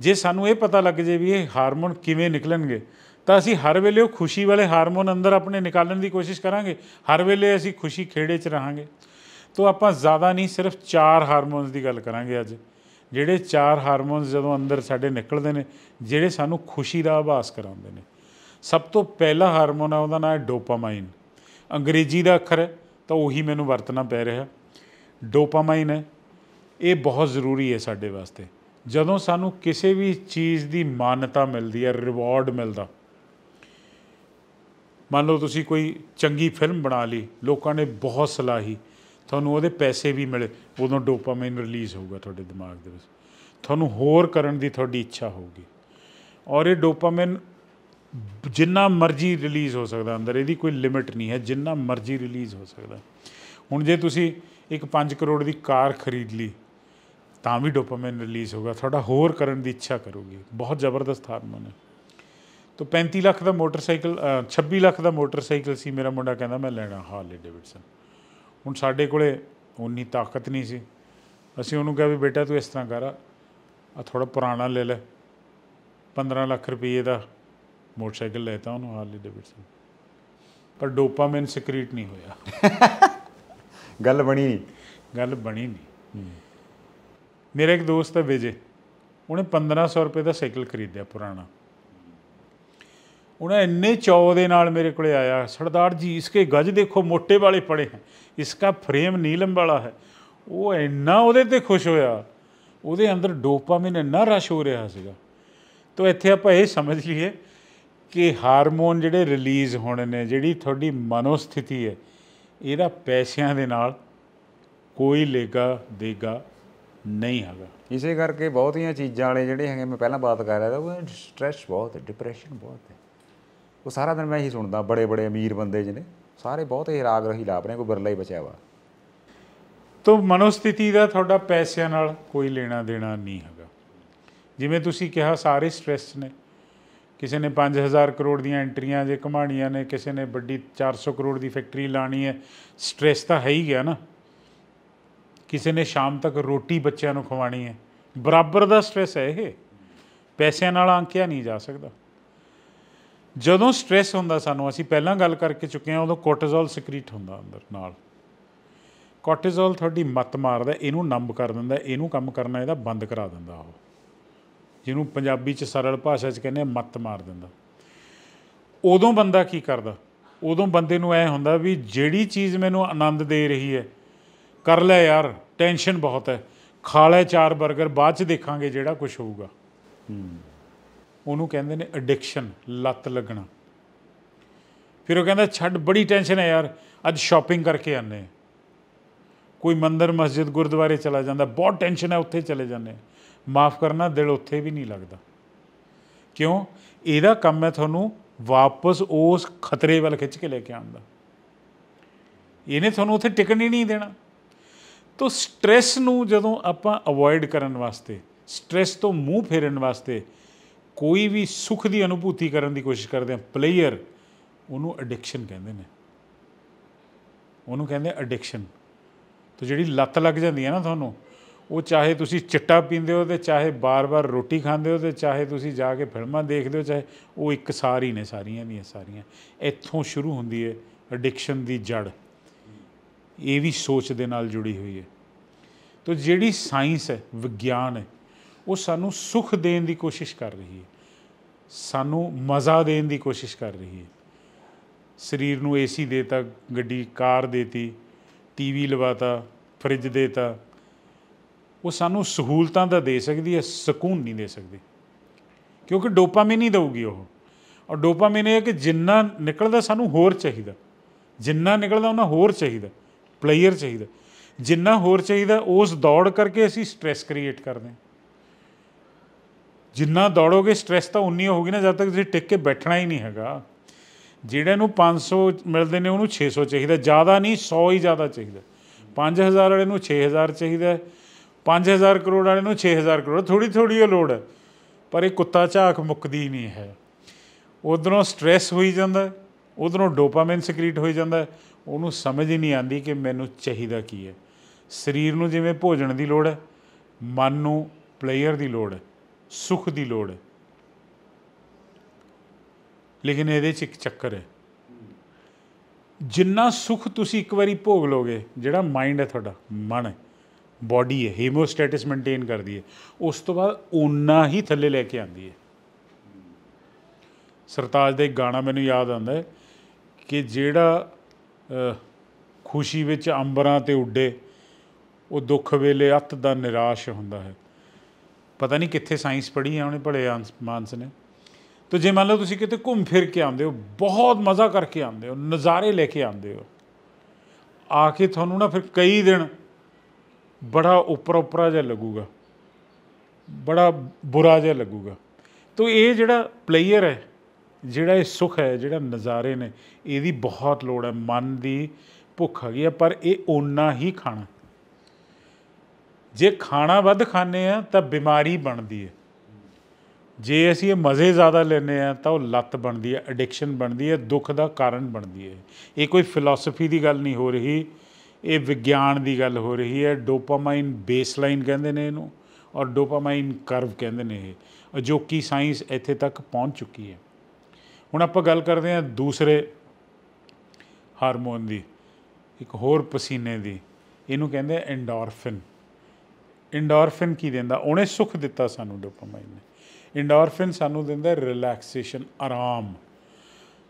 ਜੇ ਸਾਨੂੰ ਇਹ ਪਤਾ ਲੱਗ ਜੇ ਵੀ ਇਹ ਹਾਰਮੋਨ ਕਿਵੇਂ ਨਿਕਲਣਗੇ ਤਾਂ ਅਸੀਂ ਹਰ ਵੇਲੇ ਉਹ ਖੁਸ਼ੀ ਵਾਲੇ ਹਾਰਮੋਨ ਅੰਦਰ ਆਪਣੇ ਨਿਕਾਲਣ ਦੀ ਕੋਸ਼ਿਸ਼ ਕਰਾਂਗੇ ਹਰ ਵੇਲੇ ਅਸੀਂ ਖੁਸ਼ੀ ਖੇੜੇ 'ਚ ਰਹਾਂਗੇ ਤੋਂ ਆਪਾਂ ਜ਼ਿਆਦਾ ਨਹੀਂ ਸਿਰਫ ਚਾਰ ਹਾਰਮੋਨਸ ਦੀ ਗੱਲ ਕਰਾਂਗੇ ਅੱਜ ਜਿਹੜੇ ਚਾਰ ਹਾਰਮੋਨਸ ਜਦੋਂ ਅੰਦਰ ਸਾਡੇ ਨਿਕਲਦੇ ਨੇ ਜਿਹੜੇ ਸਾਨੂੰ ਖੁਸ਼ੀ ਦਾ ਆਭਾਸ ਕਰਾਉਂਦੇ ਨੇ ਸਭ ਤੋਂ ਪਹਿਲਾ ਹਾਰਮੋਨ ਆ ਉਹਦਾ ਨਾਮ ਹੈ ਡੋਪਾਮਾਈਨ ਅੰਗਰੇਜ਼ੀ ਦਾ ਅੱਖਰ ਹੈ ਤਾਂ ਉਹੀ ਮੈਨੂੰ ਵਰਤਣਾ ਪੈ ਰਿਹਾ ਡੋਪਾਮਾਈਨ ਹੈ ਇਹ ਬਹੁਤ ਜ਼ਰੂਰੀ ਹੈ ਸਾਡੇ ਵਾਸਤੇ ਜਦੋਂ ਸਾਨੂੰ ਕਿਸੇ ਵੀ ਚੀਜ਼ ਦੀ ਮਾਨਤਾ ਮਿਲਦੀ ਹੈ ਰਿਵਾਰਡ ਮਿਲਦਾ ਮੰਨ ਲਓ ਤੁਸੀਂ ਕੋਈ ਚੰਗੀ ਫਿਲਮ ਬਣਾ ਲਈ ਲੋਕਾਂ ਨੇ ਬਹੁਤ ਸਲਾਹੀ ਤੁਹਾਨੂੰ ਉਹਦੇ ਪੈਸੇ ਵੀ ਮਿਲੇ ਉਦੋਂ ਡੋਪਾਮਾਈਨ ਰਿਲੀਜ਼ ਹੋਊਗਾ ਤੁਹਾਡੇ ਦਿਮਾਗ ਦੇ ਵਿੱਚ ਤੁਹਾਨੂੰ ਹੋਰ ਕਰਨ ਦੀ ਤੁਹਾਡੀ ਇੱਛਾ ਹੋਊਗੀ ਔਰ ਇਹ ਡੋਪਾਮਾਈਨ ਜਿੰਨਾ ਮਰਜ਼ੀ ਰਿਲੀਜ਼ ਹੋ ਸਕਦਾ ਅੰਦਰ ਇਹਦੀ ਕੋਈ ਲਿਮਿਟ ਨਹੀਂ ਹੈ ਜਿੰਨਾ ਮਰਜ਼ੀ ਰਿਲੀਜ਼ ਹੋ ਸਕਦਾ ਹੁਣ ਜੇ ਤੁਸੀਂ ਇੱਕ 5 ਕਰੋੜ ਦੀ ਕਾਰ ਖਰੀਦ ਲਈ ਤਾਂ ਵੀ ਡੋਪਾਮਾਈਨ ਰਿਲੀਜ਼ ਹੋਗਾ ਤੁਹਾਡਾ ਹੋਰ ਕਰਨ ਦੀ ਇੱਛਾ ਕਰੋਗੇ ਬਹੁਤ ਜ਼ਬਰਦਸਤ ਹਾਰਮੋਨ ਹੈ ਤਾਂ 35 ਲੱਖ ਦਾ ਮੋਟਰਸਾਈਕਲ 26 ਲੱਖ ਦਾ ਮੋਟਰਸਾਈਕਲ ਸੀ ਮੇਰਾ ਮੁੰਡਾ ਕਹਿੰਦਾ ਮੈਂ ਲੈਣਾ ਹਾਲੇ ਡੇਵਿਡਸਨ ਹੁਣ ਸਾਡੇ ਕੋਲੇ ਉਨੀ ਤਾਕਤ ਨਹੀਂ ਸੀ ਅਸੀਂ ਉਹਨੂੰ ਕਿਹਾ ਵੀ ਬੇਟਾ ਤੂੰ ਇਸ ਤਰ੍ਹਾਂ ਕਰ ਆ ਥੋੜਾ ਪੁਰਾਣਾ ਲੈ ਲੈ 15 ਲੱਖ ਰੁਪਏ ਦਾ ਮੋਟਰਸਾਈਕਲ ਲੈਤਾ ਉਹਨੂੰ ਹਾਲੇ ਡੇਵਿਡਸਨ ਪਰ ਡੋਪਾਮਾਈਨ ਸਿਕ੍ਰੀਟ ਨਹੀਂ ਹੋਇਆ ਗੱਲ ਬਣੀ ਨਹੀਂ ਗੱਲ ਬਣੀ ਨਹੀਂ ਮੇਰਾ ਇੱਕ ਦੋਸਤ ਹੈ ਵਿਜੇ ਉਹਨੇ 1500 ਰੁਪਏ ਦਾ ਸਾਈਕਲ ਖਰੀਦਿਆ ਪੁਰਾਣਾ ਉਹਨੇ ਇੰਨੇ ਚੌ ਦੇ ਨਾਲ ਮੇਰੇ ਕੋਲੇ ਆਇਆ ਸਰਦਾਰ ਜੀ ਇਸਕੇ ਗੱਜ ਦੇਖੋ ਮੋٹے ਵਾਲੇ ਪੜੇ ਹੈ ਇਸਕਾ ਫਰੇਮ ਨੀਲਮ ਵਾਲਾ ਹੈ ਉਹ ਇੰਨਾ ਉਹਦੇ ਤੇ ਖੁਸ਼ ਹੋਇਆ ਉਹਦੇ ਅੰਦਰ ਡੋਪਾਮਾਈਨ ਇੰਨਾ ਰਸ਼ ਹੋ ਰਿਹਾ ਸੀਗਾ ਤਾਂ ਇੱਥੇ ਆਪਾਂ ਇਹ ਸਮਝ ਲਈਏ ਕਿ ਹਾਰਮੋਨ ਜਿਹੜੇ ਰਿਲੀਜ਼ ਹੋਣੇ ਨੇ ਜਿਹੜੀ ਤੁਹਾਡੀ ਮਨੋਸਥਿਤੀ ਹੈ ਇਹਦਾ ਪੈਸਿਆਂ ਦੇ ਨਾਲ ਕੋਈ ਲੇਗਾ ਦੇਗਾ ਨਹੀਂ ਹੈਗਾ ਇਸੇ ਕਰਕੇ ਬਹੁਤੀਆਂ ਚੀਜ਼ਾਂ ਵਾਲੇ ਜਿਹੜੇ ਹੈਗੇ ਮੈਂ ਪਹਿਲਾਂ ਬਾਤ ਕਰ ਰਿਹਾ ਤਾਂ ਉਹ ਸਟ्रेस ਬਹੁਤ ਹੈ ਡਿਪਰੈਸ਼ਨ ਬਹੁਤ ਹੈ ਉਹ ਸਾਰਾ ਦਿਨ ਮੈਂ ਹੀ ਸੁਣਦਾ ਬੜੇ ਬੜੇ ਅਮੀਰ ਬੰਦੇ ਜਿਹਨੇ ਸਾਰੇ ਬਹੁਤ ਹੀ ਰਾਗ ਰਹੀ ਲਾਪ ਰਹੇ ਕੋਈ ਬਿਰਲਾ ਹੀ ਬਚਿਆ ਵਾ ਤੋ ਮਨੋਸਥਿਤੀ ਦਾ ਤੁਹਾਡਾ ਪੈਸਿਆਂ ਨਾਲ ਕੋਈ ਲੈਣਾ ਦੇਣਾ ਨਹੀਂ ਹੈਗਾ ਜਿਵੇਂ ਤੁਸੀਂ ਕਿਹਾ ਸਾਰੇ ਸਟ्रेस ਨੇ ਕਿਸੇ ਨੇ 5000 ਕਰੋੜ ਦੀਆਂ ਐਂਟਰੀਆਂ ਜੇ ਕਮਾਣੀਆਂ ਨੇ ਕਿਸੇ ਨੇ ਵੱਡੀ 400 ਕਰੋੜ ਦੀ ਫੈਕਟਰੀ ਲਾਣੀ ਹੈ ਸਟ्रेस ਤਾਂ ਹੈ ਹੀ ਗਿਆ ਨਾ ਕਿਸੇ ਨੇ ਸ਼ਾਮ ਤੱਕ ਰੋਟੀ ਬੱਚਿਆਂ ਨੂੰ ਖਵਾਣੀ ਹੈ ਬਰਾਬਰ ਦਾ ਸਟ्रेस ਹੈ ਇਹ ਪੈਸਿਆਂ ਨਾਲ ਆਂਕਿਆ ਨਹੀਂ ਜਾ ਸਕਦਾ ਜਦੋਂ ਸਟ्रेस ਹੁੰਦਾ ਸਾਨੂੰ ਅਸੀਂ ਪਹਿਲਾਂ ਗੱਲ ਕਰਕੇ ਚੁੱਕੇ ਹਾਂ ਉਦੋਂ ਕੋਰਟੀਜ਼ੋਲ ਸਿਕ੍ਰੀਟ ਹੁੰਦਾ ਅੰਦਰ ਨਾਲ ਕੋਰਟੀਜ਼ੋਲ ਤੁਹਾਡੀ ਮਤ ਮਾਰਦਾ ਇਹਨੂੰ ਨੰਬ ਕਰ ਦਿੰਦਾ ਇਹਨੂੰ ਕੰਮ ਕਰਨਾ ਇਹਦਾ ਬੰਦ ਕਰਾ ਦਿੰਦਾ ਉਹ ਜਿਹਨੂੰ ਪੰਜਾਬੀ ਚ ਸਰਲ ਭਾਸ਼ਾ ਚ ਕਹਿੰਦੇ ਮਤ ਮਾਰ ਦਿੰਦਾ ਉਦੋਂ ਬੰਦਾ ਕੀ ਕਰਦਾ ਉਦੋਂ ਬੰਦੇ ਨੂੰ ਐ ਹੁੰਦਾ ਵੀ ਜਿਹੜੀ ਚੀਜ਼ ਮੈਨੂੰ ਆਨੰਦ ਦੇ ਰਹੀ ਹੈ ਕਰ ਲੈ ਯਾਰ ਟੈਨਸ਼ਨ ਬਹੁਤ ਹੈ ਖਾ ਲੈ ਚਾਰ 버ਗਰ ਬਾਅਦ ਚ ਦੇਖਾਂਗੇ ਜਿਹੜਾ ਕੁਝ ਹੋਊਗਾ ਹੂੰ ਉਹਨੂੰ ਕਹਿੰਦੇ ਨੇ ਐਡਿਕਸ਼ਨ ਲੱਤ ਲੱਗਣਾ ਫਿਰ ਉਹ ਕਹਿੰਦਾ ਛੱਡ ਬੜੀ ਟੈਨਸ਼ਨ ਹੈ ਯਾਰ ਅੱਜ ਸ਼ਾਪਿੰਗ ਕਰਕੇ ਆਨੇ ਕੋਈ ਮੰਦਰ ਮਸਜਿਦ ਗੁਰਦੁਆਰੇ ਚਲਾ ਜਾਂਦਾ ਬਹੁਤ ਟੈਨਸ਼ਨ ਹੈ ਉੱਥੇ ਚਲੇ ਜਾਂਦੇ ਮਾਫ ਕਰਨਾ ਦਿਲ ਉੱਥੇ ਵੀ ਨਹੀਂ ਲੱਗਦਾ ਕਿਉਂ ਇਹਦਾ ਕੰਮ ਹੈ ਤੁਹਾਨੂੰ ਵਾਪਸ ਉਸ ਖਤਰੇ ਵੱਲ ਖਿੱਚ ਕੇ ਲੈ ਕੇ ਆਉਂਦਾ ਇਹਨੇ ਤੁਹਾਨੂੰ ਉੱਥੇ ਟਿਕਣ ਹੀ ਨਹੀਂ ਦੇਣਾ ਤੋਂ ਸਟ्रेस ਨੂੰ ਜਦੋਂ ਆਪਾਂ ਅਵੋਇਡ ਕਰਨ ਵਾਸਤੇ ਸਟ्रेस ਤੋਂ ਮੂੰਹ ਫੇਰਨ ਵਾਸਤੇ ਕੋਈ ਵੀ ਸੁੱਖ ਦੀ ਅਨੁਭੂਤੀ ਕਰਨ ਦੀ ਕੋਸ਼ਿਸ਼ ਕਰਦੇ ਆ ਪਲੇਅਰ ਉਹਨੂੰ ਐਡਿਕਸ਼ਨ ਕਹਿੰਦੇ ਨੇ ਉਹਨੂੰ ਕਹਿੰਦੇ ਐਡਿਕਸ਼ਨ ਤਾਂ ਜਿਹੜੀ ਲੱਤ ਲੱਗ ਜਾਂਦੀ ਹੈ ਨਾ ਤੁਹਾਨੂੰ ਉਹ ਚਾਹੇ ਤੁਸੀਂ ਚਿੱਟਾ ਪੀਂਦੇ ਹੋ ਤੇ ਚਾਹੇ ਬਾਰ-ਬਾਰ ਰੋਟੀ ਖਾਂਦੇ ਹੋ ਤੇ ਚਾਹੇ ਤੁਸੀਂ ਜਾ ਕੇ ਫਿਲਮਾਂ ਦੇਖਦੇ ਹੋ ਚਾਹੇ ਉਹ ਇੱਕ ਸਾਰ ਹੀ ਨੇ ਸਾਰੀਆਂ ਦੀਆਂ ਸਾਰੀਆਂ ਇੱਥੋਂ ਸ਼ੁਰੂ ਹੁੰਦੀ ਹੈ ਐਡਿਕਸ਼ਨ ਦੀ ਜੜ ਇਹ ਵੀ ਸੋਚ ਦੇ ਨਾਲ ਜੁੜੀ ਹੋਈ ਹੈ ਤੋ ਜਿਹੜੀ ਸਾਇੰਸ ਹੈ ਵਿਗਿਆਨ ਹੈ ਉਹ ਸਾਨੂੰ ਸੁਖ ਦੇਣ ਦੀ ਕੋਸ਼ਿਸ਼ ਕਰ ਰਹੀ ਹੈ ਸਾਨੂੰ ਮਜ਼ਾ ਦੇਣ ਦੀ ਕੋਸ਼ਿਸ਼ ਕਰ ਰਹੀ ਹੈ ਸਰੀਰ ਨੂੰ ਏਸੀ ਦੇਤਾ ਗੱਡੀ ਕਾਰ ਦੇਤੀ ਟੀਵੀ ਲਵਾਤਾ ਫ੍ਰਿਜ ਦੇਤਾ ਉਹ ਸਾਨੂੰ ਸਹੂਲਤਾਂ ਦਾ ਦੇ ਸਕਦੀ ਹੈ ਸਕੂਨ ਨਹੀਂ ਦੇ ਸਕਦੀ ਕਿਉਂਕਿ ਡੋਪਾਮਾਈਨ ਹੀ ਦਊਗੀ ਉਹ ਔਰ ਡੋਪਾਮਾਈਨ ਇਹ ਕਿ ਜਿੰਨਾ ਨਿਕਲਦਾ ਸਾਨੂੰ ਹੋਰ ਚਾਹੀਦਾ ਜਿੰਨਾ ਨਿਕਲਦਾ ਉਹਨਾਂ ਹੋਰ ਚਾਹੀਦਾ ਪਲੇਅਰ ਚਾਹੀਦਾ ਜਿੰਨਾ ਹੋਰ ਚਾਹੀਦਾ ਉਸ ਦੌੜ ਕਰਕੇ ਅਸੀਂ ਸਟ्रेस ਕ੍ਰੀਏਟ ਕਰਦੇ ਹਾਂ ਜਿੰਨਾ ਦੌੜੋਗੇ ਸਟ्रेस ਤਾਂ ਉਨੀ ਹੋਊਗੀ ਨਾ ਜਦ ਤੱਕ ਤੁਸੀਂ ਟਿਕ ਕੇ ਬੈਠਣਾ ਹੀ ਨਹੀਂ ਹੈਗਾ ਜਿਹੜੇ ਨੂੰ 500 ਮਿਲਦੇ ਨੇ ਉਹਨੂੰ 600 ਚਾਹੀਦਾ ਜ਼ਿਆਦਾ ਨਹੀਂ 100 ਹੀ ਜ਼ਿਆਦਾ ਚਾਹੀਦਾ 5000 ਵਾਲੇ ਨੂੰ 6000 ਚਾਹੀਦਾ 5000 ਕਰੋੜ ਵਾਲੇ ਨੂੰ 6000 ਕਰੋੜ ਥੋੜੀ ਥੋੜੀ ਉਹ ਲੋੜ ਹੈ ਪਰ ਇਹ ਕੁੱਤਾ ਝਾਕ ਮੁੱਕਦੀ ਨਹੀਂ ਹੈ ਉਧਰੋਂ ਸਟ्रेस ਹੋਈ ਜਾਂਦਾ ਉਧਰੋਂ ਡੋਪਾਮਾਈਨ ਸਕ੍ਰੀਟ ਹੋਈ ਜਾਂਦਾ ਉਹਨੂੰ ਸਮਝ ਹੀ ਨਹੀਂ ਆਉਂਦੀ ਕਿ ਮੈਨੂੰ ਚਾਹੀਦਾ ਕੀ ਹੈ ਸਰੀਰ ਨੂੰ ਜਿਵੇਂ ਭੋਜਨ ਦੀ ਲੋੜ ਹੈ ਮਨ ਨੂੰ ਪਲੇਅਰ ਦੀ ਲੋੜ ਹੈ ਸੁਖ ਦੀ ਲੋੜ ਹੈ ਲੇਕਿਨ ਇਹਦੇ 'ਚ ਇੱਕ ਚੱਕਰ ਹੈ ਜਿੰਨਾ ਸੁਖ ਤੁਸੀਂ ਇੱਕ ਵਾਰੀ ਭੋਗ ਲੋਗੇ ਜਿਹੜਾ ਮਾਈਂਡ ਹੈ ਤੁਹਾਡਾ ਮਨ ਹੈ ਬਾਡੀ ਹੈ ਹੀਮੋਸਟੈਟਿਸ ਮੇਨਟੇਨ ਕਰਦੀ ਹੈ ਉਸ ਤੋਂ ਬਾਅਦ ਉਨਾ ਹੀ ਥੱਲੇ ਲੈ ਕੇ ਆਂਦੀ ਹੈ ਸਰਤਾਜ ਦਾ ਇੱਕ ਗਾਣਾ ਮੈਨੂੰ ਯਾਦ ਆਉਂਦਾ ਹੈ ਕਿ ਜਿਹੜਾ ਖੁਸ਼ੀ ਵਿੱਚ ਅੰਬਰਾਂ ਤੇ ਉੱਡੇ ਉਹ ਦੁੱਖ ਵੇਲੇ ਅੱਤ ਦਾ ਨਿਰਾਸ਼ ਹੁੰਦਾ ਹੈ ਪਤਾ ਨਹੀਂ ਕਿੱਥੇ ਸਾਇੰਸ ਪੜ੍ਹੀ ਆ ਉਹਨੇ ਭਲੇ ਮਾਨਸ ਨੇ ਤੋ ਜੇ ਮੰਨ ਲਓ ਤੁਸੀਂ ਕਿਤੇ ਘੁੰਮ ਫਿਰ ਕੇ ਆਉਂਦੇ ਹੋ ਬਹੁਤ ਮਜ਼ਾ ਕਰਕੇ ਆਉਂਦੇ ਹੋ ਨਜ਼ਾਰੇ ਲੈ ਕੇ ਆਉਂਦੇ ਹੋ ਆ ਕੇ ਤੁਹਾਨੂੰ ਨਾ ਫਿਰ ਕਈ ਦਿਨ ਬੜਾ ਉੱਪਰ ਉੱਪਰਾ ਜਿਹਾ ਲੱਗੂਗਾ ਬੜਾ ਬੁਰਾ ਜਿਹਾ ਲੱਗੂਗਾ ਤੋ ਇਹ ਜਿਹੜਾ ਪਲੇਅਰ ਹੈ ਜਿਹੜਾ ਇਹ ਸੁੱਖ ਹੈ ਜਿਹੜਾ ਨਜ਼ਾਰੇ ਨੇ ਇਹਦੀ ਬਹੁਤ ਲੋੜ ਹੈ ਮਨ ਦੀ ਭੁੱਖ ਹੈਗੀ ਹੈ ਪਰ ਇਹ ਓਨਾ ਹੀ ਖਾਣਾ ਜੇ ਖਾਣਾ ਵੱਧ ਖਾਣੇ ਆ ਤਾਂ ਬਿਮਾਰੀ ਬਣਦੀ ਹੈ ਜੇ ਅਸੀਂ ਇਹ ਮਜ਼ੇ ਜ਼ਿਆਦਾ ਲੈਨੇ ਆ ਤਾਂ ਉਹ ਲੱਤ ਬਣਦੀ ਹੈ ਐਡਿਕਸ਼ਨ ਬਣਦੀ ਹੈ ਦੁੱਖ ਦਾ ਕਾਰਨ ਬਣਦੀ ਹੈ ਇਹ ਕੋਈ ਫਿਲਾਸਫੀ ਦੀ ਗੱਲ ਨਹੀਂ ਹੋ ਰਹੀ ਇਹ ਵਿਗਿਆਨ ਦੀ ਗੱਲ ਹੋ ਰਹੀ ਹੈ ਡੋਪਾਮਾਈਨ ਬੇਸਲਾਈਨ ਕਹਿੰਦੇ ਨੇ ਇਹਨੂੰ ਔਰ ਡੋਪਾਮਾਈਨ ਕਰਵ ਕਹਿੰਦੇ ਨੇ ਇਹ ਅਜੋਕੀ ਸਾਇੰਸ ਇੱਥੇ ਤੱਕ ਪਹੁੰਚ ਚੁੱਕੀ ਹੈ ਹੁਣ ਆਪਾਂ ਗੱਲ ਕਰਦੇ ਹਾਂ ਦੂਸਰੇ ਹਾਰਮੋਨ ਦੀ ਇੱਕ ਹੋਰ ਪਸੀਨੇ ਦੀ ਇਹਨੂੰ ਕਹਿੰਦੇ ਐਂਡੋਰਫਿਨ ਐਂਡੋਰਫਿਨ ਕੀ ਦਿੰਦਾ ਉਹਨੇ ਸੁਖ ਦਿੱਤਾ ਸਾਨੂੰ ਡੋਪਾਮਾਈਨ ਨੇ ਐਂਡੋਰਫਿਨ ਸਾਨੂੰ ਦਿੰਦਾ ਰਿਲੈਕਸੇਸ਼ਨ ਆਰਾਮ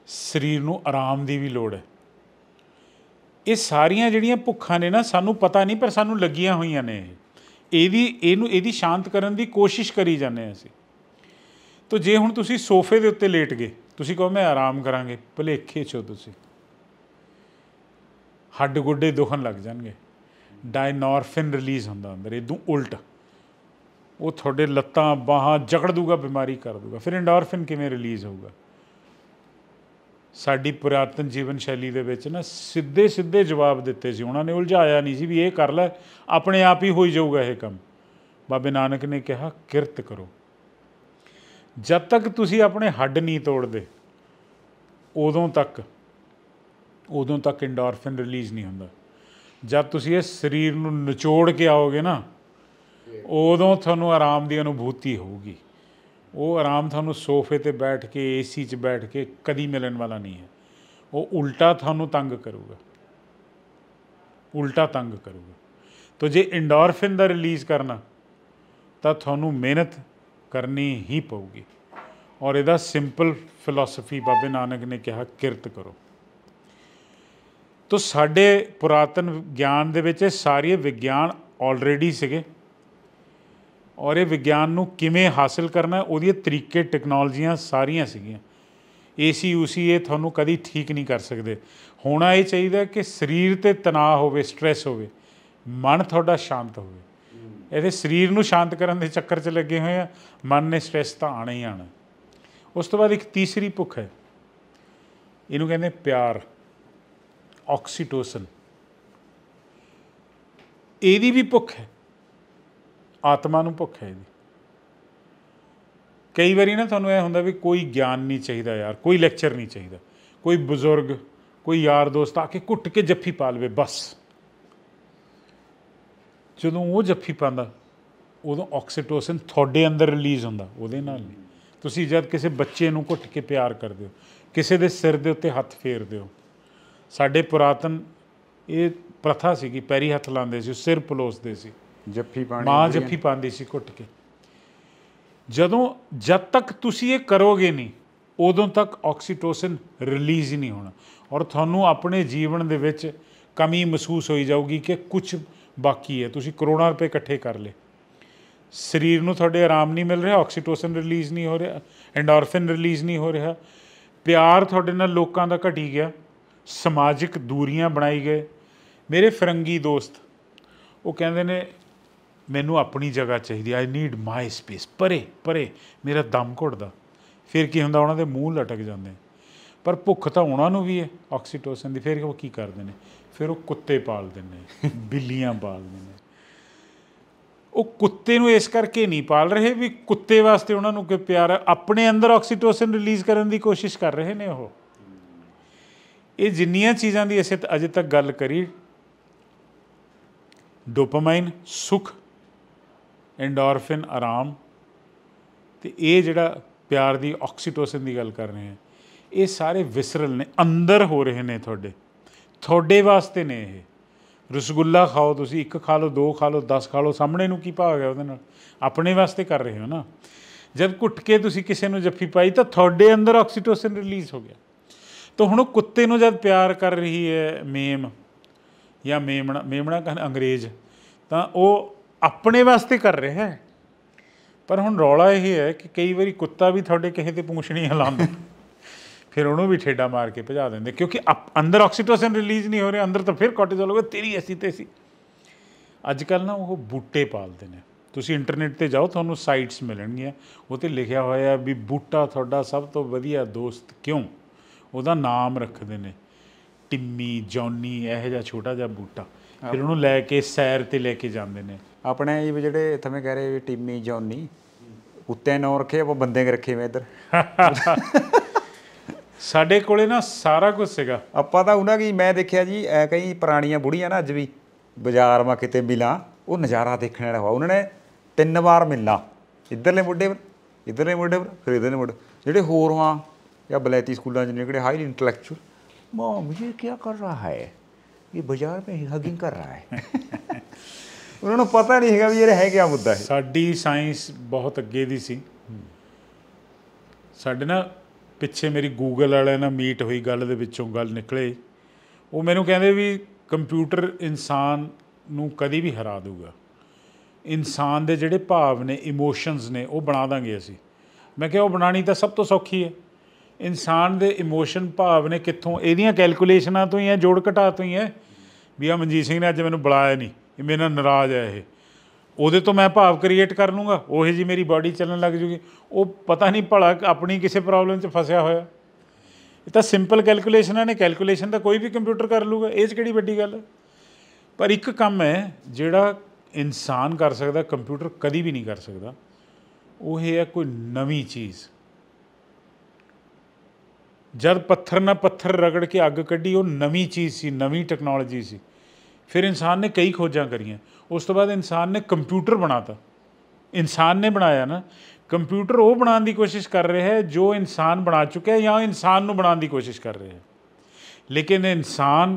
ਸਰੀਰ ਨੂੰ ਆਰਾਮ ਦੀ ਵੀ ਲੋੜ ਹੈ ਇਹ ਸਾਰੀਆਂ ਜਿਹੜੀਆਂ ਭੁੱਖਾਂ ਨੇ ਨਾ ਸਾਨੂੰ ਪਤਾ ਨਹੀਂ ਪਰ ਸਾਨੂੰ ਲੱਗੀਆਂ ਹੋਈਆਂ ਨੇ ਇਹ ਵੀ ਇਹਨੂੰ ਇਹਦੀ ਸ਼ਾਂਤ ਕਰਨ ਦੀ ਕੋਸ਼ਿਸ਼ ਕਰੀ ਜਾਂਦੇ ਅਸੀਂ ਤੋ ਜੇ ਹੁਣ ਤੁਸੀਂ ਸੋਫੇ ਦੇ ਉੱਤੇ ਲੇਟ ਗਏ ਤੁਸੀਂ ਕਹੋ ਮੈਂ ਆਰਾਮ ਕਰਾਂਗੇ ਭਲੇਖੇ ਚੋ ਤੁਸੀਂ ਹੱਡ ਗੁੱਡੇ ਦੁਖਣ ਲੱਗ ਜਾਣਗੇ ਡਾਇਨੋਰਫਿਨ ਰਿਲੀਜ਼ ਹੁੰਦਾ ਅੰਦਰ ਇਦੋਂ ਉਲਟ ਉਹ ਤੁਹਾਡੇ ਲੱਤਾਂ ਬਾਹਾਂ ਜਕੜ ਦੂਗਾ ਬਿਮਾਰੀ ਕਰ ਦੂਗਾ ਫਿਰ ਐਂਡੋਰਫਿਨ ਕਿਵੇਂ ਰਿਲੀਜ਼ ਹੋਊਗਾ ਸਾਡੀ ਪੁਰਾਤਨ ਜੀਵਨ ਸ਼ੈਲੀ ਦੇ ਵਿੱਚ ਨਾ ਸਿੱਧੇ ਸਿੱਧੇ ਜਵਾਬ ਦਿੱਤੇ ਸੀ ਉਹਨਾਂ ਨੇ ਉਲਝਾਇਆ ਨਹੀਂ ਸੀ ਵੀ ਇਹ ਕਰ ਲੈ ਆਪਣੇ ਆਪ ਹੀ ਹੋਈ ਜਾਊਗਾ ਇਹ ਕੰਮ ਬਾਬੇ ਨਾਨਕ ਨੇ ਕਿਹਾ ਕਿਰਤ ਕਰੋ ਜਦ ਤੱਕ ਤੁਸੀਂ ਆਪਣੇ ਹੱਡ ਨਹੀਂ ਤੋੜਦੇ ਉਦੋਂ ਤੱਕ ਉਦੋਂ ਤੱਕ ਐਂਡੋਰਫਿਨ ਰਿਲੀਜ਼ ਨਹੀਂ ਹੁੰਦਾ ਜਦ ਤੁਸੀਂ ਇਹ ਸਰੀਰ ਨੂੰ ਨਿਚੋੜ ਕੇ ਆਓਗੇ ਨਾ ਉਦੋਂ ਤੁਹਾਨੂੰ ਆਰਾਮ ਦੀ ਅਨੁਭੂਤੀ ਹੋਊਗੀ ਉਹ ਆਰਾਮ ਤੁਹਾਨੂੰ ਸੋਫੇ ਤੇ ਬੈਠ ਕੇ ਏਸੀ 'ਚ ਬੈਠ ਕੇ ਕਦੀ ਮਿਲਣ ਵਾਲਾ ਨਹੀਂ ਹੈ ਉਹ ਉਲਟਾ ਤੁਹਾਨੂੰ ਤੰਗ ਕਰੂਗਾ ਉਲਟਾ ਤੰਗ ਕਰੂਗਾ ਤੋ ਜੇ ਐਂਡੋਰਫਿਨ ਦਾ ਰਿਲੀਜ਼ ਕਰਨਾ ਤਾਂ ਤੁਹਾਨੂੰ ਮਿਹਨਤ ਕਰਨੀ ਹੀ ਪਊਗੀ ਔਰ ਇਹਦਾ ਸਿੰਪਲ ਫਿਲਾਸਫੀ ਬਾਬੇ ਨਾਨਕ ਨੇ ਕਿਹਾ ਕਿਰਤ ਕਰੋ ਤੋ ਸਾਡੇ ਪੁਰਾਤਨ ਗਿਆਨ ਦੇ ਵਿੱਚ ਇਹ ਸਾਰੇ ਵਿਗਿਆਨ ਆਲਰੇਡੀ ਸੀਗੇ ਔਰ ਇਹ ਵਿਗਿਆਨ ਨੂੰ ਕਿਵੇਂ ਹਾਸਲ ਕਰਨਾ ਉਹਦੀਆਂ ਤਰੀਕੇ ਟੈਕਨੋਲੋਜੀਆਂ ਸਾਰੀਆਂ ਸੀਗੀਆਂ ਏਸੀ ਯੂਸੀ ਇਹ ਤੁਹਾਨੂੰ ਕਦੀ ਠੀਕ ਨਹੀਂ ਕਰ ਸਕਦੇ ਹੋਣਾ ਇਹ ਚਾਹੀਦਾ ਕਿ ਸਰੀਰ ਤੇ ਤਣਾਅ ਹੋਵੇ ਸਟ्रेस ਹੋਵੇ ਮਨ ਤੁਹਾਡਾ ਸ਼ਾਂਤ ਹੋਵੇ ਇਹਦੇ ਸਰੀਰ ਨੂੰ ਸ਼ਾਂਤ ਕਰਨ ਦੇ ਚੱਕਰ 'ਚ ਲੱਗੇ ਹੋਏ ਆ ਮਨ ਨੇ ਸਟ੍ਰੈਸ ਤਾਂ ਆਣਾ ਹੀ ਆਣਾ ਉਸ ਤੋਂ ਬਾਅਦ ਇੱਕ ਤੀਸਰੀ ਭੁੱਖ ਹੈ ਇਹਨੂੰ ਕਹਿੰਦੇ ਪਿਆਰ ਆਕਸੀਟੋਸਨ ਇਹਦੀ ਵੀ ਭੁੱਖ ਹੈ ਆਤਮਾ ਨੂੰ ਭੁੱਖ ਹੈ ਇਹਦੀ ਕਈ ਵਾਰੀ ਨਾ ਤੁਹਾਨੂੰ ਇਹ ਹੁੰਦਾ ਵੀ ਕੋਈ ਗਿਆਨ ਨਹੀਂ ਚਾਹੀਦਾ ਯਾਰ ਕੋਈ ਲੈਕਚਰ ਨਹੀਂ ਚਾਹੀਦਾ ਕੋਈ ਬਜ਼ੁਰਗ ਕੋਈ ਯਾਰ ਦੋਸਤ ਆ ਕੇ ਕੁੱਟ ਕੇ ਜੱਫੀ ਪਾ ਲਵੇ ਬਸ ਜਦੋਂ ਉਹ ਜੱਫੀ ਪਾਉਂਦਾ ਉਦੋਂ ਆਕਸੀਟੋਸਿਨ ਤੁਹਾਡੇ ਅੰਦਰ ਰਿਲੀਜ਼ ਹੁੰਦਾ ਉਹਦੇ ਨਾਲ ਨਹੀਂ ਤੁਸੀਂ ਜਦ ਕਿਸੇ ਬੱਚੇ ਨੂੰ ਘੁੱਟ ਕੇ ਪਿਆਰ ਕਰਦੇ ਹੋ ਕਿਸੇ ਦੇ ਸਿਰ ਦੇ ਉੱਤੇ ਹੱਥ ਫੇਰਦੇ ਹੋ ਸਾਡੇ ਪੁਰਾਤਨ ਇਹ ਪ੍ਰਥਾ ਸੀ ਕਿ ਪੈਰੀ ਹੱਥ ਲਾਉਂਦੇ ਸੀ ਸਿਰ ਪਲੋਸਦੇ ਸੀ ਜੱਫੀ ਪਾਣੀ ਮਾਂ ਜੱਫੀ ਪਾਉਂਦੀ ਸੀ ਘੁੱਟ ਕੇ ਜਦੋਂ ਜਦ ਤੱਕ ਤੁਸੀਂ ਇਹ ਕਰੋਗੇ ਨਹੀਂ ਉਦੋਂ ਤੱਕ ਆਕਸੀਟੋਸਿਨ ਰਿਲੀਜ਼ ਹੀ ਨਹੀਂ ਹੋਣਾ ਔਰ ਤੁਹਾਨੂੰ ਆਪਣੇ ਜੀਵਨ ਦੇ ਵਿੱਚ ਕਮੀ ਮਹਿਸੂਸ ਹੋਈ ਜਾਊਗੀ ਕਿ ਕੁਝ ਬਾਕੀ ਹੈ ਤੁਸੀਂ ਕਰੋੜਾਂ ਰੁਪਏ ਇਕੱਠੇ ਕਰ ਲੇ ਸਰੀਰ ਨੂੰ ਤੁਹਾਡੇ ਆਰਾਮ ਨਹੀਂ ਮਿਲ ਰਿਹਾ ਆਕਸੀਟੋਸਿਨ ਰਿਲੀਜ਼ ਨਹੀਂ ਹੋ ਰਿਹਾ ਐਂਡੋਰਫਿਨ ਰਿਲੀਜ਼ ਨਹੀਂ ਹੋ ਰਿਹਾ ਪਿਆਰ ਤੁਹਾਡੇ ਨਾਲ ਲੋਕਾਂ ਦਾ ਘਟੀ ਗਿਆ ਸਮਾਜਿਕ ਦੂਰੀਆਂ ਬਣਾਈ ਗਏ ਮੇਰੇ ਫਰੰਗੀ ਦੋਸਤ ਉਹ ਕਹਿੰਦੇ ਨੇ ਮੈਨੂੰ ਆਪਣੀ ਜਗ੍ਹਾ ਚਾਹੀਦੀ ਆਈ ਨੀਡ ਮਾਈ ਸਪੇਸ ਪਰੇ ਪਰੇ ਮੇਰਾ ਦਮ ਘੁੱਟਦਾ ਫਿਰ ਕੀ ਹੁੰਦਾ ਉਹਨਾਂ ਦੇ ਮੂੰਹ ਲਟਕ ਜਾਂਦੇ ਪਰ ਭੁੱਖ ਤਾਂ ਉਹਨਾਂ ਨੂੰ ਵੀ ਹੈ ਆਕਸੀਟੋਸਨ ਦੀ ਫਿਰ ਉਹ ਕੀ ਕਰਦੇ ਨੇ ਫਿਰ ਉਹ ਕੁੱਤੇ ਪਾਲਦੇ ਨੇ ਬਿੱਲੀਆਂ ਪਾਲਦੇ ਨੇ ਉਹ ਕੁੱਤੇ ਨੂੰ ਇਸ ਕਰਕੇ ਨਹੀਂ ਪਾਲ ਰਹੇ ਵੀ ਕੁੱਤੇ ਵਾਸਤੇ ਉਹਨਾਂ ਨੂੰ ਕੋਈ ਪਿਆਰ ਆਪਣੇ ਅੰਦਰ ਆਕਸੀਟੋਸਿਨ ਰਿਲੀਜ਼ ਕਰਨ ਦੀ ਕੋਸ਼ਿਸ਼ ਕਰ ਰਹੇ ਨੇ ਉਹ ਇਹ ਜਿੰਨੀਆਂ ਚੀਜ਼ਾਂ ਦੀ ਅਸੀਂ ਅਜੇ ਤੱਕ ਗੱਲ ਕਰੀ ਡੋਪਾਮਾਈਨ ਸੁਖ ਐਂਡੋਰਫਿਨ ਆਰਾਮ ਤੇ ਇਹ ਜਿਹੜਾ ਪਿਆਰ ਦੀ ਆਕਸੀਟੋਸਿਨ ਦੀ ਗੱਲ ਕਰ ਰਹੇ ਹਾਂ ਇਹ ਸਾਰੇ ਵਿਸਰਲ ਨੇ ਅੰਦਰ ਹੋ ਰਹੇ ਨੇ ਤੁਹਾਡੇ ਤੁਹਾਡੇ ਵਾਸਤੇ ਨੇ ਇਹ ਰਸਗੁੱਲਾ ਖਾਓ ਤੁਸੀਂ ਇੱਕ ਖਾ ਲਓ ਦੋ ਖਾ ਲਓ 10 ਖਾ ਲਓ ਸਾਹਮਣੇ ਨੂੰ ਕੀ ਭਾਗ ਹੈ ਉਹਦੇ ਨਾਲ ਆਪਣੇ ਵਾਸਤੇ ਕਰ ਰਹੇ ਹੋ ਨਾ ਜਦ ਘੁੱਟ ਕੇ ਤੁਸੀਂ ਕਿਸੇ ਨੂੰ ਜੱਫੀ ਪਾਈ ਤਾਂ ਤੁਹਾਡੇ ਅੰਦਰ ਆਕਸੀਟੋਸਿਨ ਰਿਲੀਜ਼ ਹੋ ਗਿਆ ਤਾਂ ਹੁਣ ਉਹ ਕੁੱਤੇ ਨੂੰ ਜਦ ਪਿਆਰ ਕਰ ਰਹੀ ਹੈ ਮੇਮ ਜਾਂ ਮੇਮਣਾ ਮੇਮਣਾ ਕਹਿੰਦੇ ਅੰਗਰੇਜ਼ ਤਾਂ ਉਹ ਆਪਣੇ ਵਾਸਤੇ ਕਰ ਰਿਹਾ ਹੈ ਪਰ ਹੁਣ ਰੌਲਾ ਇਹ ਹੈ ਕਿ ਕਈ ਵਾਰੀ ਕੁੱਤਾ ਵੀ ਤੁਹਾਡੇ ਕਿਸੇ ਤੇ ਪੂੰਛਣੀ ਹਿਲਾਉਂਦਾ ਫਿਰ ਉਹਨੂੰ ਵੀ ਠੇਡਾ ਮਾਰ ਕੇ ਭਜਾ ਦਿੰਦੇ ਕਿਉਂਕਿ ਅੰਦਰ ਆਕਸੀਟੋਸਿਨ ਰਿਲੀਜ਼ ਨਹੀਂ ਹੋ ਰਿਹਾ ਅੰਦਰ ਤਾਂ ਫਿਰ ਕੋਰਟੀਜ਼ੋਲ ਹੋਵੇ ਤੇਰੀ ਐਸੀ ਸੀ ਅੱਜ ਕੱਲ ਨਾ ਉਹ ਬੂਟੇ ਪਾਲਦੇ ਨੇ ਤੁਸੀਂ ਇੰਟਰਨੈਟ ਤੇ ਜਾਓ ਤੁਹਾਨੂੰ ਸਾਈਟਸ ਮਿਲਣਗੀਆਂ ਉਹ ਤੇ ਲਿਖਿਆ ਹੋਇਆ ਵੀ ਬੂਟਾ ਤੁਹਾਡਾ ਸਭ ਤੋਂ ਵਧੀਆ ਦੋਸਤ ਕਿਉਂ ਉਹਦਾ ਨਾਮ ਰੱਖਦੇ ਨੇ ਟਿੰਮੀ ਜੌਨੀ ਇਹ ਜਿਹਾ ਛੋਟਾ ਜਿਹਾ ਬੂਟਾ ਫਿਰ ਉਹਨੂੰ ਲੈ ਕੇ ਸੈਰ ਤੇ ਲੈ ਕੇ ਜਾਂਦੇ ਨੇ ਆਪਣੇ ਇਹ ਜਿਹੜੇ ਥਵੇਂ ਕਹਿ ਰਿਹਾ ਵੀ ਟਿੰਮੀ ਜੌਨੀ ਉੱਤੇ ਨੌਰਖੇ ਉਹ ਆਪਾਂ ਬੰਦੇ ਰੱਖੇ ਮੈਂ ਇੱਧਰ ਸਾਡੇ ਕੋਲੇ ਨਾ ਸਾਰਾ ਕੁਝ ਸੀਗਾ ਆਪਾਂ ਤਾਂ ਉਹਨਾਂ ਕੀ ਮੈਂ ਦੇਖਿਆ ਜੀ ਐ ਕਈ ਪੁਰਾਣੀਆਂ ਬੁੜੀਆਂ ਨਾ ਅੱਜ ਵੀ ਬਾਜ਼ਾਰ ਮਾ ਕਿਤੇ ਮਿਲਾਂ ਉਹ ਨਜ਼ਾਰਾ ਦੇਖਣ ਵਾਲਾ ਹੋਆ ਉਹਨਾਂ ਨੇ ਤਿੰਨ ਵਾਰ ਮਿਲਣਾ ਇੱਧਰਲੇ ਮੁੰਡੇ ਇੱਧਰਲੇ ਮੁੰਡੇ ਫਿਰ ਇੱਧਰਲੇ ਮੁੰਡੇ ਜਿਹੜੇ ਹੋਰ ਵਾਂ ਜਾਂ ਬਲੈਤੀ ਸਕੂਲਾਂ 'ਚ ਜਿਹੜੇ ਹਾਈ ਇੰਟੈਲੈਕਚੁਅਲ ਮਾ ਇਹ ਕੀ ਕਰ ਰਹਾ ਹੈ ਇਹ ਬਾਜ਼ਾਰ ਮੇ ਹਗਿੰਗ ਕਰ ਰਹਾ ਹੈ ਉਹਨਾਂ ਨੂੰ ਪਤਾ ਨਹੀਂ ਹੈਗਾ ਵੀ ਇਹ ਹੈ ਕੀ ਮੁੱਦਾ ਹੈ ਸਾਡੀ ਸਾਇੰਸ ਬਹੁਤ ਅੱਗੇ ਦੀ ਸੀ ਸਾਡੇ ਨਾਲ ਪਿੱਛੇ ਮੇਰੀ ਗੂਗਲ ਵਾਲਿਆਂ ਨਾਲ ਮੀਟ ਹੋਈ ਗੱਲ ਦੇ ਵਿੱਚੋਂ ਗੱਲ ਨਿਕਲੇ ਉਹ ਮੈਨੂੰ ਕਹਿੰਦੇ ਵੀ ਕੰਪਿਊਟਰ ਇਨਸਾਨ ਨੂੰ ਕਦੀ ਵੀ ਹਰਾ ਦੂਗਾ ਇਨਸਾਨ ਦੇ ਜਿਹੜੇ ਭਾਵ ਨੇ ਇਮੋਸ਼ਨਸ ਨੇ ਉਹ ਬਣਾ ਦਾਂਗੇ ਅਸੀਂ ਮੈਂ ਕਿਹਾ ਉਹ ਬਣਾਣੀ ਤਾਂ ਸਭ ਤੋਂ ਸੌਖੀ ਹੈ ਇਨਸਾਨ ਦੇ ਇਮੋਸ਼ਨ ਭਾਵ ਨੇ ਕਿੱਥੋਂ ਇਹਦੀਆਂ ਕੈਲਕੂਲੇਸ਼ਨਾਂ ਤੋਂ ਹੀ ਹੈ ਜੋੜ ਘਟਾ ਤੋਂ ਹੀ ਹੈ ਵੀ ਆ ਮਨਜੀਤ ਸਿੰਘ ਨੇ ਅੱਜ ਮੈਨੂੰ ਬੁਲਾਇਆ ਨਹੀਂ ਇਹ ਮੇਰੇ ਨਾਲ ਨਾਰਾਜ਼ ਹੈ ਇਹ ਉਹਦੇ ਤੋਂ ਮੈਂ ਭਾਵ ਕ੍ਰੀਏਟ ਕਰ ਲੂੰਗਾ ਉਹੇ ਜੀ ਮੇਰੀ ਬਾਡੀ ਚੱਲਣ ਲੱਗ ਜੂਗੀ ਉਹ ਪਤਾ ਨਹੀਂ ਭਲਾ ਆਪਣੀ ਕਿਸੇ ਪ੍ਰੋਬਲਮ 'ਚ ਫਸਿਆ ਹੋਇਆ ਇਹ ਤਾਂ ਸਿੰਪਲ ਕੈਲਕੂਲੇਸ਼ਨਾਂ ਨੇ ਕੈਲਕੂਲੇਸ਼ਨ ਤਾਂ ਕੋਈ ਵੀ ਕੰਪਿਊਟਰ ਕਰ ਲੂਗਾ ਇਹ 'ਚ ਕਿਹੜੀ ਵੱਡੀ ਗੱਲ ਹੈ ਪਰ ਇੱਕ ਕੰਮ ਹੈ ਜਿਹੜਾ ਇਨਸਾਨ ਕਰ ਸਕਦਾ ਕੰਪਿਊਟਰ ਕਦੀ ਵੀ ਨਹੀਂ ਕਰ ਸਕਦਾ ਉਹ ਹੈ ਕੋਈ ਨਵੀਂ ਚੀਜ਼ ਜਦ ਪੱਥਰ ਨਾਲ ਪੱਥਰ ਰਗੜ ਕੇ ਅੱਗ ਕੱਢੀ ਉਹ ਨਵੀਂ ਚੀਜ਼ ਸੀ ਨਵੀਂ ਟੈਕਨੋਲੋਜੀ ਸੀ ਫਿਰ ਇਨਸਾਨ ਨੇ ਕਈ ਖੋਜਾਂ ਕਰੀਆਂ ਉਸ ਤੋਂ ਬਾਅਦ ਇਨਸਾਨ ਨੇ ਕੰਪਿਊਟਰ ਬਣਾਤਾ ਇਨਸਾਨ ਨੇ ਬਣਾਇਆ ਨਾ ਕੰਪਿਊਟਰ ਉਹ ਬਣਾਉਣ ਦੀ ਕੋਸ਼ਿਸ਼ ਕਰ ਰਿਹਾ ਹੈ ਜੋ ਇਨਸਾਨ ਬਣਾ ਚੁੱਕਿਆ ਹੈ ਜਾਂ ਇਨਸਾਨ ਨੂੰ ਬਣਾਉਣ ਦੀ ਕੋਸ਼ਿਸ਼ ਕਰ ਰਿਹਾ ਹੈ ਲੇਕਿਨ ਇਨਸਾਨ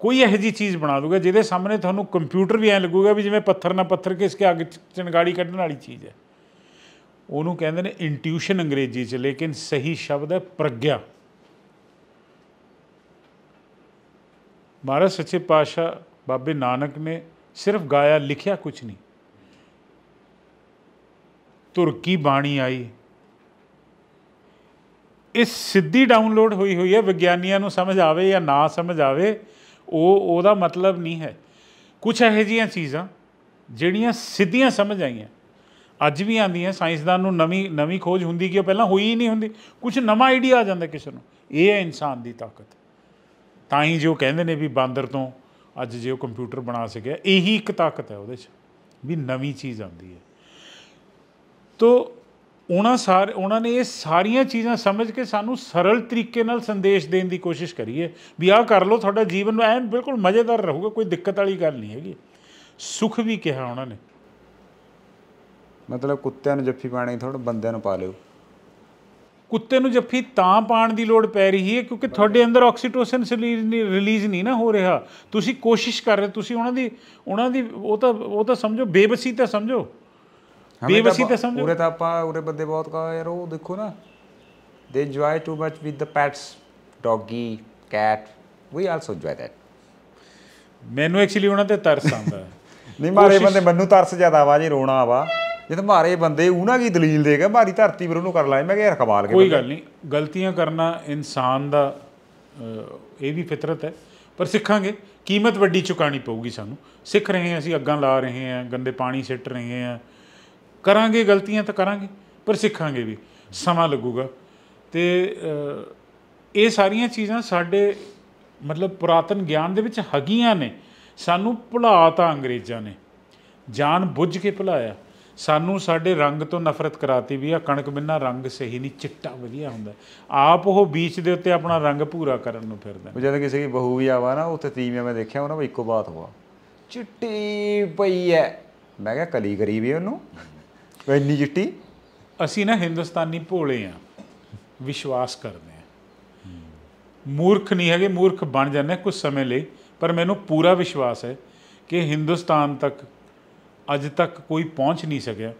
ਕੋਈ ਇਹੋ ਜੀ ਚੀਜ਼ ਬਣਾ ਦੂਗਾ ਜਿਹਦੇ ਸਾਹਮਣੇ ਤੁਹਾਨੂੰ ਕੰਪਿਊਟਰ ਵੀ ਐ ਲੱਗੂਗਾ ਵੀ ਜਿਵੇਂ ਪੱਥਰ ਨਾਲ ਪੱਥਰ ਕੇ ਇਸਕੇ ਅੱਗੇ ਚਣਗਾੜੀ ਕੱਢਣ ਵਾਲੀ ਚੀਜ਼ ਹੈ ਉਹਨੂੰ ਕਹਿੰਦੇ ਨੇ ਇੰਟਿਊਸ਼ਨ ਅੰਗਰੇਜ਼ੀ 'ਚ ਲੇਕਿਨ ਸਹੀ ਸ਼ਬਦ ਹੈ ਪ੍ਰਗਿਆ ਮਹਾਰਾਜ ਸੱਚੇ ਪਾਤਸ਼ਾਹ ਬਾਬੇ ਨਾਨਕ ਨੇ ਸਿਰਫ ਗਾਇਆ ਲਿਖਿਆ ਕੁਝ ਨਹੀਂ ਤੁਰ ਕੀ ਬਾਣੀ ਆਈ ਇਸ ਸਿੱਧੀ ਡਾਊਨਲੋਡ ਹੋਈ ਹੋਈ ਹੈ ਵਿਗਿਆਨੀਆਂ ਨੂੰ ਸਮਝ ਆਵੇ ਜਾਂ ਨਾ ਸਮਝ ਆਵੇ ਉਹ ਉਹਦਾ ਮਤਲਬ ਨਹੀਂ ਹੈ ਕੁਝ ਇਹੋ ਜੀਆਂ ਚੀਜ਼ਾਂ ਜਿਹੜੀਆਂ ਸਿੱਧੀਆਂ ਸਮਝ ਆਈਆਂ ਅੱਜ ਵੀ ਆਂਦੀਆਂ ਸਾਇੰਸਦਾਨ ਨੂੰ ਨਵੀਂ ਨਵੀਂ ਖੋਜ ਹੁੰਦੀ ਕਿ ਉਹ ਪਹਿਲਾਂ ਹੋਈ ਹੀ ਨਹੀਂ ਹੁੰਦੀ ਕੁਝ ਨਵਾਂ ਆਈਡੀਆ ਆ ਜਾਂਦਾ ਕਿਸੇ ਨੂੰ ਇਹ ਹੈ ਇਨਸਾਨ ਦੀ ਤਾਕਤ ਤਾਂ ਹੀ ਜੋ ਕਹਿੰਦੇ ਨੇ ਵੀ ਬਾਂਦਰ ਤੋਂ ਅੱਜ ਜੇ ਉਹ ਕੰਪਿਊਟਰ ਬਣਾ ਸਕਿਆ ਇਹੀ ਇੱਕ ਤਾਕਤ ਹੈ ਉਹਦੇ 'ਚ ਵੀ ਨਵੀਂ ਚੀਜ਼ ਆਉਂਦੀ ਹੈ ਤੋਂ ਉਹਨਾਂ ਸਾਰ ਉਹਨਾਂ ਨੇ ਇਹ ਸਾਰੀਆਂ ਚੀਜ਼ਾਂ ਸਮਝ ਕੇ ਸਾਨੂੰ ਸਰਲ ਤਰੀਕੇ ਨਾਲ ਸੰਦੇਸ਼ ਦੇਣ ਦੀ ਕੋਸ਼ਿਸ਼ ਕਰੀਏ ਵੀ ਆਹ ਕਰ ਲਓ ਤੁਹਾਡਾ ਜੀਵਨ ਐ ਬਿਲਕੁਲ ਮਜ਼ੇਦਾਰ ਰਹੂਗਾ ਕੋਈ ਦਿੱਕਤ ਵਾਲੀ ਗੱਲ ਨਹੀਂ ਹੈਗੀ ਸੁਖ ਵੀ ਕਿਹਾ ਉਹਨਾਂ ਨੇ ਮਤਲਬ ਕੁੱਤਿਆਂ ਨੂੰ ਜੱਫੀ ਪਾਣੀ ਥੋੜਾ ਬੰਦਿਆਂ ਨੂੰ ਪਾ ਲਿਓ ਕੁੱਤੇ ਨੂੰ ਜੱਫੀ ਤਾਂ ਪਾਣ ਦੀ ਲੋੜ ਪੈ ਰਹੀ ਹੈ ਕਿਉਂਕਿ ਤੁਹਾਡੇ ਅੰਦਰ ਆਕਸੀਟੋਸਿਨ ਰਿਲੀਜ਼ ਨਹੀਂ ਨਾ ਹੋ ਰਿਹਾ ਤੁਸੀਂ ਕੋਸ਼ਿਸ਼ ਕਰ ਰਹੇ ਤੁਸੀਂ ਉਹਨਾਂ ਦੀ ਉਹਨਾਂ ਦੀ ਉਹ ਤਾਂ ਉਹ ਤਾਂ ਸਮਝੋ ਬੇਬਸੀ ਤਾਂ ਸਮਝੋ ਬੇਬਸੀ ਤਾਂ ਸਮਝੋ ਉਰੇ ਤਾਂ ਆਪਾਂ ਉਰੇ ਬੰਦੇ ਬਹੁਤ ਕਹਾ ਯਾਰ ਉਹ ਦੇਖੋ ਨਾ ਦੇ enjoy too much with the pets doggy cat ਵੀ ਆਲਸੋ ਇੰਜੋਏ ਦੈਟ ਮੈਨੂੰ ਐਕਚੁਅਲੀ ਉਹਨਾਂ ਤੇ ਤਰਸ ਆਉਂਦਾ ਨਹੀਂ ਮਾਰੇ ਬੰਦੇ ਮੈਨੂੰ ਤਰਸ ਜ਼ਿਆਦਾ ਆਵਾ ਜੀ ਰੋਣਾ ਆਵਾ ਜੇ ਤੁਹਾਰੇ ਬੰਦੇ ਉਹਨਾਂ ਕੀ ਦਲੀਲ ਦੇ ਕੇ ਮਾਰੀ ਧਰਤੀ ਪਰ ਉਹਨੂੰ ਕਰ ਲਾਏ ਮੈਂ ਕਿਹਾ ਰਖਵਾਲ ਕੇ ਕੋਈ ਗੱਲ ਨਹੀਂ ਗਲਤੀਆਂ ਕਰਨਾ ਇਨਸਾਨ ਦਾ ਇਹ ਵੀ ਫਿਤਰਤ ਹੈ ਪਰ ਸਿੱਖਾਂਗੇ ਕੀਮਤ ਵੱਡੀ ਚੁਕਾਣੀ ਪਊਗੀ ਸਾਨੂੰ ਸਿੱਖ ਰਹੇ ਹਾਂ ਅਸੀਂ ਅੱਗਾਂ ਲਾ ਰਹੇ ਹਾਂ ਗੰਦੇ ਪਾਣੀ ਸਿੱਟ ਰਹੇ ਹਾਂ ਕਰਾਂਗੇ ਗਲਤੀਆਂ ਤਾਂ ਕਰਾਂਗੇ ਪਰ ਸਿੱਖਾਂਗੇ ਵੀ ਸਮਾਂ ਲੱਗੂਗਾ ਤੇ ਇਹ ਸਾਰੀਆਂ ਚੀਜ਼ਾਂ ਸਾਡੇ ਮਤਲਬ ਪੁਰਾਤਨ ਗਿਆਨ ਦੇ ਵਿੱਚ ਹਗੀਆਂ ਨੇ ਸਾਨੂੰ ਭੁਲਾਤਾ ਅੰਗਰੇਜ਼ਾਂ ਨੇ ਜਾਣ ਬੁੱਝ ਕੇ ਭੁਲਾਇਆ ਸਾਨੂੰ ਸਾਡੇ ਰੰਗ ਤੋਂ ਨਫ਼ਰਤ ਕਰਾਤੀ ਵੀ ਆ ਕਣਕ ਬਿਨਾ ਰੰਗ ਸਹੀ ਨਹੀਂ ਚਿੱਟਾ ਵਧੀਆ ਹੁੰਦਾ ਆਪ ਉਹ ਬੀਚ ਦੇ ਉੱਤੇ ਆਪਣਾ ਰੰਗ ਪੂਰਾ ਕਰਨ ਨੂੰ ਫਿਰਦਾ ਜਦੋਂ ਕਿਸੇ ਦੀ ਬਹੂ ਵੀ ਆਵਾ ਨਾ ਉੱਥੇ ਤੀਵੀਆਂ ਮੈਂ ਦੇਖਿਆ ਉਹਨਾਂ ਇੱਕੋ ਬਾਤ ਹੋਆ ਚਿੱਟੀ ਪਈ ਐ ਮੈਂ ਕਿਹਾ ਕਲੀ ਕਰੀ ਵੀ ਉਹਨੂੰ ਐਨੀ ਚਿੱਟੀ ਅਸੀਂ ਨਾ ਹਿੰਦੁਸਤਾਨੀ ਭੋਲੇ ਆ ਵਿਸ਼ਵਾਸ ਕਰਦੇ ਆ ਮੂਰਖ ਨਹੀਂ ਹੈਗੇ ਮੂਰਖ ਬਣ ਜਾਂਦੇ ਕੁਝ ਸਮੇਂ ਲਈ ਪਰ ਮੈਨੂੰ ਪੂਰਾ ਵਿਸ਼ਵਾਸ ਹੈ ਕਿ ਹਿੰਦੁਸਤਾਨ ਤੱਕ ਅੱਜ ਤੱਕ ਕੋਈ ਪਹੁੰਚ ਨਹੀਂ ਸਕਿਆ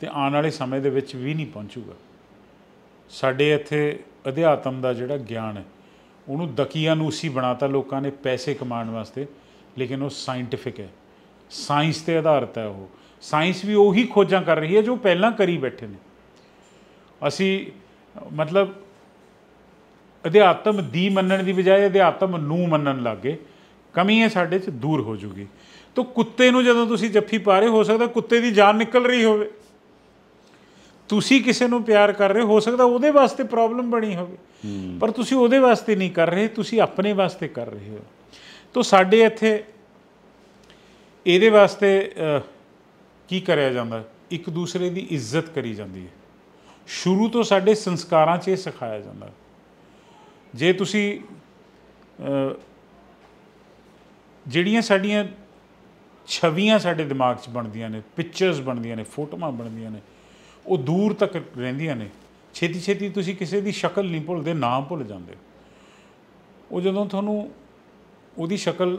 ਤੇ ਆਉਣ ਵਾਲੇ ਸਮੇਂ ਦੇ ਵਿੱਚ ਵੀ ਨਹੀਂ ਪਹੁੰਚੂਗਾ ਸਾਡੇ ਇੱਥੇ ਅਧਿਆਤਮ ਦਾ ਜਿਹੜਾ ਗਿਆਨ ਹੈ ਉਹਨੂੰ ਦਕੀਆਂ ਦਕੀਆਨੂਸੀ ਬਣਾਤਾ ਲੋਕਾਂ ਨੇ ਪੈਸੇ ਕਮਾਉਣ ਵਾਸਤੇ ਲੇਕਿਨ ਉਹ ਸਾਇੰਟਿਫਿਕ ਹੈ ਸਾਇੰਸ ਤੇ ਆਧਾਰਿਤ ਹੈ ਉਹ ਸਾਇੰਸ ਵੀ ਉਹੀ ਖੋਜਾਂ ਕਰ ਰਹੀ ਹੈ ਜੋ ਪਹਿਲਾਂ ਕਰੀ ਬੈਠੇ ਨੇ ਅਸੀਂ ਮਤਲਬ ਅਧਿਆਤਮ ਦੀ ਮੰਨਣ ਦੀ ਬਜਾਏ ਅਧਿਆਤਮ ਨੂੰ ਮੰਨਣ ਲੱਗੇ ਕਮੀ ਹੈ ਸਾਡੇ 'ਚ ਦੂਰ ਹੋ ਜੂਗੀ ਤਾਂ ਕੁੱਤੇ ਨੂੰ ਜਦੋਂ ਤੁਸੀਂ ਜੱਫੀ ਪਾ ਰਹੇ ਹੋ ਸਕਦਾ ਕੁੱਤੇ ਦੀ ਜਾਨ ਨਿਕਲ ਰਹੀ ਹੋਵੇ ਤੁਸੀਂ ਕਿਸੇ ਨੂੰ ਪਿਆਰ ਕਰ ਰਹੇ ਹੋ ਸਕਦਾ ਉਹਦੇ ਵਾਸਤੇ ਪ੍ਰੋਬਲਮ ਬਣੀ ਹੋਵੇ ਪਰ ਤੁਸੀਂ ਉਹਦੇ ਵਾਸਤੇ ਨਹੀਂ ਕਰ ਰਹੇ ਤੁਸੀਂ ਆਪਣੇ ਵਾਸਤੇ ਕਰ ਰਹੇ ਹੋ ਤਾਂ ਸਾਡੇ ਇੱਥੇ ਇਹਦੇ ਵਾਸਤੇ ਕੀ ਕਰਿਆ ਜਾਂਦਾ ਇੱਕ ਦੂਸਰੇ ਦੀ ਇੱਜ਼ਤ ਕਰੀ ਜਾਂਦੀ ਹੈ ਸ਼ੁਰੂ ਤੋਂ ਸਾਡੇ ਸੰਸਕਾਰਾਂ 'ਚ ਇਹ ਸਿਖਾਇਆ ਜਾਂਦਾ ਜੇ ਤੁਸੀਂ ਜਿਹੜੀਆਂ ਸਾਡੀਆਂ ਛਵੀਆਂ ਸਾਡੇ ਦਿਮਾਗ 'ਚ ਬਣਦੀਆਂ ਨੇ ਪਿਕਚਰਸ ਬਣਦੀਆਂ ਨੇ ਫੋਟੋਆਂ ਬਣਦੀਆਂ ਨੇ ਉਹ ਦੂਰ ਤੱਕ ਰਹਿੰਦੀਆਂ ਨੇ ਛੇਤੀ ਛੇਤੀ ਤੁਸੀਂ ਕਿਸੇ ਦੀ ਸ਼ਕਲ ਨਹੀਂ ਭੁੱਲਦੇ ਨਾਮ ਭੁੱਲ ਜਾਂਦੇ ਉਹ ਜਦੋਂ ਤੁਹਾਨੂੰ ਉਹਦੀ ਸ਼ਕਲ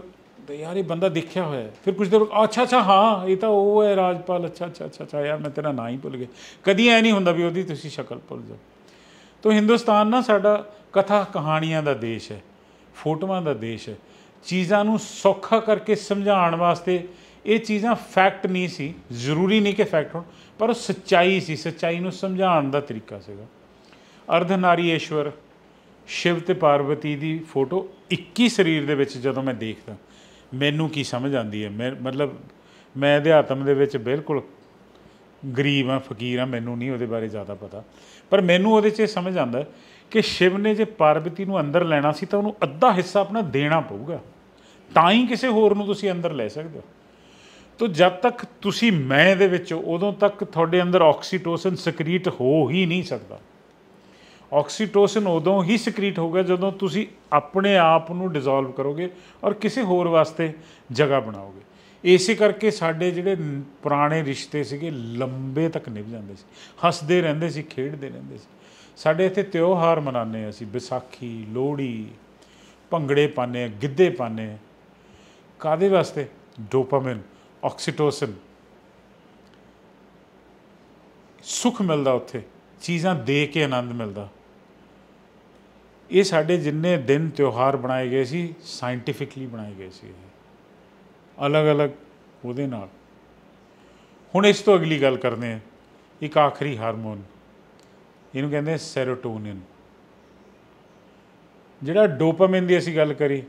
ਤੇ ਯਾਰ ਇਹ ਬੰਦਾ ਦੇਖਿਆ ਹੋਇਆ ਫਿਰ ਕੁਝ ਦੇਰ ਅੱਛਾ ਅੱਛਾ ਹਾਂ ਇਹ ਤਾਂ ਉਹ ਹੈ ਰਾਜਪਾਲ ਅੱਛਾ ਅੱਛਾ ਅੱਛਾ ਅੱਛਾ ਯਾਰ ਮੈਂ ਤੇਰਾ ਨਾਂ ਹੀ ਭੁੱਲ ਗਿਆ ਕਦੀ ਐ ਨਹੀਂ ਹੁੰਦਾ ਵੀ ਉਹਦੀ ਤੁਸੀਂ ਸ਼ਕਲ ਭੁੱਲ ਜਾਓ ਤੋ ਹਿੰਦੁਸਤਾਨ ਨਾ ਸਾਡਾ ਕਥਾ ਕਹਾਣੀਆਂ ਦਾ ਦੇਸ਼ ਹੈ ਫੋਟੋਆਂ ਦਾ ਦੇਸ਼ ਹੈ ਚੀਜ਼ਾਂ ਨੂੰ ਸੌਖਾ ਕਰਕੇ ਸਮਝਾਉਣ ਵਾਸਤੇ ਇਹ ਚੀਜ਼ਾਂ ਫੈਕਟ ਨਹੀਂ ਸੀ ਜ਼ਰੂਰੀ ਨਹੀਂ ਕਿ ਫੈਕਟ ਹੋਣ ਪਰ ਉਹ ਸੱਚਾਈ ਸੀ ਸੱਚਾਈ ਨੂੰ ਸਮਝਾਉਣ ਦਾ ਤਰੀਕਾ ਸੀਗਾ ਅਰਧਨਾਰੀਸ਼ਵਰ ਸ਼ਿਵ ਤੇ ਪਾਰਵਤੀ ਦੀ ਫੋਟੋ 21 ਸਰੀਰ ਦੇ ਵਿੱਚ ਜਦੋਂ ਮੈਂ ਦੇਖਦਾ ਮੈਨੂੰ ਕੀ ਸਮਝ ਆਂਦੀ ਹੈ ਮੈਂ ਮਤਲਬ ਮੈਂ ਅਧਿਆਤਮ ਦੇ ਵਿੱਚ ਬਿਲਕੁਲ ਗਰੀਬ ਆ ਫਕੀਰ ਆ ਮੈਨੂੰ ਨਹੀਂ ਉਹਦੇ ਬਾਰੇ ਜ਼ਿਆਦਾ ਪਤਾ ਪਰ ਮੈਨੂੰ ਉਹਦੇ 'ਚ ਇਹ ਸਮਝ ਆਂਦਾ ਕਿ ਸ਼ਿਵ ਨੇ ਜੇ ਪਾਰਵਤੀ ਨੂੰ ਅੰਦਰ ਲੈਣਾ ਸੀ ਤਾਂ ਉਹਨੂੰ ਅੱਧਾ ਹਿੱਸਾ ਆਪਣਾ ਦੇਣਾ ਪਊਗਾ ਤਾਂ ਹੀ ਕਿਸੇ ਹੋਰ ਨੂੰ ਤੁਸੀਂ ਅੰਦਰ ਲੈ ਸਕਦੇ ਹੋ ਤੋ ਜਦ ਤੱਕ ਤੁਸੀਂ ਮੈਂ ਦੇ ਵਿੱਚ ਉਦੋਂ ਤੱਕ ਤੁਹਾਡੇ ਅੰਦਰ ਆਕਸੀਟੋਸਨ ਸਕ੍ਰੀਟ ਹੋ ਹੀ ਨਹੀਂ ਸਕਦਾ ਆਕਸੀਟੋਸਨ ਉਦੋਂ ਹੀ ਸਕ੍ਰੀਟ ਹੋਗਾ ਜਦੋਂ ਤੁਸੀਂ ਆਪਣੇ ਆਪ ਨੂੰ ਡਿਸੋਲਵ ਕਰੋਗੇ ਔਰ ਕਿਸੇ ਹੋਰ ਵਾਸਤੇ ਜਗ੍ਹਾ ਬਣਾਓਗੇ ਇਸੇ ਕਰਕੇ ਸਾਡੇ ਜਿਹੜੇ ਪੁਰਾਣੇ ਰਿਸ਼ਤੇ ਸੀਗੇ ਲੰਬੇ ਤੱਕ ਨਿਭ ਜਾਂਦੇ ਸੀ ਹੱਸਦੇ ਰਹਿੰਦੇ ਸੀ ਖੇਡਦੇ ਰਹਿੰਦੇ ਸੀ ਸਾਡੇ ਇੱਥੇ ਤਿਉਹਾਰ ਮਨਾਉਂਦੇ ਅਸੀਂ ਵਿਸਾਖੀ ਲੋਹੜੀ ਭੰਗੜੇ ਪਾਣੇ ਗਿੱਧੇ ਪਾਣੇ ਕਾਦੇ ਵਾਸਤੇ ਡੋਪਾਮਾਈਨ ਆਕਸੀਟੋਸਿਨ ਸੁਖ ਮਿਲਦਾ ਉੱਥੇ ਚੀਜ਼ਾਂ ਦੇ ਕੇ ਆਨੰਦ ਮਿਲਦਾ ਇਹ ਸਾਡੇ ਜਿੰਨੇ ਦਿਨ ਤਿਉਹਾਰ ਬਣਾਏ ਗਏ ਸੀ ਸਾਇੰਟੀਫਿਕਲੀ ਬਣਾਏ ਗਏ ਸੀ ਅਲੱਗ-ਅਲੱਗ ਉਹਦੇ ਨਾਲ ਹੁਣ ਇਸ ਤੋਂ ਅਗਲੀ ਗੱਲ ਕਰਦੇ ਹਾਂ ਇੱਕ ਆਖਰੀ ਹਾਰਮੋਨ ਇਹਨੂੰ ਕਹਿੰਦੇ ਸੈਰੋਟੋਨਿਨ ਜਿਹੜਾ ਡੋਪਾਮਾਈਨ ਦੀ ਅਸੀਂ ਗੱਲ ਕਰੀ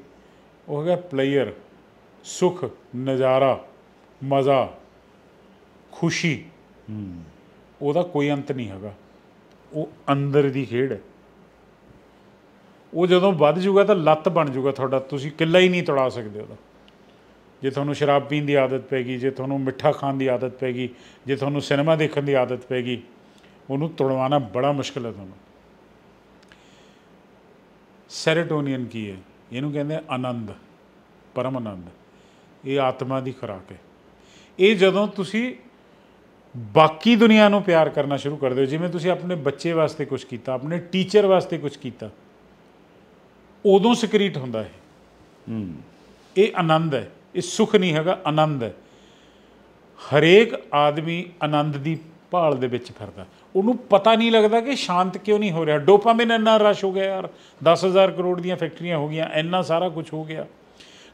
ਉਹ ਹੈਗਾ ਪਲੇਅਰ ਸੁਖ ਨਜ਼ਾਰਾ ਮਜ਼ਾ ਖੁਸ਼ੀ ਉਹਦਾ ਕੋਈ ਅੰਤ ਨਹੀਂ ਹੈਗਾ ਉਹ ਅੰਦਰ ਦੀ ਖੇਡ ਹੈ ਉਹ ਜਦੋਂ ਵੱਧ ਜੂਗਾ ਤਾਂ ਲੱਤ ਬਣ ਜੂਗਾ ਤੁਹਾਡਾ ਤੁਸੀਂ ਕਿੱਲਾ ਹੀ ਨਹੀਂ ਤੜਾ ਸਕਦੇ ਉਹਦਾ ਜੇ ਤੁਹਾਨੂੰ ਸ਼ਰਾਬ ਪੀਣ ਦੀ ਆਦਤ ਪੈ ਗਈ ਜੇ ਤੁਹਾਨੂੰ ਮਿੱਠਾ ਖਾਣ ਦੀ ਆਦਤ ਪੈ ਗਈ ਜੇ ਤੁਹਾਨੂੰ ਸਿਨੇਮਾ ਦੇਖਣ ਦੀ ਆਦਤ ਪੈ ਗਈ ਉਹਨੂੰ ਤੜਵਾਉਣਾ ਬੜਾ ਮੁਸ਼ਕਲ ਹੈ ਤੁਹਾਨੂੰ ਸੈਰੋਟੋਨਿਨ ਕੀ ਹੈ ਇਹਨੂੰ ਕਹਿੰਦੇ ਆਨੰਦ ਪਰਮ ਆਨੰਦ ਇਹ ਆਤਮਾ ਦੀ ਖੁਰਾਕ ਹੈ ਇਹ ਜਦੋਂ ਤੁਸੀਂ ਬਾਕੀ ਦੁਨੀਆ ਨੂੰ ਪਿਆਰ ਕਰਨਾ ਸ਼ੁਰੂ ਕਰਦੇ ਹੋ ਜਿਵੇਂ ਤੁਸੀਂ ਆਪਣੇ ਬੱਚੇ ਵਾਸਤੇ ਕੁਝ ਕੀਤਾ ਆਪਣੇ ਟੀਚਰ ਵਾਸਤੇ ਕੁਝ ਕੀਤਾ ਉਦੋਂ ਸਕ੍ਰੀਟ ਹੁੰਦਾ ਹੈ ਹੂੰ ਇਹ ਆਨੰਦ ਹੈ ਇਹ ਸੁਖ ਨਹੀਂ ਹੈਗਾ ਆਨੰਦ ਹੈ ਹਰੇਕ ਆਦਮੀ ਆਨੰਦ ਦੀ ਭਾਲ ਦੇ ਵਿੱਚ ਫਿਰਦਾ ਉਹਨੂੰ ਪਤਾ ਨਹੀਂ ਲੱਗਦਾ ਕਿ ਸ਼ਾਂਤ ਕਿਉਂ ਨਹੀਂ ਹੋ ਰਿਹਾ ਡੋਪਾਮਾਈਨ ਇੰਨਾ ਰਸ਼ ਹੋ ਗਿਆ ਯਾਰ 10000 ਕਰੋੜ ਦੀਆਂ ਫੈਕਟਰੀਆਂ ਹੋ ਗਈਆਂ ਇੰਨਾ ਸਾਰਾ ਕੁਝ ਹੋ ਗਿਆ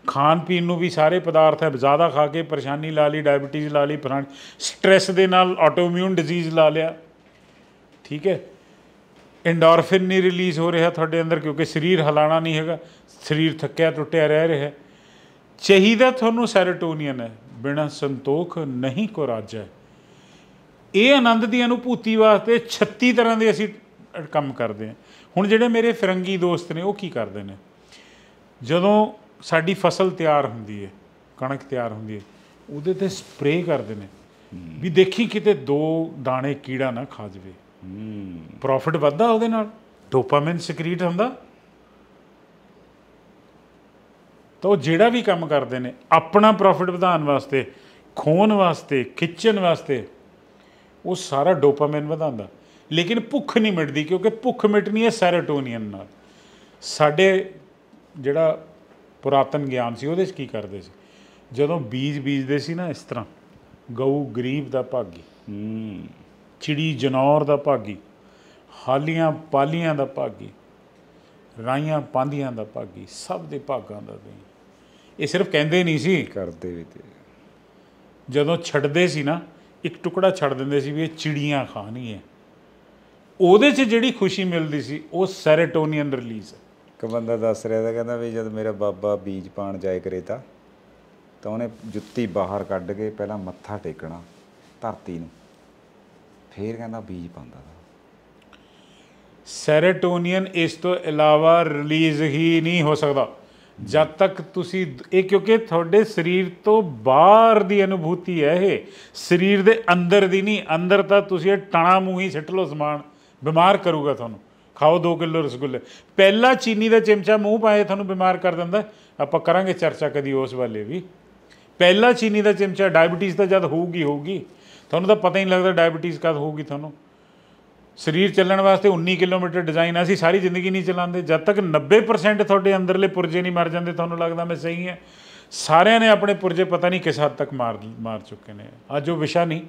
ਖਾਣ ਪੀਣ ਨੂੰ ਵੀ ਸਾਰੇ ਪਦਾਰਥ ਹੈ ਜ਼ਿਆਦਾ ਖਾ ਕੇ ਪਰੇਸ਼ਾਨੀ ਲਾ ਲਈ ਡਾਇਬੀਟੀਜ਼ ਲਾ ਲਈ ਫਰਾਂ ਸਟ्रेस ਦੇ ਨਾਲ ਆਟੋਇਮਿਊਨ ਡਿਜ਼ੀਜ਼ ਲਾ ਲਿਆ ਠੀਕ ਹੈ ਐਂਡੋਰਫਿਨ ਨਹੀਂ ਰਿਲੀਜ਼ ਹੋ ਰਿਹਾ ਤੁਹਾਡੇ ਅੰਦਰ ਕਿਉਂਕਿ ਸਰੀਰ ਹਲਾਣਾ ਨਹੀਂ ਹੈਗਾ ਸਰੀਰ ਥੱਕਿਆ ਟੁੱਟਿਆ ਰਹਿ ਰਿਹਾ ਚਾਹੀਦਾ ਤੁਹਾਨੂੰ ਸੈਰੋਟੋਨਿਨ ਹੈ ਬਿਨਾਂ ਸੰਤੋਖ ਨਹੀਂ ਕੋ ਰਾਜਾ ਇਹ ਆਨੰਦ ਦੀ ਅਨੁਭੂਤੀ ਵਾਸਤੇ 36 ਤਰ੍ਹਾਂ ਦੇ ਅਸੀਂ ਕੰਮ ਕਰਦੇ ਹਾਂ ਹੁਣ ਜਿਹੜੇ ਮੇਰੇ ਫਿਰੰਗੀ ਦੋਸਤ ਨੇ ਉਹ ਕੀ ਕਰਦੇ ਨੇ ਜਦੋਂ ਸਾਡੀ ਫਸਲ ਤਿਆਰ ਹੁੰਦੀ ਹੈ ਕਣਕ ਤਿਆਰ ਹੁੰਦੀ ਹੈ ਉਹਦੇ ਤੇ ਸਪਰੇ ਕਰਦੇ ਨੇ ਵੀ ਦੇਖੀ ਕਿਤੇ ਦੋ ਦਾਣੇ ਕੀੜਾ ਨਾ ਖਾ ਜਵੇ ਪ੍ਰੋਫਿਟ ਵੱਧਦਾ ਉਹਦੇ ਨਾਲ ਡੋਪਾਮਾਈਨ ਸਿਕਰੀਟ ਹੁੰਦਾ ਤਾਂ ਉਹ ਜਿਹੜਾ ਵੀ ਕੰਮ ਕਰਦੇ ਨੇ ਆਪਣਾ ਪ੍ਰੋਫਿਟ ਵਧਾਉਣ ਵਾਸਤੇ ਖੋਣ ਵਾਸਤੇ ਖਿੱਚਣ ਵਾਸਤੇ ਉਹ ਸਾਰਾ ਡੋਪਾਮਾਈਨ ਵਧਾਉਂਦਾ ਲੇਕਿਨ ਭੁੱਖ ਨਹੀਂ ਮਿਟਦੀ ਕਿਉਂਕਿ ਭੁੱਖ ਮਿਟਣੀ ਹੈ ਸੈਰੋਟੋਨਿਨ ਨਾਲ ਸਾਡੇ ਜਿਹੜਾ ਪੁਰਾਤਨ ਗਿਆਨ ਸੀ ਉਹਦੇ ਵਿੱਚ ਕੀ ਕਰਦੇ ਸੀ ਜਦੋਂ ਬੀਜ ਬੀਜਦੇ ਸੀ ਨਾ ਇਸ ਤਰ੍ਹਾਂ ਗਊ ਗਰੀਬ ਦਾ ਭਾਗੀ ਹੂੰ ਚਿੜੀ ਜਨੌਰ ਦਾ ਭਾਗੀ ਹਾਲੀਆਂ ਪਾਲੀਆਂ ਦਾ ਭਾਗੀ ਰਾਈਆਂ ਪਾਂਦੀਆਂ ਦਾ ਭਾਗੀ ਸਭ ਦੇ ਭਾਗਾਂ ਦਾ ਦੇ ਇਹ ਸਿਰਫ ਕਹਿੰਦੇ ਨਹੀਂ ਸੀ ਕਰਦੇ ਵੀ ਤੇ ਜਦੋਂ ਛੱਡਦੇ ਸੀ ਨਾ ਇੱਕ ਟੁਕੜਾ ਛੱਡ ਦਿੰਦੇ ਸੀ ਵੀ ਇਹ ਚਿੜੀਆਂ ਖਾਣੀਆਂ ਉਹਦੇ 'ਚ ਜਿਹੜੀ ਖੁਸ਼ੀ ਮਿਲਦੀ ਸੀ ਉਹ ਸੈਰੋਟੋਨਿਨ ਰਿਲੀਜ਼ ਹੈ ਇੱਕ ਬੰਦਾ ਦੱਸ ਰਿਹਾ ਤਾਂ ਕਹਿੰਦਾ ਵੀ ਜਦ ਮੇਰਾ ਬਾਬਾ ਬੀਜ ਪਾਣ ਜਾਇ ਕਰੇ ਤਾਂ ਤਾਂ ਉਹਨੇ ਜੁੱਤੀ ਬਾਹਰ ਕੱਢ ਕੇ ਪਹਿਲਾਂ ਮੱਥਾ ਟੇਕਣਾ ਧਰਤੀ ਨੂੰ ਫੇਰ ਕਹਿੰਦਾ ਬੀਜ ਪਾਉਂਦਾ ਤਾਂ ਸੈਰੋਟੋਨਿਨ ਇਸ ਤੋਂ ਇਲਾਵਾ ਰਿਲੀਜ਼ ਹੀ ਨਹੀਂ ਹੋ ਸਕਦਾ ਜਦ ਤੱਕ ਤੁਸੀਂ ਇਹ ਕਿਉਂਕਿ ਤੁਹਾਡੇ ਸਰੀਰ ਤੋਂ ਬਾਹਰ ਦੀ ਅਨੁਭੂਤੀ ਹੈ ਇਹ ਸਰੀਰ ਦੇ ਅੰਦਰ ਦੀ ਨਹੀਂ ਅੰਦਰ ਤਾਂ ਤੁਸੀਂ ਇਹ ਟਣਾ ਮੂੰਹ ਹੀ ਸਿੱਟ ਲੋ ਸਮਾਨ ਬਿਮਾਰ ਕਰੂਗਾ ਤੁਹਾਨੂੰ ਖਾਓ 2 ਕਿਲੋ ਰਸਗੁੱਲੇ ਪਹਿਲਾ ਚੀਨੀ ਦਾ ਚਮਚਾ ਮੂੰਹ ਪਾਏ ਤੁਹਾਨੂੰ ਬਿਮਾਰ ਕਰ ਦਿੰਦਾ ਆਪਾਂ ਕਰਾਂਗੇ ਚਰਚਾ ਕਦੀ ਉਸ ਵਾਲੇ ਵੀ ਪਹਿਲਾ ਚੀਨੀ ਦਾ ਚਮਚਾ ਡਾਇਬੀਟੀਜ਼ ਤਾਂ ਜਦ ਹੋਊਗੀ ਹੋਊਗੀ ਤੁਹਾਨੂੰ ਤਾਂ ਪਤਾ ਹੀ ਨਹੀਂ ਲੱਗਦਾ ਡਾਇਬੀਟੀਜ਼ ਕਦ ਹੋਊਗੀ ਤੁਹਾਨੂੰ ਸਰੀਰ ਚੱਲਣ ਵਾਸਤੇ 19 ਕਿਲੋਮੀਟਰ ਡਿਜ਼ਾਈਨ ਸੀ ਸਾਰੀ ਜ਼ਿੰਦਗੀ ਨਹੀਂ ਚਲਾਉਂਦੇ ਜਦ ਤੱਕ 90% ਤੁਹਾਡੇ ਅੰਦਰਲੇ ਪੁਰਜੇ ਨਹੀਂ ਮਰ ਜਾਂਦੇ ਤੁਹਾਨੂੰ ਲੱਗਦਾ ਮੈਂ ਸਹੀ ਹਾਂ ਸਾਰਿਆਂ ਨੇ ਆਪਣੇ ਪੁਰਜੇ ਪਤਾ ਨਹੀਂ ਕਿਸ ਹੱਦ ਤੱਕ ਮਾਰ ਮਾਰ ਚੁੱਕੇ ਨੇ ਅੱਜ ਉਹ ਵਿਸ਼ਾ ਨਹੀਂ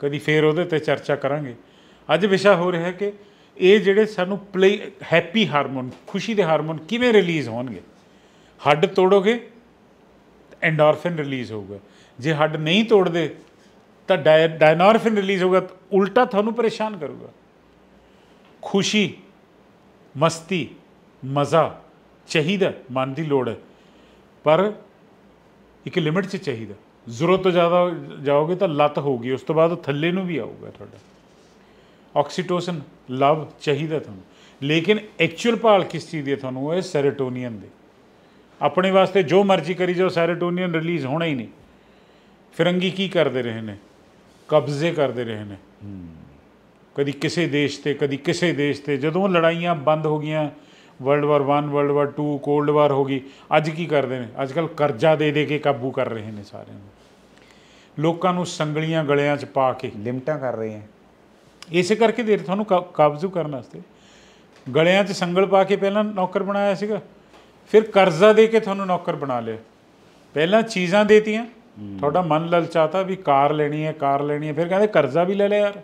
ਕਦੀ ਫੇਰ ਉਹਦੇ ਤੇ ਚਰਚਾ ਕਰਾਂਗੇ ਅੱਜ ਵਿਸ਼ਾ ਹੋ ਰਿਹਾ ਹੈ ਕਿ ਇਹ ਜਿਹੜੇ ਸਾਨੂੰ ਪਲੇ ਹੈਪੀ ਹਾਰਮੋਨ ਖੁਸ਼ੀ ਦੇ ਹਾਰਮੋਨ ਕਿਵੇਂ ਰਿਲੀਜ਼ ਹੋਣਗੇ ਹੱਡ ਤੋੜੋਗੇ ਐਂਡੋਰਫਿਨ ਰਿਲੀਜ਼ ਹੋਊਗਾ ਜੇ ਹੱਡ ਨਹੀਂ ਤੋੜਦੇ ਤਾਂ ਡਾਇਨੋਰਫਿਨ ਰਿਲੀਜ਼ ਹੋਊਗਾ ਉਲਟਾ ਤੁਹਾਨੂੰ ਪਰੇਸ਼ਾਨ ਕਰੂਗਾ ਖੁਸ਼ੀ ਮਸਤੀ ਮਜ਼ਾ ਚਾਹੀਦਾ ਮਨ ਦੀ ਲੋੜ ਹੈ ਪਰ ਇੱਕ ਲਿਮਿਟ 'ਚ ਚਾਹੀਦਾ ਜ਼ਰੂਰਤ ਤੋਂ ਜ਼ਿਆਦਾ ਜਾਓਗੇ ਤਾਂ ਲਤ ਹੋਊਗੀ ਉਸ ਤੋਂ ਬਾਅਦ ਥੱਲੇ ਨੂੰ ਵੀ ਆਊਗਾ ਤੁਹਾਡਾ ਆਕਸੀਟੋਸਨ ਲਵ ਚਾਹੀਦਾ ਤੁਹਾਨੂੰ ਲੇਕਿਨ ਐਕਚੁਅਲ ਭਾਲ ਕਿਸ ਚੀਜ਼ ਦੀ ਤੁਹਾਨੂੰ ਇਹ ਸੈਰੋਟੋਨਿਨ ਦੇ ਆਪਣੇ ਵਾਸਤੇ ਜੋ ਮਰਜ਼ੀ ਕਰੀ ਜਾਓ ਸੈਰੋਟੋਨਿਨ ਰਿਲੀਜ਼ ਹੋਣਾ ਹੀ ਨਹੀਂ ਫਿਰੰਗੀ ਕੀ ਕਰਦੇ ਰਹੇ ਨੇ ਕਬਜ਼ੇ ਕਰਦੇ ਰਹੇ ਨੇ ਕਦੀ ਕਿਸੇ ਦੇਸ਼ ਤੇ ਕਦੀ ਕਿਸੇ ਦੇਸ਼ ਤੇ ਜਦੋਂ ਲੜਾਈਆਂ ਬੰਦ ਹੋ ਗਈਆਂ world war 1 world war 2 cold war ਹੋ ਗਈ ਅੱਜ ਕੀ ਕਰਦੇ ਨੇ ਅੱਜ ਕੱਲ ਕਰਜ਼ਾ ਦੇ ਦੇ ਕੇ ਕਾਬੂ ਕਰ ਰਹੇ ਨੇ ਸਾਰਿਆਂ ਨੂੰ ਲੋਕਾਂ ਨੂੰ ਸੰਗਲੀਆਂ ਗਲਿਆਂ 'ਚ ਪਾ ਕੇ ਲਿਮਟਾਂ ਕਰ ਰਹੇ ਆ ਇਸੇ ਕਰਕੇ ਦੇ ਤੁਹਾਨੂੰ ਕਾਬਜ਼ੂ ਕਰਨ ਵਾਸਤੇ ਗਲਿਆਂ 'ਚ ਸੰਗਲ ਪਾ ਕੇ ਪਹਿਲਾਂ ਨੌਕਰ ਬਣਾਇਆ ਸੀਗਾ ਫਿਰ ਕਰਜ਼ਾ ਦੇ ਕੇ ਤੁਹਾਨੂੰ ਨੌਕਰ ਬਣਾ ਲਿਆ ਪਹਿਲਾਂ ਚੀਜ਼ਾਂ ਦੇਤੀਆਂ ਤੁਹਾਡਾ ਮਨ ਲਲਚਾਤਾ ਵੀ ਕਾਰ ਲੈਣੀ ਹੈ ਕਾਰ ਲੈਣੀ ਹੈ ਫਿਰ ਕਹਿੰਦੇ ਕਰਜ਼ਾ ਵੀ ਲੈ ਲੈ ਯਾਰ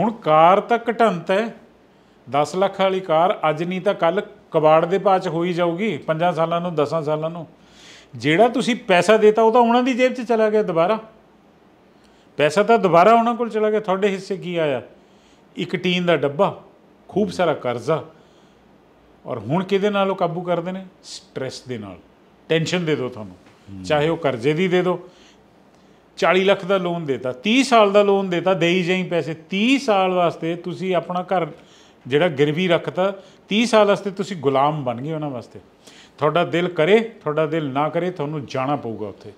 ਹੁਣ ਕਾਰ ਤਾਂ ਘਟੰਤ ਹੈ 10 ਲੱਖ ਵਾਲੀ ਕਾਰ ਅੱਜ ਨਹੀਂ ਤਾਂ ਕੱਲ ਕਬਾੜ ਦੇ ਪਾਚ ਹੋਈ ਜਾਊਗੀ 5 ਸਾਲਾਂ ਨੂੰ 10 ਸਾਲਾਂ ਨੂੰ ਜਿਹੜਾ ਤੁਸੀਂ ਪੈਸਾ ਦੇਤਾ ਉਹ ਤਾਂ ਉਹਨਾਂ ਦੀ ਜੇਬ 'ਚ ਚਲਾ ਗਿਆ ਦੁਬਾਰਾ ਪੈਸਾ ਤਾਂ ਦੁਬਾਰਾ ਉਹਨਾਂ ਕੋਲ ਚਲਾ ਗਿਆ ਤੁਹਾਡੇ ਹਿੱਸੇ ਕੀ ਆਇਆ ਇੱਕ ਟੀਨ ਦਾ ਡੱਬਾ ਖੂਬ ਸਾਰਾ ਕਰਜ਼ਾ ਔਰ ਹੁਣ ਕਿਹਦੇ ਨਾਲ ਉਹ ਕਾਬੂ ਕਰਦੇ ਨੇ ਸਟ्रेस ਦੇ ਨਾਲ ਟੈਨਸ਼ਨ ਦੇ ਦਿਓ ਤੁਹਾਨੂੰ ਚਾਹੇ ਉਹ ਕਰਜ਼ੇ ਦੀ ਦੇ ਦਿਓ 40 ਲੱਖ ਦਾ ਲੋਨ ਦੇਤਾ 30 ਸਾਲ ਦਾ ਲੋਨ ਦੇਤਾ ਦੇਈ ਜਾਈ ਪੈਸੇ 30 ਸਾਲ ਵਾਸਤੇ ਤੁਸੀਂ ਆਪਣਾ ਘਰ ਜਿਹੜਾ ਗਿਰਵੀ ਰੱਖਤਾ 30 ਸਾਲ ਵਾਸਤੇ ਤੁਸੀਂ ਗੁਲਾਮ ਬਣ ਗਏ ਉਹਨਾਂ ਵਾਸਤੇ ਤੁਹਾਡਾ ਦਿਲ ਕਰੇ ਤੁਹਾਡਾ ਦਿਲ ਨਾ ਕਰੇ ਤੁਹਾਨੂੰ ਜਾਣਾ ਪਊਗਾ ਉੱਥੇ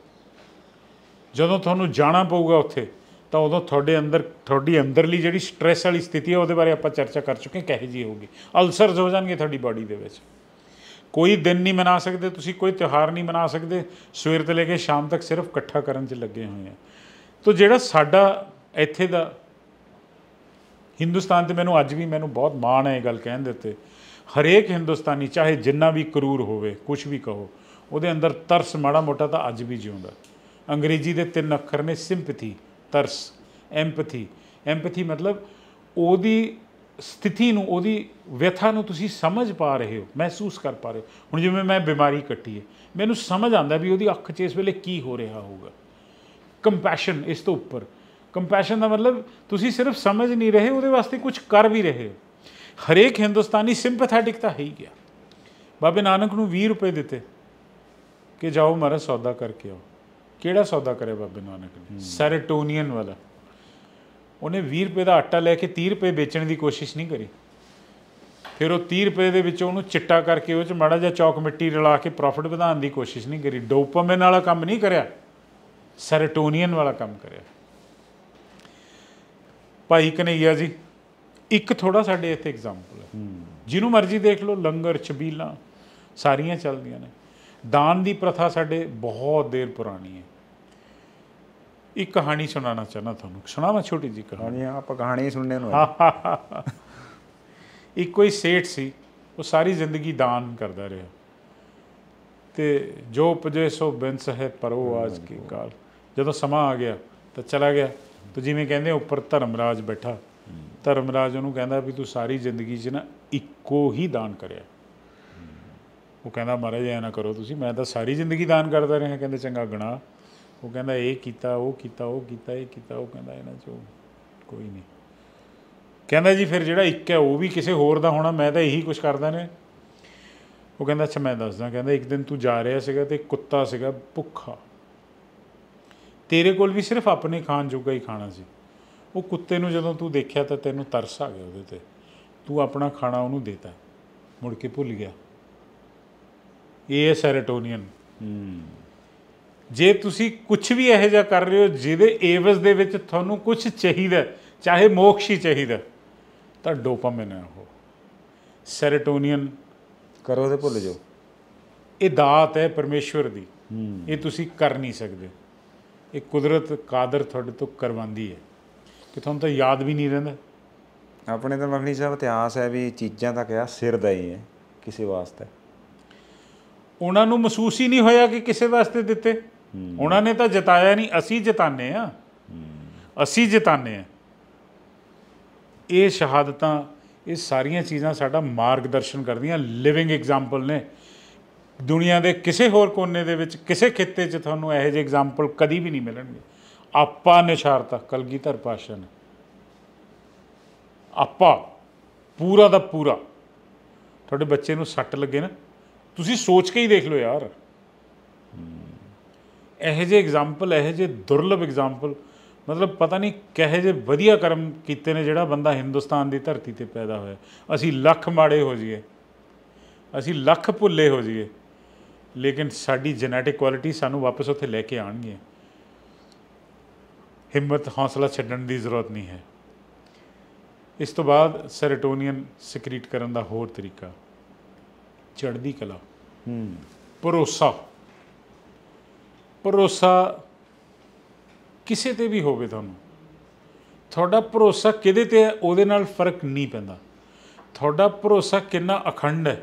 ਜਦੋਂ ਤੁਹਾਨੂੰ ਜਾਣਾ ਪਊਗਾ ਉੱਥੇ ਤਾਂ ਉਦੋਂ ਤੁਹਾਡੇ ਅੰਦਰ ਤੁਹਾਡੀ ਅੰਦਰਲੀ ਜਿਹੜੀ ਸਟ्रेस ਵਾਲੀ ਸਥਿਤੀ ਹੈ ਉਹਦੇ ਬਾਰੇ ਆਪਾਂ ਚਰਚਾ ਕਰ ਚੁੱਕੇ ਕਿਹੋ ਜੀ ਹੋਊਗੀ ਅਲਸਰਸ ਹੋ ਜਾਣਗੇ ਤੁਹਾਡੀ ਬਾਡੀ ਦੇ ਵਿੱਚ ਕੋਈ ਦਿਨ ਨਹੀਂ ਮਨਾ ਸਕਦੇ ਤੁਸੀਂ ਕੋਈ ਤਿਉਹਾਰ ਨਹੀਂ ਮਨਾ ਸਕਦੇ ਸਵੇਰ ਤੋਂ ਲੈ ਕੇ ਸ਼ਾਮ ਤੱਕ ਸਿਰਫ ਇਕੱਠਾ ਕਰਨ 'ਚ ਲੱਗੇ ਹੋਏ ਆ ਤੋ ਜਿਹੜਾ ਸਾਡਾ ਇੱਥੇ ਦਾ ਹਿੰਦੁਸਤਾਨ ਤੇ ਮੈਨੂੰ ਅੱਜ ਵੀ ਮੈਨੂੰ ਬਹੁਤ ਮਾਣ ਹੈ ਇਹ ਗੱਲ ਕਹਿਣ ਦੇ ਉੱਤੇ ਹਰੇਕ ਹਿੰਦੁਸਤਾਨੀ ਚਾਹੇ ਜਿੰਨਾ ਵੀ ਕਰੂਰ ਹੋਵੇ ਕੁਝ ਵੀ ਕਹੋ ਉਹਦੇ ਅੰਦਰ ਤਰਸ ਮਾੜਾ ਮੋਟਾ ਤਾਂ ਅੱਜ ਵੀ ਜਿਉਂਦਾ ਅੰਗਰੇਜ਼ੀ ਦੇ ਤਿੰਨ ਅੱਖਰ ਨੇ ਸਿੰਪਥੀ ਤਰਸ ਐਮਪਥੀ ਐਮਪਥੀ ਮਤਲਬ ਉਹਦੀ ਸਥਿਤੀ ਨੂੰ ਉਹਦੀ ਵਿਥਾ ਨੂੰ ਤੁਸੀਂ ਸਮਝ ਪਾ ਰਹੇ ਹੋ ਮਹਿਸੂਸ ਕਰ ਪਾ ਰਹੇ ਹੋ ਹੁਣ ਜਿਵੇਂ ਮੈਂ ਬਿਮਾਰੀ ਕੱਟੀ ਹੈ ਮੈਨੂੰ ਸਮਝ ਆਉਂਦਾ ਵੀ ਉਹਦੀ ਅੱਖ 'ਚ ਇਸ ਵੇਲੇ ਕੀ ਹੋ ਰਿਹਾ ਹੋਊਗਾ ਕੰਪੈਸ਼ਨ ਇਸ ਤੋਂ ਉੱਪਰ ਕੰਪੈਸ਼ਨ ਦਾ ਮਤਲਬ ਤੁਸੀਂ ਸਿਰਫ ਸਮਝ ਨਹੀਂ ਰਹੇ ਉਹਦੇ ਵਾਸਤੇ ਕੁਝ ਕਰ ਵੀ ਰਹੇ ਹੋ ਹਰੇਕ ਹਿੰਦੁਸਤਾਨੀ ਸਿੰਪੈਥੈਟਿਕ ਤਾਂ ਹੈ ਹੀ ਗਿਆ ਬਾਬੇ ਨਾਨਕ ਨੂੰ 20 ਰੁਪਏ ਦਿੱਤੇ ਕਿ ਜਾਓ ਮਾਰਾ ਸੌਦਾ ਕਰਕੇ ਆਓ ਕਿਹੜਾ ਸੌਦਾ ਕਰਿਆ ਬਾਬੇ ਨਾਨਕ ਨੇ ਸੈਰਟੋਨੀਅਨ ਵਾਲਾ ਉਹਨੇ 20 ਰੁਪਏ ਦਾ ਆਟਾ ਲੈ ਕੇ 30 ਰੁਪਏ ਵੇਚਣ ਦੀ ਕੋਸ਼ਿਸ਼ ਨਹੀਂ ਕਰੀ ਫਿਰ ਉਹ 30 ਰੁਪਏ ਦੇ ਵਿੱਚ ਉਹਨੂੰ ਚਿੱਟਾ ਕਰਕੇ ਉਹ ਚ ਮਾੜਾ ਜਿਹਾ ਚੌਕ ਮਿੱਟੀ ਰਲਾ ਕੇ ਪ੍ਰੋਫਿਟ ਵਧਾਉਣ ਦੀ ਕੋਸ਼ਿਸ਼ ਨਹੀਂ ਕਰੀ ਡੋਪਾਮਾਈਨ ਵਾਲਾ ਕੰਮ ਨਹੀਂ ਕਰਿਆ ਸੈਰਟੋਨੀਅਨ ਵਾਲਾ ਕੰਮ ਕਰਿਆ ਭਾਈ ਕਨਈਆ ਜੀ ਇੱਕ ਥੋੜਾ ਸਾਡੇ ਇੱਥੇ ਐਗਜ਼ਾਮਪਲ ਹੈ ਜਿਹਨੂੰ ਮਰਜ਼ੀ ਦੇਖ ਲਓ ਲੰਗਰ ਚਬੀਲਾ ਸਾਰੀਆਂ ਚੱਲਦੀਆਂ ਨੇ ਦਾਨ ਦੀ ਪ੍ਰਥਾ ਸਾਡੇ ਬਹੁਤ ਦੇਰ ਪੁਰਾਣੀ ਹੈ ਇੱਕ ਕਹਾਣੀ ਸੁਣਾਉਣਾ ਚਾਹਨਾ ਤੁਹਾਨੂੰ ਸੁਣਾਵਾਂ ਛੋਟੀ ਜੀ ਕਹਾਣੀ ਆਪਾਂ ਕਹਾਣੀ ਸੁਣਨੇ ਨੂੰ ਇੱਕ ਕੋਈ ਸੇਠ ਸੀ ਉਹ ਸਾਰੀ ਜ਼ਿੰਦਗੀ ਦਾਨ ਕਰਦਾ ਰਿਹਾ ਤੇ ਜੋ ਉਪਜੇ ਸੋ ਬੰਸ ਹੈ ਪਰੋ ਆਜ ਕੀ ਕਾਲ ਜਦੋਂ ਸਮਾਂ ਆ ਗਿਆ ਤਾਂ ਚਲਾ ਗਿਆ ਤੇ ਜਿਵੇਂ ਕਹਿੰਦੇ ਉੱਪਰ ਧਰਮਰਾਜ ਬੈਠਾ ਧਰਮਰਾਜ ਉਹਨੂੰ ਕਹਿੰਦਾ ਵੀ ਤੂੰ ਸਾਰੀ ਜ਼ਿੰਦਗੀ 'ਚ ਨਾ ਇੱਕੋ ਹੀ ਦਾਨ ਕਰਿਆ ਉਹ ਕਹਿੰਦਾ ਮਹਾਰਾਜ ਐ ਨਾ ਕਰੋ ਤੁਸੀਂ ਮੈਂ ਤਾਂ ਸਾਰੀ ਜ਼ਿੰਦਗੀ ਦਾਨ ਕਰਦਾ ਰਿਹਾ ਕਹਿੰਦੇ ਚੰਗਾ ਗਣਾ ਉਹ ਕਹਿੰਦਾ ਇਹ ਕੀਤਾ ਉਹ ਕੀਤਾ ਉਹ ਕੀਤਾ ਇਹ ਕੀਤਾ ਉਹ ਕਹਿੰਦਾ ਇਹਨਾਂ ਚੋਂ ਕੋਈ ਨਹੀਂ ਕਹਿੰਦਾ ਜੀ ਫਿਰ ਜਿਹੜਾ ਇੱਕ ਹੈ ਉਹ ਵੀ ਕਿਸੇ ਹੋਰ ਦਾ ਹੋਣਾ ਮੈਂ ਤਾਂ ਇਹੀ ਕੁਝ ਕਰਦਾ ਨੇ ਉਹ ਕਹਿੰਦਾ ਅੱਛਾ ਮੈਂ ਦੱਸਦਾ ਕਹਿੰਦਾ ਇੱਕ ਦਿਨ ਤੂੰ ਜਾ ਰਿਹਾ ਸੀਗਾ ਤੇ ਕੁੱਤਾ ਸੀਗਾ ਭੁੱਖਾ ਤੇਰੇ ਕੋਲ ਵੀ ਸਿਰਫ ਆਪਣੇ ਖਾਣ ਜੋਗਾ ਹੀ ਖਾਣਾ ਸੀ ਉਹ ਕੁੱਤੇ ਨੂੰ ਜਦੋਂ ਤੂੰ ਦੇਖਿਆ ਤਾਂ ਤੈਨੂੰ ਤਰਸ ਆ ਗਿਆ ਉਹਦੇ ਤੇ ਤੂੰ ਆਪਣਾ ਖਾਣਾ ਉਹਨੂੰ ਦੇਤਾ ਮੁੜ ਕੇ ਭੁੱਲ ਗਿਆ ਇਹ ਹੈ ਸੈਰੋਟੋਨਿਨ ਜੇ ਤੁਸੀਂ ਕੁਝ ਵੀ ਇਹੋ ਜਿਹਾ ਕਰ ਰਹੇ ਹੋ ਜਿਹਦੇ ਏਵਜ਼ ਦੇ ਵਿੱਚ ਤੁਹਾਨੂੰ ਕੁਝ ਚਾਹੀਦਾ ਚਾਹੇ ਮੋਕਸ਼ ਹੀ ਚਾਹੀਦਾ ਤਾਂ ਡੋਪਾਮਾਈਨ ਹੈ ਉਹ ਸੈਰੋਟੋਨਿਨ ਕਰੋ ਤੇ ਭੁੱਲ ਜਾਓ ਇਹ ਦਾਤ ਹੈ ਪਰਮੇਸ਼ਵਰ ਦੀ ਇਹ ਤੁਸੀਂ ਕਰ ਨਹੀਂ ਸਕਦੇ ਇਹ ਕੁਦਰਤ ਕਾਦਰ ਤੁਹਾਡੇ ਤੋਂ ਕਰਵਾਉਂਦੀ ਹੈ ਕਿ ਤੁਹਾਨੂੰ ਤਾਂ ਯਾਦ ਵੀ ਨਹੀਂ ਰਹਿੰਦਾ ਆਪਣੇ ਤਾਂ ਮਖਣੀ ਸਾਹਿਬ ਇਤਿਹਾਸ ਹੈ ਵੀ ਚੀਜ਼ਾਂ ਦਾ ਕਿਹਾ ਸਿਰ ਦਾ ਹੀ ਹੈ ਕਿਸੇ ਵਾਸਤੇ ਉਹਨਾਂ ਨੂੰ ਮਹਿਸੂਸ ਹੀ ਨਹੀਂ ਹੋਇਆ ਕਿ ਕਿਸੇ ਵਾਸਤੇ ਦਿੱਤੇ ਉਹਨਾਂ ਨੇ ਤਾਂ ਜਿਤਾਇਆ ਨਹੀਂ ਅਸੀਂ ਜਿਤਾਨੇ ਆ ਅਸੀਂ ਜਿਤਾਨੇ ਆ ਇਹ ਸ਼ਹਾਦਤਾਂ ਇਹ ਸਾਰੀਆਂ ਚੀਜ਼ਾਂ ਸਾਡਾ ਮਾਰਗਦਰਸ਼ਨ ਕਰਦੀਆਂ ਲਿਵਿੰਗ ਐਗਜ਼ਾਮਪਲ ਨੇ ਦੁਨੀਆ ਦੇ ਕਿਸੇ ਹੋਰ ਕੋਨੇ ਦੇ ਵਿੱਚ ਕਿਸੇ ਖਿੱਤੇ 'ਚ ਤੁਹਾਨੂੰ ਇਹੋ ਜਿਹੇ ਐਗਜ਼ਾਮਪਲ ਕਦੀ ਵੀ ਨਹੀਂ ਮਿਲਣਗੇ ਆਪਾ ਨਿਸ਼ਾਰਤਾ ਕਲਗੀਧਰ ਪਾਸ਼ਾ ਨੇ ਆਪਾ ਪੂਰਾ ਦਾ ਪੂਰਾ ਤੁਹਾਡੇ ਬੱਚੇ ਨੂੰ ਸੱਟ ਲੱਗੇ ਨਾ ਤੁਸੀਂ ਸੋਚ ਕੇ ਹੀ ਦੇਖ ਲਓ ਯਾਰ ਇਹੋ ਜਿਹੇ ਐਗਜ਼ਾਮਪਲ ਇਹੋ ਜਿਹੇ ਦੁਰਲਭ ਐਗਜ਼ਾਮਪਲ ਮਤਲਬ ਪਤਾ ਨਹੀਂ ਕਿਹੋ ਜੇ ਵਧੀਆ ਕਰਮ ਕੀਤੇ ਨੇ ਜਿਹੜਾ ਬੰਦਾ ਹਿੰਦੁਸਤਾਨ ਦੀ ਧਰਤੀ ਤੇ ਪੈਦਾ ਹੋਇਆ ਅਸੀਂ ਲੱਖ ਮਾੜੇ ਹੋ ਜਾਈਏ ਅਸੀਂ ਲੱਖ ਭੁੱਲੇ ਹੋ ਜਾਈਏ ਲੇਕਿਨ ਸਾਡੀ ਜੈਨੇਟਿਕ ਕੁਆਲਿਟੀ ਸਾਨੂੰ ਵਾਪਸ ਉੱਥੇ ਲੈ ਕੇ ਆਣਗੇ ਹਿੰਮਤ ਹੌਸਲਾ ਛੱਡਣ ਦੀ ਜ਼ਰੂਰਤ ਨਹੀਂ ਹੈ ਇਸ ਤੋਂ ਬਾਅਦ ਸੈਰੋਟੋਨਿਨ ਸਿਕ੍ਰੀਟ ਕਰਨ ਦਾ ਹੋਰ ਤਰੀਕਾ ਚੜ੍ਹਦੀ ਕਲਾ ਭਰੋਸਾ ਭਰੋਸਾ ਕਿਸੇ ਤੇ ਵੀ ਹੋਵੇ ਤੁਹਾਨੂੰ ਤੁਹਾਡਾ ਭਰੋਸਾ ਕਿਹਦੇ ਤੇ ਹੈ ਉਹਦੇ ਨਾਲ ਫਰਕ ਨਹੀਂ ਪੈਂਦਾ ਤੁਹਾਡਾ ਭਰੋਸਾ ਕਿੰਨਾ ਅਖੰਡ ਹੈ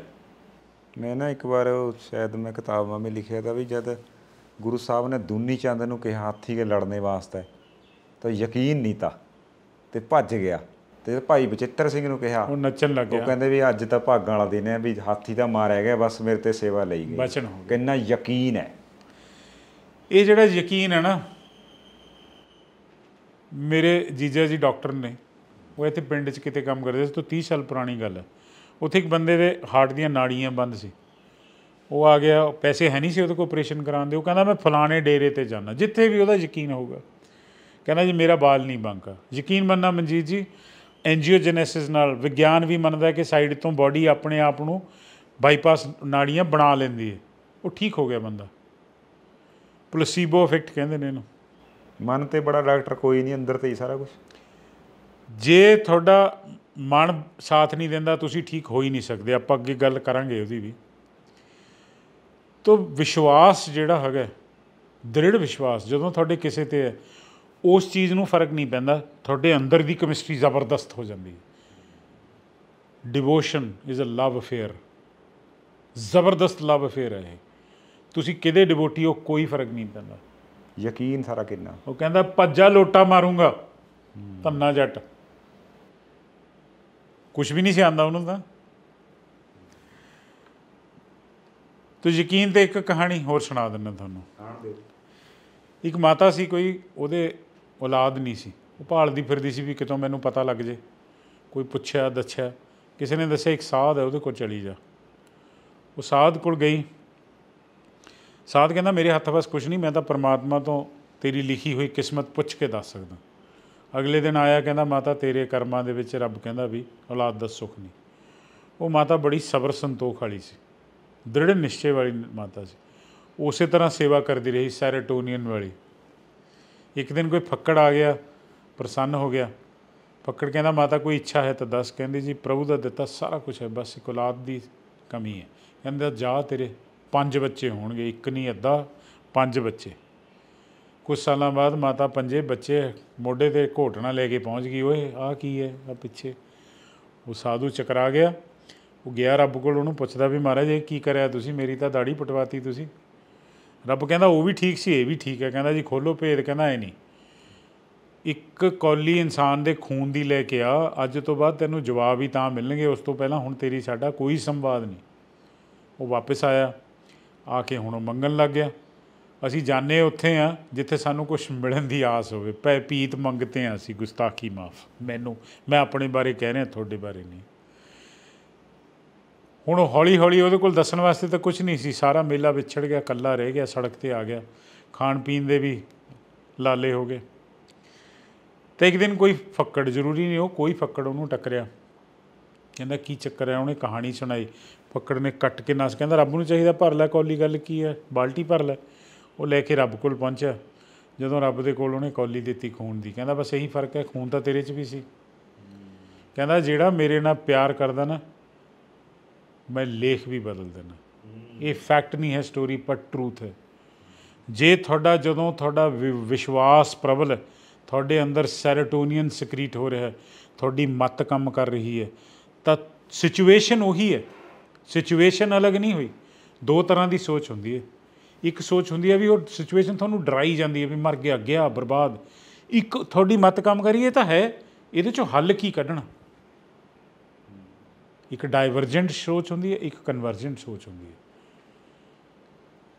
ਮੈਂ ਨਾ ਇੱਕ ਵਾਰ ਸ਼ਾਇਦ ਮੈਂ ਕਿਤਾਬਾਂ ਵਿੱਚ ਲਿਖਿਆ ਤਾਂ ਵੀ ਜਦ ਗੁਰੂ ਸਾਹਿਬ ਨੇ ਦੁਨੀ ਚੰਦ ਨੂੰ ਕਿਹਾ ਹਾਥੀ ਕੇ ਲੜਨੇ ਵਾਸਤੇ ਤਾਂ ਯਕੀਨ ਨਹੀਂ ਤਾ ਤੇ ਭੱਜ ਗਿਆ ਤੇ ਭਾਈ ਬਚਿੱਤਰ ਸਿੰਘ ਨੂੰ ਕਿਹਾ ਉਹ ਨੱਚਣ ਲੱਗ ਗਿਆ ਉਹ ਕਹਿੰਦੇ ਵੀ ਅੱਜ ਤਾਂ ਭਾਗਾਂ ਵਾਲਾ ਦਿਨ ਹੈ ਵੀ ਹਾਥੀ ਤਾਂ ਮਾਰਿਆ ਗਿਆ ਬਸ ਮੇਰੇ ਤੇ ਸੇਵਾ ਲਈ ਗਈ ਬਚਨ ਹੋ ਗਿਆ ਕਿੰਨਾ ਯਕੀਨ ਹੈ ਇਹ ਜਿਹੜਾ ਯਕੀਨ ਹੈ ਨਾ ਮੇਰੇ ਜੀਜਾ ਜੀ ਡਾਕਟਰ ਨੇ ਉਹ ਇੱਥੇ ਪਿੰਡ 'ਚ ਕਿਤੇ ਕੰਮ ਕਰਦੇ ਸੀ ਤੋਂ 30 ਸਾਲ ਪੁਰਾਣੀ ਗੱਲ ਹੈ ਉੱਥੇ ਇੱਕ ਬੰਦੇ ਦੇ ਹਾਰਟ ਦੀਆਂ ਨਾੜੀਆਂ ਬੰਦ ਸੀ ਉਹ ਆ ਗਿਆ ਪੈਸੇ ਹੈ ਨਹੀਂ ਸੀ ਉਹਦੇ ਕੋਲ ਆਪਰੇਸ਼ਨ ਕਰਾਉਣ ਦੇ ਉਹ ਕਹਿੰਦਾ ਮੈਂ ਫਲਾਣੇ ਡੇਰੇ ਤੇ ਜਾਣਾ ਜਿੱਥੇ ਵੀ ਉਹਦਾ ਯਕੀਨ ਹੋਊਗਾ ਕਹਿੰਦਾ ਜੀ ਮੇਰਾ ਬਾਲ ਨਹੀਂ ਬੰਕਾ ਯਕੀਨ ਮੰਨਣਾ ਮਨਜੀਤ ਜੀ ਐਂਜੀਓਜੈਨੇਸਿਸ ਨਾਲ ਵਿਗਿਆਨ ਵੀ ਮੰਨਦਾ ਕਿ ਸਾਈਡ ਤੋਂ ਬਾਡੀ ਆਪਣੇ ਆਪ ਨੂੰ ਬਾਈਪਾਸ ਨਾੜੀਆਂ ਬਣਾ ਲੈਂਦੀ ਹੈ ਉਹ ਠੀਕ ਹੋ ਗਿਆ ਬੰਦਾ ਪਲਸੀਬੋ ਇਫੈਕਟ ਕਹਿੰਦੇ ਨੇ ਇਹਨੂੰ ਮਨ ਤੇ ਬੜਾ ਡਾਕਟਰ ਕੋਈ ਨਹੀਂ ਅੰਦਰ ਤੇ ਹੀ ਸਾਰਾ ਕੁਝ ਜੇ ਤੁਹਾਡਾ ਮਨ ਸਾਥ ਨਹੀਂ ਦਿੰਦਾ ਤੁਸੀਂ ਠੀਕ ਹੋ ਹੀ ਨਹੀਂ ਸਕਦੇ ਆਪਾਂ ਅੱਗੇ ਗੱਲ ਕਰਾਂਗੇ ਉਹਦੀ ਵੀ ਤੋ ਵਿਸ਼ਵਾਸ ਜਿਹੜਾ ਹੈਗਾ ਦ੍ਰਿੜ ਵਿਸ਼ਵਾਸ ਜਦੋਂ ਤੁਹਾਡੇ ਕਿਸੇ ਤੇ ਹੈ ਉਸ ਚੀਜ਼ ਨੂੰ ਫਰਕ ਨਹੀਂ ਪੈਂਦਾ ਤੁਹਾਡੇ ਅੰਦਰ ਦੀ ਕੈਮਿਸਟਰੀ ਜ਼ਬਰਦਸਤ ਹੋ ਜਾਂਦੀ ਹੈ devotion is a love affair ਜ਼ਬਰਦਸਤ ਲਵ ਅਫੇਅਰ ਹੈ ਇਹ ਤੁਸੀਂ ਕਿਹਦੇ ਡਿਵੋਟੀ ਹੋ ਕੋਈ ਫਰਕ ਨਹੀਂ ਪੈਂਦਾ ਯਕੀਨ ਸਾਰਾ ਕਿੰਨਾ ਉਹ ਕਹਿੰਦਾ ਭੱਜਾ ਲੋਟਾ ਮਾਰੂੰਗਾ ਧੰਨਾ ਜੱਟ ਕੁਝ ਵੀ ਨਹੀਂ ਸੀ ਆਂਦਾ ਉਹਨੂੰ ਤਾਂ ਤੋ ਯਕੀਨ ਤੇ ਇੱਕ ਕਹਾਣੀ ਹੋਰ ਸੁਣਾ ਦਿੰਦਾ ਤੁਹਾਨੂੰ ਇੱਕ ਮਾਤਾ ਸੀ ਕੋਈ ਉਹਦੇ ਔਲਾਦ ਨਹੀਂ ਸੀ ਉਹ ਭਾਲਦੀ ਫਿਰਦੀ ਸੀ ਵੀ ਕਿਤੋਂ ਮੈਨੂੰ ਪਤਾ ਲੱਗ ਜੇ ਕੋਈ ਪੁੱਛਿਆ ਦੱਸਿਆ ਕਿਸੇ ਨੇ ਦੱਸਿਆ ਇੱਕ ਸਾਧ ਹੈ ਉਹਦੇ ਕੋਲ ਚਲੀ ਜਾ ਉਹ ਸਾਧ ਕੋਲ ਗਈ ਸਾਧ ਕਹਿੰਦਾ ਮੇਰੇ ਹੱਥ ਵਸ ਕੁਝ ਨਹੀਂ ਮੈਂ ਤਾਂ ਪਰਮਾਤਮਾ ਤੋਂ ਤੇਰੀ ਲਿਖੀ ਹੋਈ ਕਿਸਮਤ ਪੁੱਛ ਕੇ ਦੱਸ ਸਕਦਾ ਅਗਲੇ ਦਿਨ ਆਇਆ ਕਹਿੰਦਾ ਮਾਤਾ ਤੇਰੇ ਕਰਮਾਂ ਦੇ ਵਿੱਚ ਰੱਬ ਕਹਿੰਦਾ ਵੀ ਔਲਾਦ ਦਾ ਸੁੱਖ ਨਹੀਂ ਉਹ ਮਾਤਾ ਬੜੀ ਸਬਰ ਸੰਤੋਖ ਵਾਲੀ ਸੀ ਦ੍ਰਿੜ ਨਿਸ਼ਚੇ ਵਾਲੀ ਮਾਤਾ ਸੀ ਉਸੇ ਤਰ੍ਹਾਂ ਸੇਵਾ ਕਰਦੀ ਰਹੀ ਸੈਰਟੋਨੀਅਨ ਵਾਲੀ ਇੱਕ ਦਿਨ ਕੋਈ ਫੱਕੜ ਆ ਗਿਆ ਪ੍ਰਸੰਨ ਹੋ ਗਿਆ ਫੱਕੜ ਕਹਿੰਦਾ ਮਾਤਾ ਕੋਈ ਇੱਛਾ ਹੈ ਤਾਂ ਦੱਸ ਕਹਿੰਦੀ ਜੀ ਪ੍ਰਭੂ ਦਾ ਦਿੱਤਾ ਸਾਰਾ ਕੁਝ ਹੈ ਬਸ ਇੱਕ ਔਲਾਦ ਦੀ ਕਮੀ ਹੈ ਕਹਿੰਦਾ ਜਾ ਤੇਰੇ ਪੰਜ ਬੱਚੇ ਹੋਣਗੇ ਇੱਕ ਨਹੀਂ ਅੱਧਾ ਪੰਜ ਬੱਚੇ ਕੁਝ ਸਾਲਾਂ ਬਾਅਦ ਮਾਤਾ ਪੰਜੇ ਬੱਚੇ ਮੋਢੇ ਤੇ ਘੋਟਣਾ ਲੈ ਕੇ ਪਹੁੰਚ ਗਈ ਓਏ ਆ ਕੀ ਹੈ ਆ ਪਿੱਛੇ ਉਹ ਸਾਧੂ ਚਕਰਾ ਗਿਆ ਉਹ ਗਿਆ ਰੱਬ ਕੋਲ ਉਹਨੂੰ ਪੁੱਛਦਾ ਵੀ ਮਹਾਰਾਜ ਇਹ ਕੀ ਕਰਿਆ ਤੁਸੀਂ ਮੇਰੀ ਤਾਂ ਦਾੜੀ ਪਟਵਾਤੀ ਤੁਸੀਂ ਰੱਬ ਕਹਿੰਦਾ ਉਹ ਵੀ ਠੀਕ ਸੀ ਇਹ ਵੀ ਠੀਕ ਹੈ ਕਹਿੰਦਾ ਜੀ ਖੋਲੋ ਭੇਦ ਕਹਿੰਦਾ ਐ ਨਹੀਂ ਇੱਕ ਕੌਲੀ ਇਨਸਾਨ ਦੇ ਖੂਨ ਦੀ ਲੈ ਕੇ ਆ ਅੱਜ ਤੋਂ ਬਾਅਦ ਤੈਨੂੰ ਜਵਾਬ ਹੀ ਤਾਂ ਮਿਲਣਗੇ ਉਸ ਤੋਂ ਪਹਿਲਾਂ ਹੁਣ ਤੇਰੀ ਸਾਡਾ ਕੋਈ ਸੰਵਾਦ ਨਹੀਂ ਉਹ ਵਾਪਸ ਆਇਆ ਆ ਕੇ ਹੁਣ ਉਹ ਮੰਗਣ ਲੱਗ ਗਿਆ ਅਸੀਂ ਜਾਣੇ ਉੱਥੇ ਆ ਜਿੱਥੇ ਸਾਨੂੰ ਕੁਝ ਮਿਲਣ ਦੀ ਆਸ ਹੋਵੇ ਪੈ ਪੀਤ ਮੰਗਤੇ ਆ ਅਸੀਂ ਗੁਸਤਾਖੀ ਮਾਫ ਮੈਨੂੰ ਮੈਂ ਆਪਣੇ ਬਾਰੇ ਕਹਿ ਰਿਹਾ ਤੁਹਾਡੇ ਬਾਰੇ ਨਹੀਂ ਹੁਣ ਹੌਲੀ ਹੌਲੀ ਉਹਦੇ ਕੋਲ ਦੱਸਣ ਵਾਸਤੇ ਤਾਂ ਕੁਝ ਨਹੀਂ ਸੀ ਸਾਰਾ ਮੇਲਾ ਵਿਛੜ ਗਿਆ ਕੱਲਾ ਰਹਿ ਗਿਆ ਸੜਕ ਤੇ ਆ ਗਿਆ ਖਾਣ ਪੀਣ ਦੇ ਵੀ ਲਾਲੇ ਹੋ ਗਏ ਤੇ ਇੱਕ ਦਿਨ ਕੋਈ ਫੱਕੜ ਜ਼ਰੂਰੀ ਨਹੀਂ ਉਹ ਕੋਈ ਫੱਕੜ ਉਹਨੂੰ ਟੱਕਰਿਆ ਕਹਿੰਦਾ ਕੀ ਚੱਕਰ ਹੈ ਉਹਨੇ ਕਹਾਣੀ ਸੁਣਾਈ ਫੱਕੜ ਨੇ ਕੱਟ ਕੇ ਨਸ ਕਹਿੰਦਾ ਰੱਬ ਨੂੰ ਚਾਹੀਦਾ ਭਰ ਲੈ ਕੌਲੀ ਗੱਲ ਕੀ ਹੈ ਬਾਲਟੀ ਭਰ ਲੈ ਉਹ ਲੈ ਕੇ ਰੱਬ ਕੋਲ ਪਹੁੰਚਿਆ ਜਦੋਂ ਰੱਬ ਦੇ ਕੋਲ ਉਹਨੇ ਕੌਲੀ ਦਿੱਤੀ ਖੂਨ ਦੀ ਕਹਿੰਦਾ ਬਸ ਇਹੀ ਫਰਕ ਹੈ ਖੂਨ ਤਾਂ ਤੇਰੇ 'ਚ ਵੀ ਸੀ ਕਹਿੰਦਾ ਜਿਹੜਾ ਮੇਰੇ ਨਾਲ ਪਿਆਰ ਕਰਦਾ ਨਾ ਮੈਂ ਲੇਖ ਵੀ ਬਦਲ ਦੇਣਾ ਇਹ ਫੈਕਟ ਨਹੀਂ ਹੈ ਸਟੋਰੀ ਪਰ ਟਰੂਥ ਹੈ ਜੇ ਤੁਹਾਡਾ ਜਦੋਂ ਤੁਹਾਡਾ ਵਿਸ਼ਵਾਸ ਪ੍ਰਬਲ ਹੈ ਤੁਹਾਡੇ ਅੰਦਰ ਸੈਰੋਟੋਨਿਨ ਸਕ੍ਰੀਟ ਹੋ ਰਿਹਾ ਹੈ ਤੁਹਾਡੀ ਮਤ ਕੰਮ ਕਰ ਰਹੀ ਹੈ ਤਾਂ ਸਿਚੁਏਸ਼ਨ ਉਹੀ ਹੈ ਸਿਚੁਏਸ਼ਨ ਅਲੱਗ ਨਹੀਂ ਹੋਈ ਦੋ ਤਰ੍ਹਾਂ ਦੀ ਸੋਚ ਹੁੰਦੀ ਹੈ ਇੱਕ ਸੋਚ ਹੁੰਦੀ ਹੈ ਵੀ ਉਹ ਸਿਚੁਏਸ਼ਨ ਤੁਹਾਨੂੰ ਡਰਾਈ ਜਾਂਦੀ ਹੈ ਵੀ ਮਰ ਗਿਆ ਗਿਆ ਬਰਬਾਦ ਇੱਕ ਤੁਹਾਡੀ ਮਤ ਕੰਮ ਕਰੀਏ ਤਾਂ ਹੈ ਇਹਦੇ ਚੋਂ ਹੱਲ ਕੀ ਕੱਢਣਾ ਇੱਕ ਡਾਈਵਰਜੈਂਟ ਸੋਚ ਹੁੰਦੀ ਹੈ ਇੱਕ ਕਨਵਰਜੈਂਟ ਸੋਚ ਹੁੰਦੀ ਹੈ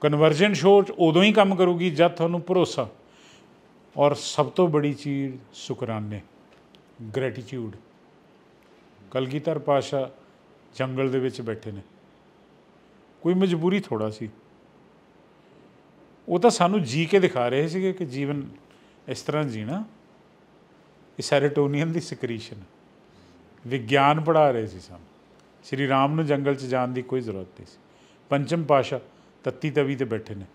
ਕਨਵਰਜੈਂਟ ਸੋਚ ਉਦੋਂ ਹੀ ਕੰਮ ਕਰੂਗੀ ਜਦ ਤੁਹਾਨੂੰ ਭਰੋਸਾ ਔਰ ਸਭ ਤੋਂ ਬੜੀ ਚੀਜ਼ ਸ਼ੁਕਰਾਨੇ ਗ੍ਰੈਟੀਟਿਊਡ ਕਲਗੀਧਰ ਪਾਸ਼ਾ ਜੰਗਲ ਦੇ ਵਿੱਚ ਬੈਠੇ ਨੇ ਕੋਈ ਮਜਬੂਰੀ ਥੋੜਾ ਸੀ ਉਹ ਤਾਂ ਸਾਨੂੰ ਜੀ ਕੇ ਦਿਖਾ ਰਹੇ ਸੀਗੇ ਕਿ ਜੀਵਨ ਇਸ ਤਰ੍ਹਾਂ ਜੀਣਾ ਇਹ ਸੈਰੋਟੋਨਿਨ ਦੀ ਸਕ੍ਰੀਸ਼ਨ ਵਿਗਿਆਨ ਪੜਾ ਰਹੇ ਸੀ ਸਾਨੂੰ ਸ਼੍ਰੀ ਰਾਮ ਨੂੰ ਜੰਗਲ 'ਚ ਜਾਣ ਦੀ ਕੋਈ ਜ਼ਰੂਰਤ ਨਹੀਂ ਸੀ ਪੰਚਮ ਪਾਸ਼ਾ ਤੱਤੀ ਤਵੀ ਤੇ ਬੈਠੇ ਨੇ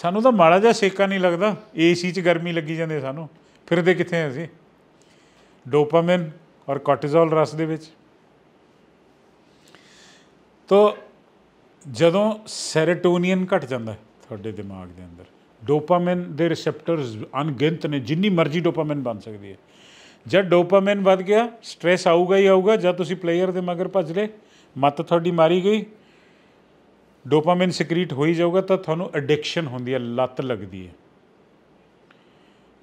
ਸਾਨੂੰ ਤਾਂ ਮਾੜਾ ਜਿਹਾ ਸੇਕਾ ਨਹੀਂ ਲੱਗਦਾ ਏਸੀ 'ਚ ਗਰਮੀ ਲੱਗੀ ਜਾਂਦੀ ਸਾਨੂੰ ਫਿਰਦੇ ਕਿੱਥੇ ਸੀ ਡੋਪਾਮਾਈਨ ਔਰ ਕੋਰਟੀਜ਼ੋਲ ਰਸ ਦੇ ਵਿੱਚ ਤੋ ਜਦੋਂ ਸੈਰੋਟੋਨਿਨ ਘਟ ਜਾਂਦਾ ਤੁਹਾਡੇ ਦਿਮਾਗ ਦੇ ਅੰਦਰ ਡੋਪਾਮਾਈਨ ਦੇ ਰਿਸੈਪਟਰਸ ਅਨਗਿਣਤ ਨੇ ਜਿੰਨੀ ਮਰਜ਼ੀ ਡੋਪਾਮਾਈਨ ਬਣ ਸਕਦੀ ਹੈ ਜਦ ਡੋਪਾਮਾਈਨ ਵੱਧ ਗਿਆ ਸਟ्रेस ਆਊਗਾ ਹੀ ਆਊਗਾ ਜਦ ਤੁਸੀਂ ਪਲੇਅਰ ਦੇ ਮਗਰ ਭੱਜ ਲਏ ਮੱਤ ਤੁਹਾਡੀ ਮਾਰੀ ਗਈ ਡੋਪਾਮਾਈਨ ਸਿਕ੍ਰੀਟ ਹੋਈ ਜਾਊਗਾ ਤਾਂ ਤੁਹਾਨੂੰ ਐਡਿਕਸ਼ਨ ਹੁੰਦੀ ਹੈ ਲੱਤ ਲੱਗਦੀ ਹੈ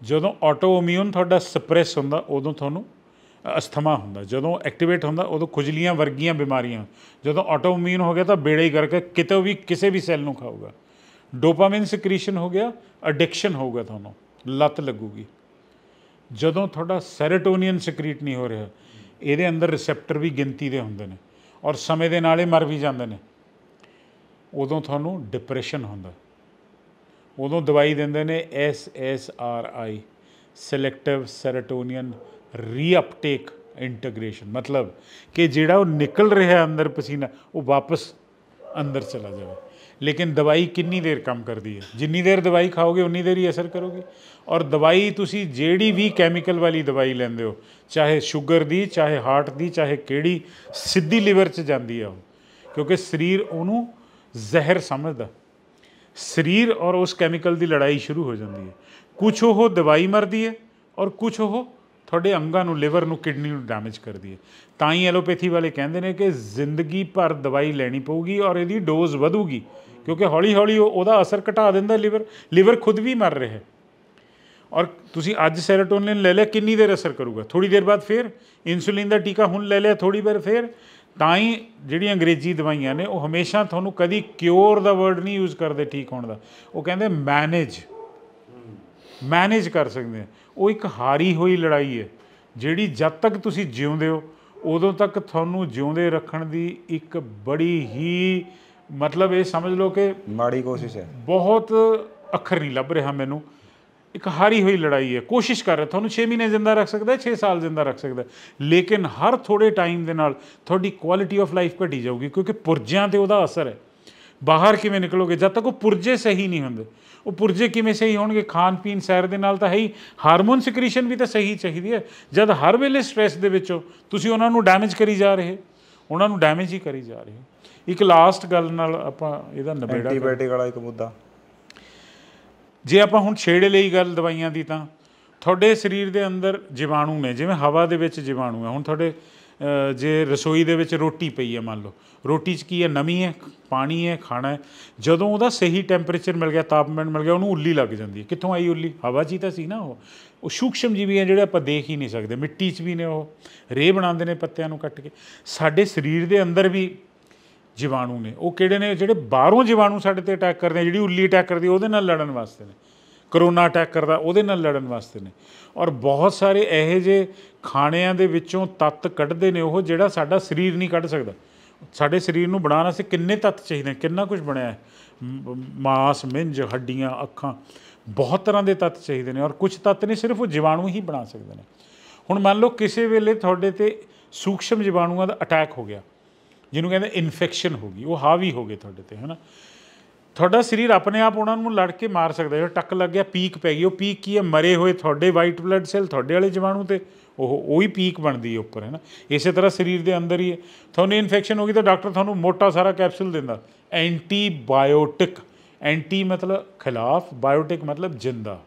ਜਦੋਂ ਆਟੋਇਮਿਊਨ ਤੁਹਾਡਾ ਸਪਰੈਸ ਹੁੰਦਾ ਉਦੋਂ ਤੁਹਾਨੂੰ ਅਸਥਮਾ ਹੁੰਦਾ ਜਦੋਂ ਐਕਟੀਵੇਟ ਹੁੰਦਾ ਉਦੋਂ ਖੁਜਲੀਆਂ ਵਰਗੀਆਂ ਬਿਮਾਰੀਆਂ ਜਦੋਂ ਆਟੋਇਮਿਊਨ ਹੋ ਗਿਆ ਤਾਂ ਬੇੜੇ ਹੀ ਕਰਕੇ ਕਿਤੇ ਵੀ ਕਿਸੇ ਵੀ ਸੈੱਲ ਨੂੰ ਖਾਊਗਾ ਡੋਪਾਮਾਈਨ ਸਿਕ੍ਰੀਸ਼ਨ ਹੋ ਗਿਆ ਐਡਿਕਸ਼ਨ ਹੋਊਗਾ ਤੁਹਾਨੂੰ ਲੱਤ ਲੱਗੂਗੀ ਜਦੋਂ ਤੁਹਾਡਾ ਸੈਰੋਟੋਨਿਨ ਸਿਕਰੀਟ ਨਹੀਂ ਹੋ ਰਿਹਾ ਇਹਦੇ ਅੰਦਰ ਰਿਸੈਪਟਰ ਵੀ ਗਿਣਤੀ ਦੇ ਹੁੰਦੇ ਨੇ ਔਰ ਸਮੇਂ ਦੇ ਨਾਲ ਇਹ ਮਰ ਵੀ ਜਾਂਦੇ ਨੇ ਉਦੋਂ ਤੁਹਾਨੂੰ ਡਿਪਰੈਸ਼ਨ ਹੁੰਦਾ ਉਦੋਂ ਦਵਾਈ ਦਿੰਦੇ ਨੇ S S R I selective serotonin reuptake integration ਮਤਲਬ ਕਿ ਜਿਹੜਾ ਉਹ ਨਿਕਲ ਰਿਹਾ ਅੰਦਰ ਪਸੀਨਾ ਉਹ ਵਾਪਸ ਅੰਦਰ ਚਲਾ ਜਾਵੇ ਲੇਕਿਨ ਦਵਾਈ ਕਿੰਨੀ ਦੇਰ ਕੰਮ ਕਰਦੀ ਹੈ ਜਿੰਨੀ ਦੇਰ ਦਵਾਈ ਖਾਓਗੇ ਉਨੀ ਦੇਰ ਹੀ ਅਸਰ ਕਰੋਗੇ ਔਰ ਦਵਾਈ ਤੁਸੀਂ ਜਿਹੜੀ ਵੀ ਕੈਮੀਕਲ ਵਾਲੀ ਦਵਾਈ ਲੈਂਦੇ ਹੋ ਚਾਹੇ ਸ਼ੂਗਰ ਦੀ ਚਾਹੇ ਹਾਰਟ ਦੀ ਚਾਹੇ ਕਿਹੜੀ ਸਿੱਧੀ ਲਿਵਰ 'ਚ ਜਾਂਦੀ ਹੈ ਉਹ ਕਿਉਂਕਿ ਸਰੀਰ ਉਹਨੂੰ ਜ਼ਹਿਰ ਸਮਝਦਾ ਸਰੀਰ ਔਰ ਉਸ ਕੈਮੀਕਲ ਦੀ ਲੜਾਈ ਸ਼ੁਰੂ ਹੋ ਜਾਂਦੀ ਹੈ ਕੁਝ ਉਹ ਦਵਾਈ ਮਰਦੀ ਹੈ ਔਰ ਕੁਝ ਉਹ ਤੁਹਾਡੇ ਅੰਗਾਂ ਨੂੰ ਲਿਵਰ ਨੂੰ ਕਿਡਨੀ ਨੂੰ ਡੈਮੇਜ ਕਰਦੀ ਹੈ ਤਾਂ ਹੀ ਐਲੋਪੈਥੀ ਵਾਲੇ ਕਹਿੰਦੇ ਨੇ ਕਿ ਜ਼ਿੰਦਗੀ ਭਰ ਦਵਾਈ ਲੈਣੀ ਪਊਗੀ ਔਰ ਇਹਦੀ ਡੋਜ਼ ਵਧੂਗੀ ਕਿਉਂਕਿ ਹੌਲੀ ਹੌਲੀ ਉਹਦਾ ਅਸਰ ਘਟਾ ਦਿੰਦਾ ਲਿਵਰ ਲਿਵਰ ਖੁਦ ਵੀ ਮਰ ਰਿਹਾ ਹੈ ਔਰ ਤੁਸੀਂ ਅੱਜ ਸੈਰੋਟੋਨਿਨ ਲੈ ਲਿਆ ਕਿੰਨੀ ਦੇਰ ਅਸਰ ਕਰੂਗਾ ਥੋੜੀ ਦੇਰ ਬਾਅਦ ਫਿਰ ਇਨਸੂਲਿਨ ਦਾ ਟੀਕਾ ਹੁਣ ਲੈ ਲਿਆ ਥੋੜੀ ਵਾਰ ਫਿਰ ਤਾਂ ਹੀ ਜਿਹੜੀਆਂ ਅੰਗਰੇਜ਼ੀ ਦਵਾਈਆਂ ਨੇ ਉਹ ਹਮੇਸ਼ਾ ਤੁਹਾਨੂੰ ਕਦੀ ਕਿਉਰ ਦਾ ਵਰਡ ਨਹੀਂ ਯੂਜ਼ ਕਰਦੇ ਠੀਕ ਹੋਣ ਦਾ ਉਹ ਕਹਿੰਦੇ ਮੈਨੇਜ ਮੈਨੇਜ ਕਰ ਸਕਦੇ ਆ ਉਹ ਇੱਕ ਹਾਰੀ ਹੋਈ ਲੜਾਈ ਹੈ ਜਿਹੜੀ ਜਦ ਤੱਕ ਤੁਸੀਂ ਜਿਉਂਦੇ ਹੋ ਉਦੋਂ ਤੱਕ ਤੁਹਾਨੂੰ ਜਿਉਂਦੇ ਰੱਖਣ ਦੀ ਇੱਕ ਬੜੀ ਹੀ ਮਤਲਬ ਇਹ ਸਮਝ ਲਓ ਕਿ ਮਾੜੀ ਕੋਸ਼ਿਸ਼ ਹੈ ਬਹੁਤ ਅੱਖਰ ਨਹੀਂ ਲੱਭ ਰਿਹਾ ਮੈਨੂੰ ਇੱਕ ਹਾਰੀ ਹੋਈ ਲੜਾਈ ਹੈ ਕੋਸ਼ਿਸ਼ ਕਰ ਰਿਹਾ ਤੁਹਾਨੂੰ 6 ਮਹੀਨੇ ਜ਼ਿੰਦਾ ਰੱਖ ਸਕਦਾ ਹੈ 6 ਸਾਲ ਜ਼ਿੰਦਾ ਰੱਖ ਸਕਦਾ ਹੈ ਲੇਕਿਨ ਹਰ ਥੋੜੇ ਟਾਈਮ ਦੇ ਨਾਲ ਤੁਹਾਡੀ ਕੁਆਲਿਟੀ ਆਫ ਲਾਈਫ ਘਟੀ ਜਾਊਗੀ ਕਿਉਂਕਿ ਪੁਰਜਿਆਂ ਤੇ ਉਹਦਾ ਅਸਰ ਹੈ ਬਾਹਰ ਕਿਵੇਂ ਨਿਕਲੋਗੇ ਜਦ ਤੱਕ ਉਹ ਪੁਰਜੇ ਸਹੀ ਨਹੀਂ ਹੁੰਦੇ ਉਹ ਪੁਰਜੇ ਕਿਵੇਂ ਸਹੀ ਹੋਣਗੇ ਖਾਣ ਪੀਣ ਸੈਰ ਦੇ ਨਾਲ ਤਾਂ ਹੈ ਹੀ ਹਾਰਮੋਨ ਸਿਕ੍ਰੀਸ਼ਨ ਵੀ ਤਾਂ ਸਹੀ ਚਾਹੀਦੀ ਹੈ ਜਦ ਹਰ ਵੇਲੇ ਸਟ्रेस ਦੇ ਵਿੱਚੋਂ ਤੁਸੀਂ ਉਹਨਾਂ ਨੂੰ ਡੈਮੇਜ ਕਰੀ ਜਾ ਰਹੇ ਉਹਨਾਂ ਨੂੰ ਡੈਮੇਜ ਹੀ ਕਰੀ ਜਾ ਰਹੇ ਇੱਕ ਲਾਸਟ ਗੱਲ ਨਾਲ ਆਪਾਂ ਇਹਦਾ ਨਿਬੇੜਾ ਐਂਟੀਬਾਇਓਟਿਕ ਵਾਲਾ ਇੱਕ ਮੁੱਦਾ ਜੇ ਆਪਾਂ ਹੁਣ ਛੇੜੇ ਲਈ ਗੱਲ ਦਵਾਈਆਂ ਦੀ ਤਾਂ ਤੁਹਾਡੇ ਸਰੀਰ ਦੇ ਅੰਦਰ ਜੀਵਾਣੂ ਨੇ ਜਿਵੇਂ ਹਵਾ ਦੇ ਵਿੱਚ ਜੀਵਾਣੂ ਹੈ ਹੁਣ ਤੁਹਾਡੇ ਜੇ ਰਸੋਈ ਦੇ ਵਿੱਚ ਰੋਟੀ ਪਈ ਹੈ ਮੰਨ ਲਓ ਰੋਟੀ 'ਚ ਕੀ ਹੈ ਨਮੀ ਹੈ ਪਾਣੀ ਹੈ ਖਾਣਾ ਹੈ ਜਦੋਂ ਉਹਦਾ ਸਹੀ ਟੈਂਪਰੇਚਰ ਮਿਲ ਗਿਆ ਤਾਪਮਾਨ ਮਿਲ ਗਿਆ ਉਹਨੂੰ ਉੱਲੀ ਲੱਗ ਜਾਂਦੀ ਹੈ ਕਿੱਥੋਂ ਆਈ ਉੱਲੀ ਹਵਾ 'ਚ ਹੀ ਤਾਂ ਸੀ ਨਾ ਉਹ ਉਹ ਸੂਖਸ਼ਮ ਜੀਵੀ ਹੈ ਜਿਹੜੇ ਆਪਾਂ ਦੇਖ ਹੀ ਨਹੀਂ ਸਕਦੇ ਮਿੱਟੀ 'ਚ ਵੀ ਨੇ ਉਹ ਰੇਹ ਬਣਾਉਂਦੇ ਨੇ ਪੱਤਿਆਂ ਨੂੰ ਕੱਟ ਕੇ ਸਾਡੇ ਸਰੀਰ ਦੇ ਅੰਦਰ ਵੀ ਜੀਵਾਣੂ ਨੇ ਉਹ ਕਿਹੜੇ ਨੇ ਜਿਹੜੇ ਬਾਹਰੋਂ ਜੀਵਾਣੂ ਸਾਡੇ ਤੇ ਅਟੈਕ ਕਰਦੇ ਆ ਜਿਹੜੀ ਉੱਲੀ ਅਟੈਕ ਕਰਦੀ ਉਹਦੇ ਨਾਲ ਲੜਨ ਵਾਸਤੇ ਨੇ ਕਰੋਨਾ ਅਟੈਕ ਕਰਦਾ ਉਹਦੇ ਨਾਲ ਲੜਨ ਵਾਸਤੇ ਨੇ ਔਰ ਬਹੁਤ ਸਾਰੇ ਇਹੋ ਜਿਹੇ ਖਾਣਿਆਂ ਦੇ ਵਿੱਚੋਂ ਤੱਤ ਕੱਢਦੇ ਨੇ ਉਹ ਜਿਹੜਾ ਸਾਡਾ ਸਰੀਰ ਨਹੀਂ ਕੱਢ ਸਕਦਾ ਸਾਡੇ ਸਰੀਰ ਨੂੰ ਬਣਾਉਣ ਵਾਸਤੇ ਕਿੰਨੇ ਤੱਤ ਚਾਹੀਦੇ ਨੇ ਕਿੰਨਾ ਕੁਝ ਬਣਿਆ ਮਾਸ ਮਿੰਜ ਹੱਡੀਆਂ ਅੱਖਾਂ ਬਹੁਤ ਤਰ੍ਹਾਂ ਦੇ ਤੱਤ ਚਾਹੀਦੇ ਨੇ ਔਰ ਕੁਝ ਤੱਤ ਨਹੀਂ ਸਿਰਫ ਉਹ ਜੀਵਾਣੂ ਹੀ ਬਣਾ ਸਕਦੇ ਨੇ ਹੁਣ ਮੰਨ ਲਓ ਕਿਸੇ ਵੇਲੇ ਤੁਹਾਡੇ ਤੇ ਸੂਖਸ਼ਮ ਜੀਵਾਣੂਆਂ ਦਾ ਅਟੈਕ ਹੋ ਗਿਆ ਜਿਹਨੂੰ ਕਹਿੰਦੇ ਇਨਫੈਕਸ਼ਨ ਹੋ ਗਈ ਉਹ ਹਾਵੀ ਹੋ ਗਏ ਤੁਹਾਡੇ ਤੇ ਹਨਾ ਤੁਹਾਡਾ ਸਰੀਰ ਆਪਣੇ ਆਪ ਉਹਨਾਂ ਨੂੰ ਲੜ ਕੇ ਮਾਰ ਸਕਦਾ ਜੇ ਟੱਕ ਲੱਗ ਗਿਆ ਪੀਕ ਪੈ ਗਈ ਉਹ ਪੀਕ ਕੀ ਹੈ ਮਰੇ ਹੋਏ ਤੁਹਾਡੇ ਵਾਈਟ ਬਲੱਡ ਸੈੱਲ ਤੁਹਾਡੇ ਵਾਲੇ ਜਵਾਨੂ ਤੇ ਉਹ ਉਹੀ ਪੀਕ ਬਣਦੀ ਹੈ ਉੱਪਰ ਹਨਾ ਇਸੇ ਤਰ੍ਹਾਂ ਸਰੀਰ ਦੇ ਅੰਦਰ ਹੀ ਹੈ ਤੁਹਾਨੂੰ ਇਨਫੈਕਸ਼ਨ ਹੋ ਗਈ ਤਾਂ ਡਾਕਟਰ ਤੁਹਾਨੂੰ ਮੋਟਾ ਸਾਰਾ ਕੈਪਸੂਲ ਦਿੰਦਾ ਐਂਟੀਬਾਇਓਟਿਕ ਐਂਟੀ ਮਤਲਬ ਖਿਲਾਫ ਬਾਇਓਟਿਕ ਮਤਲਬ ਜਿੰਦਾ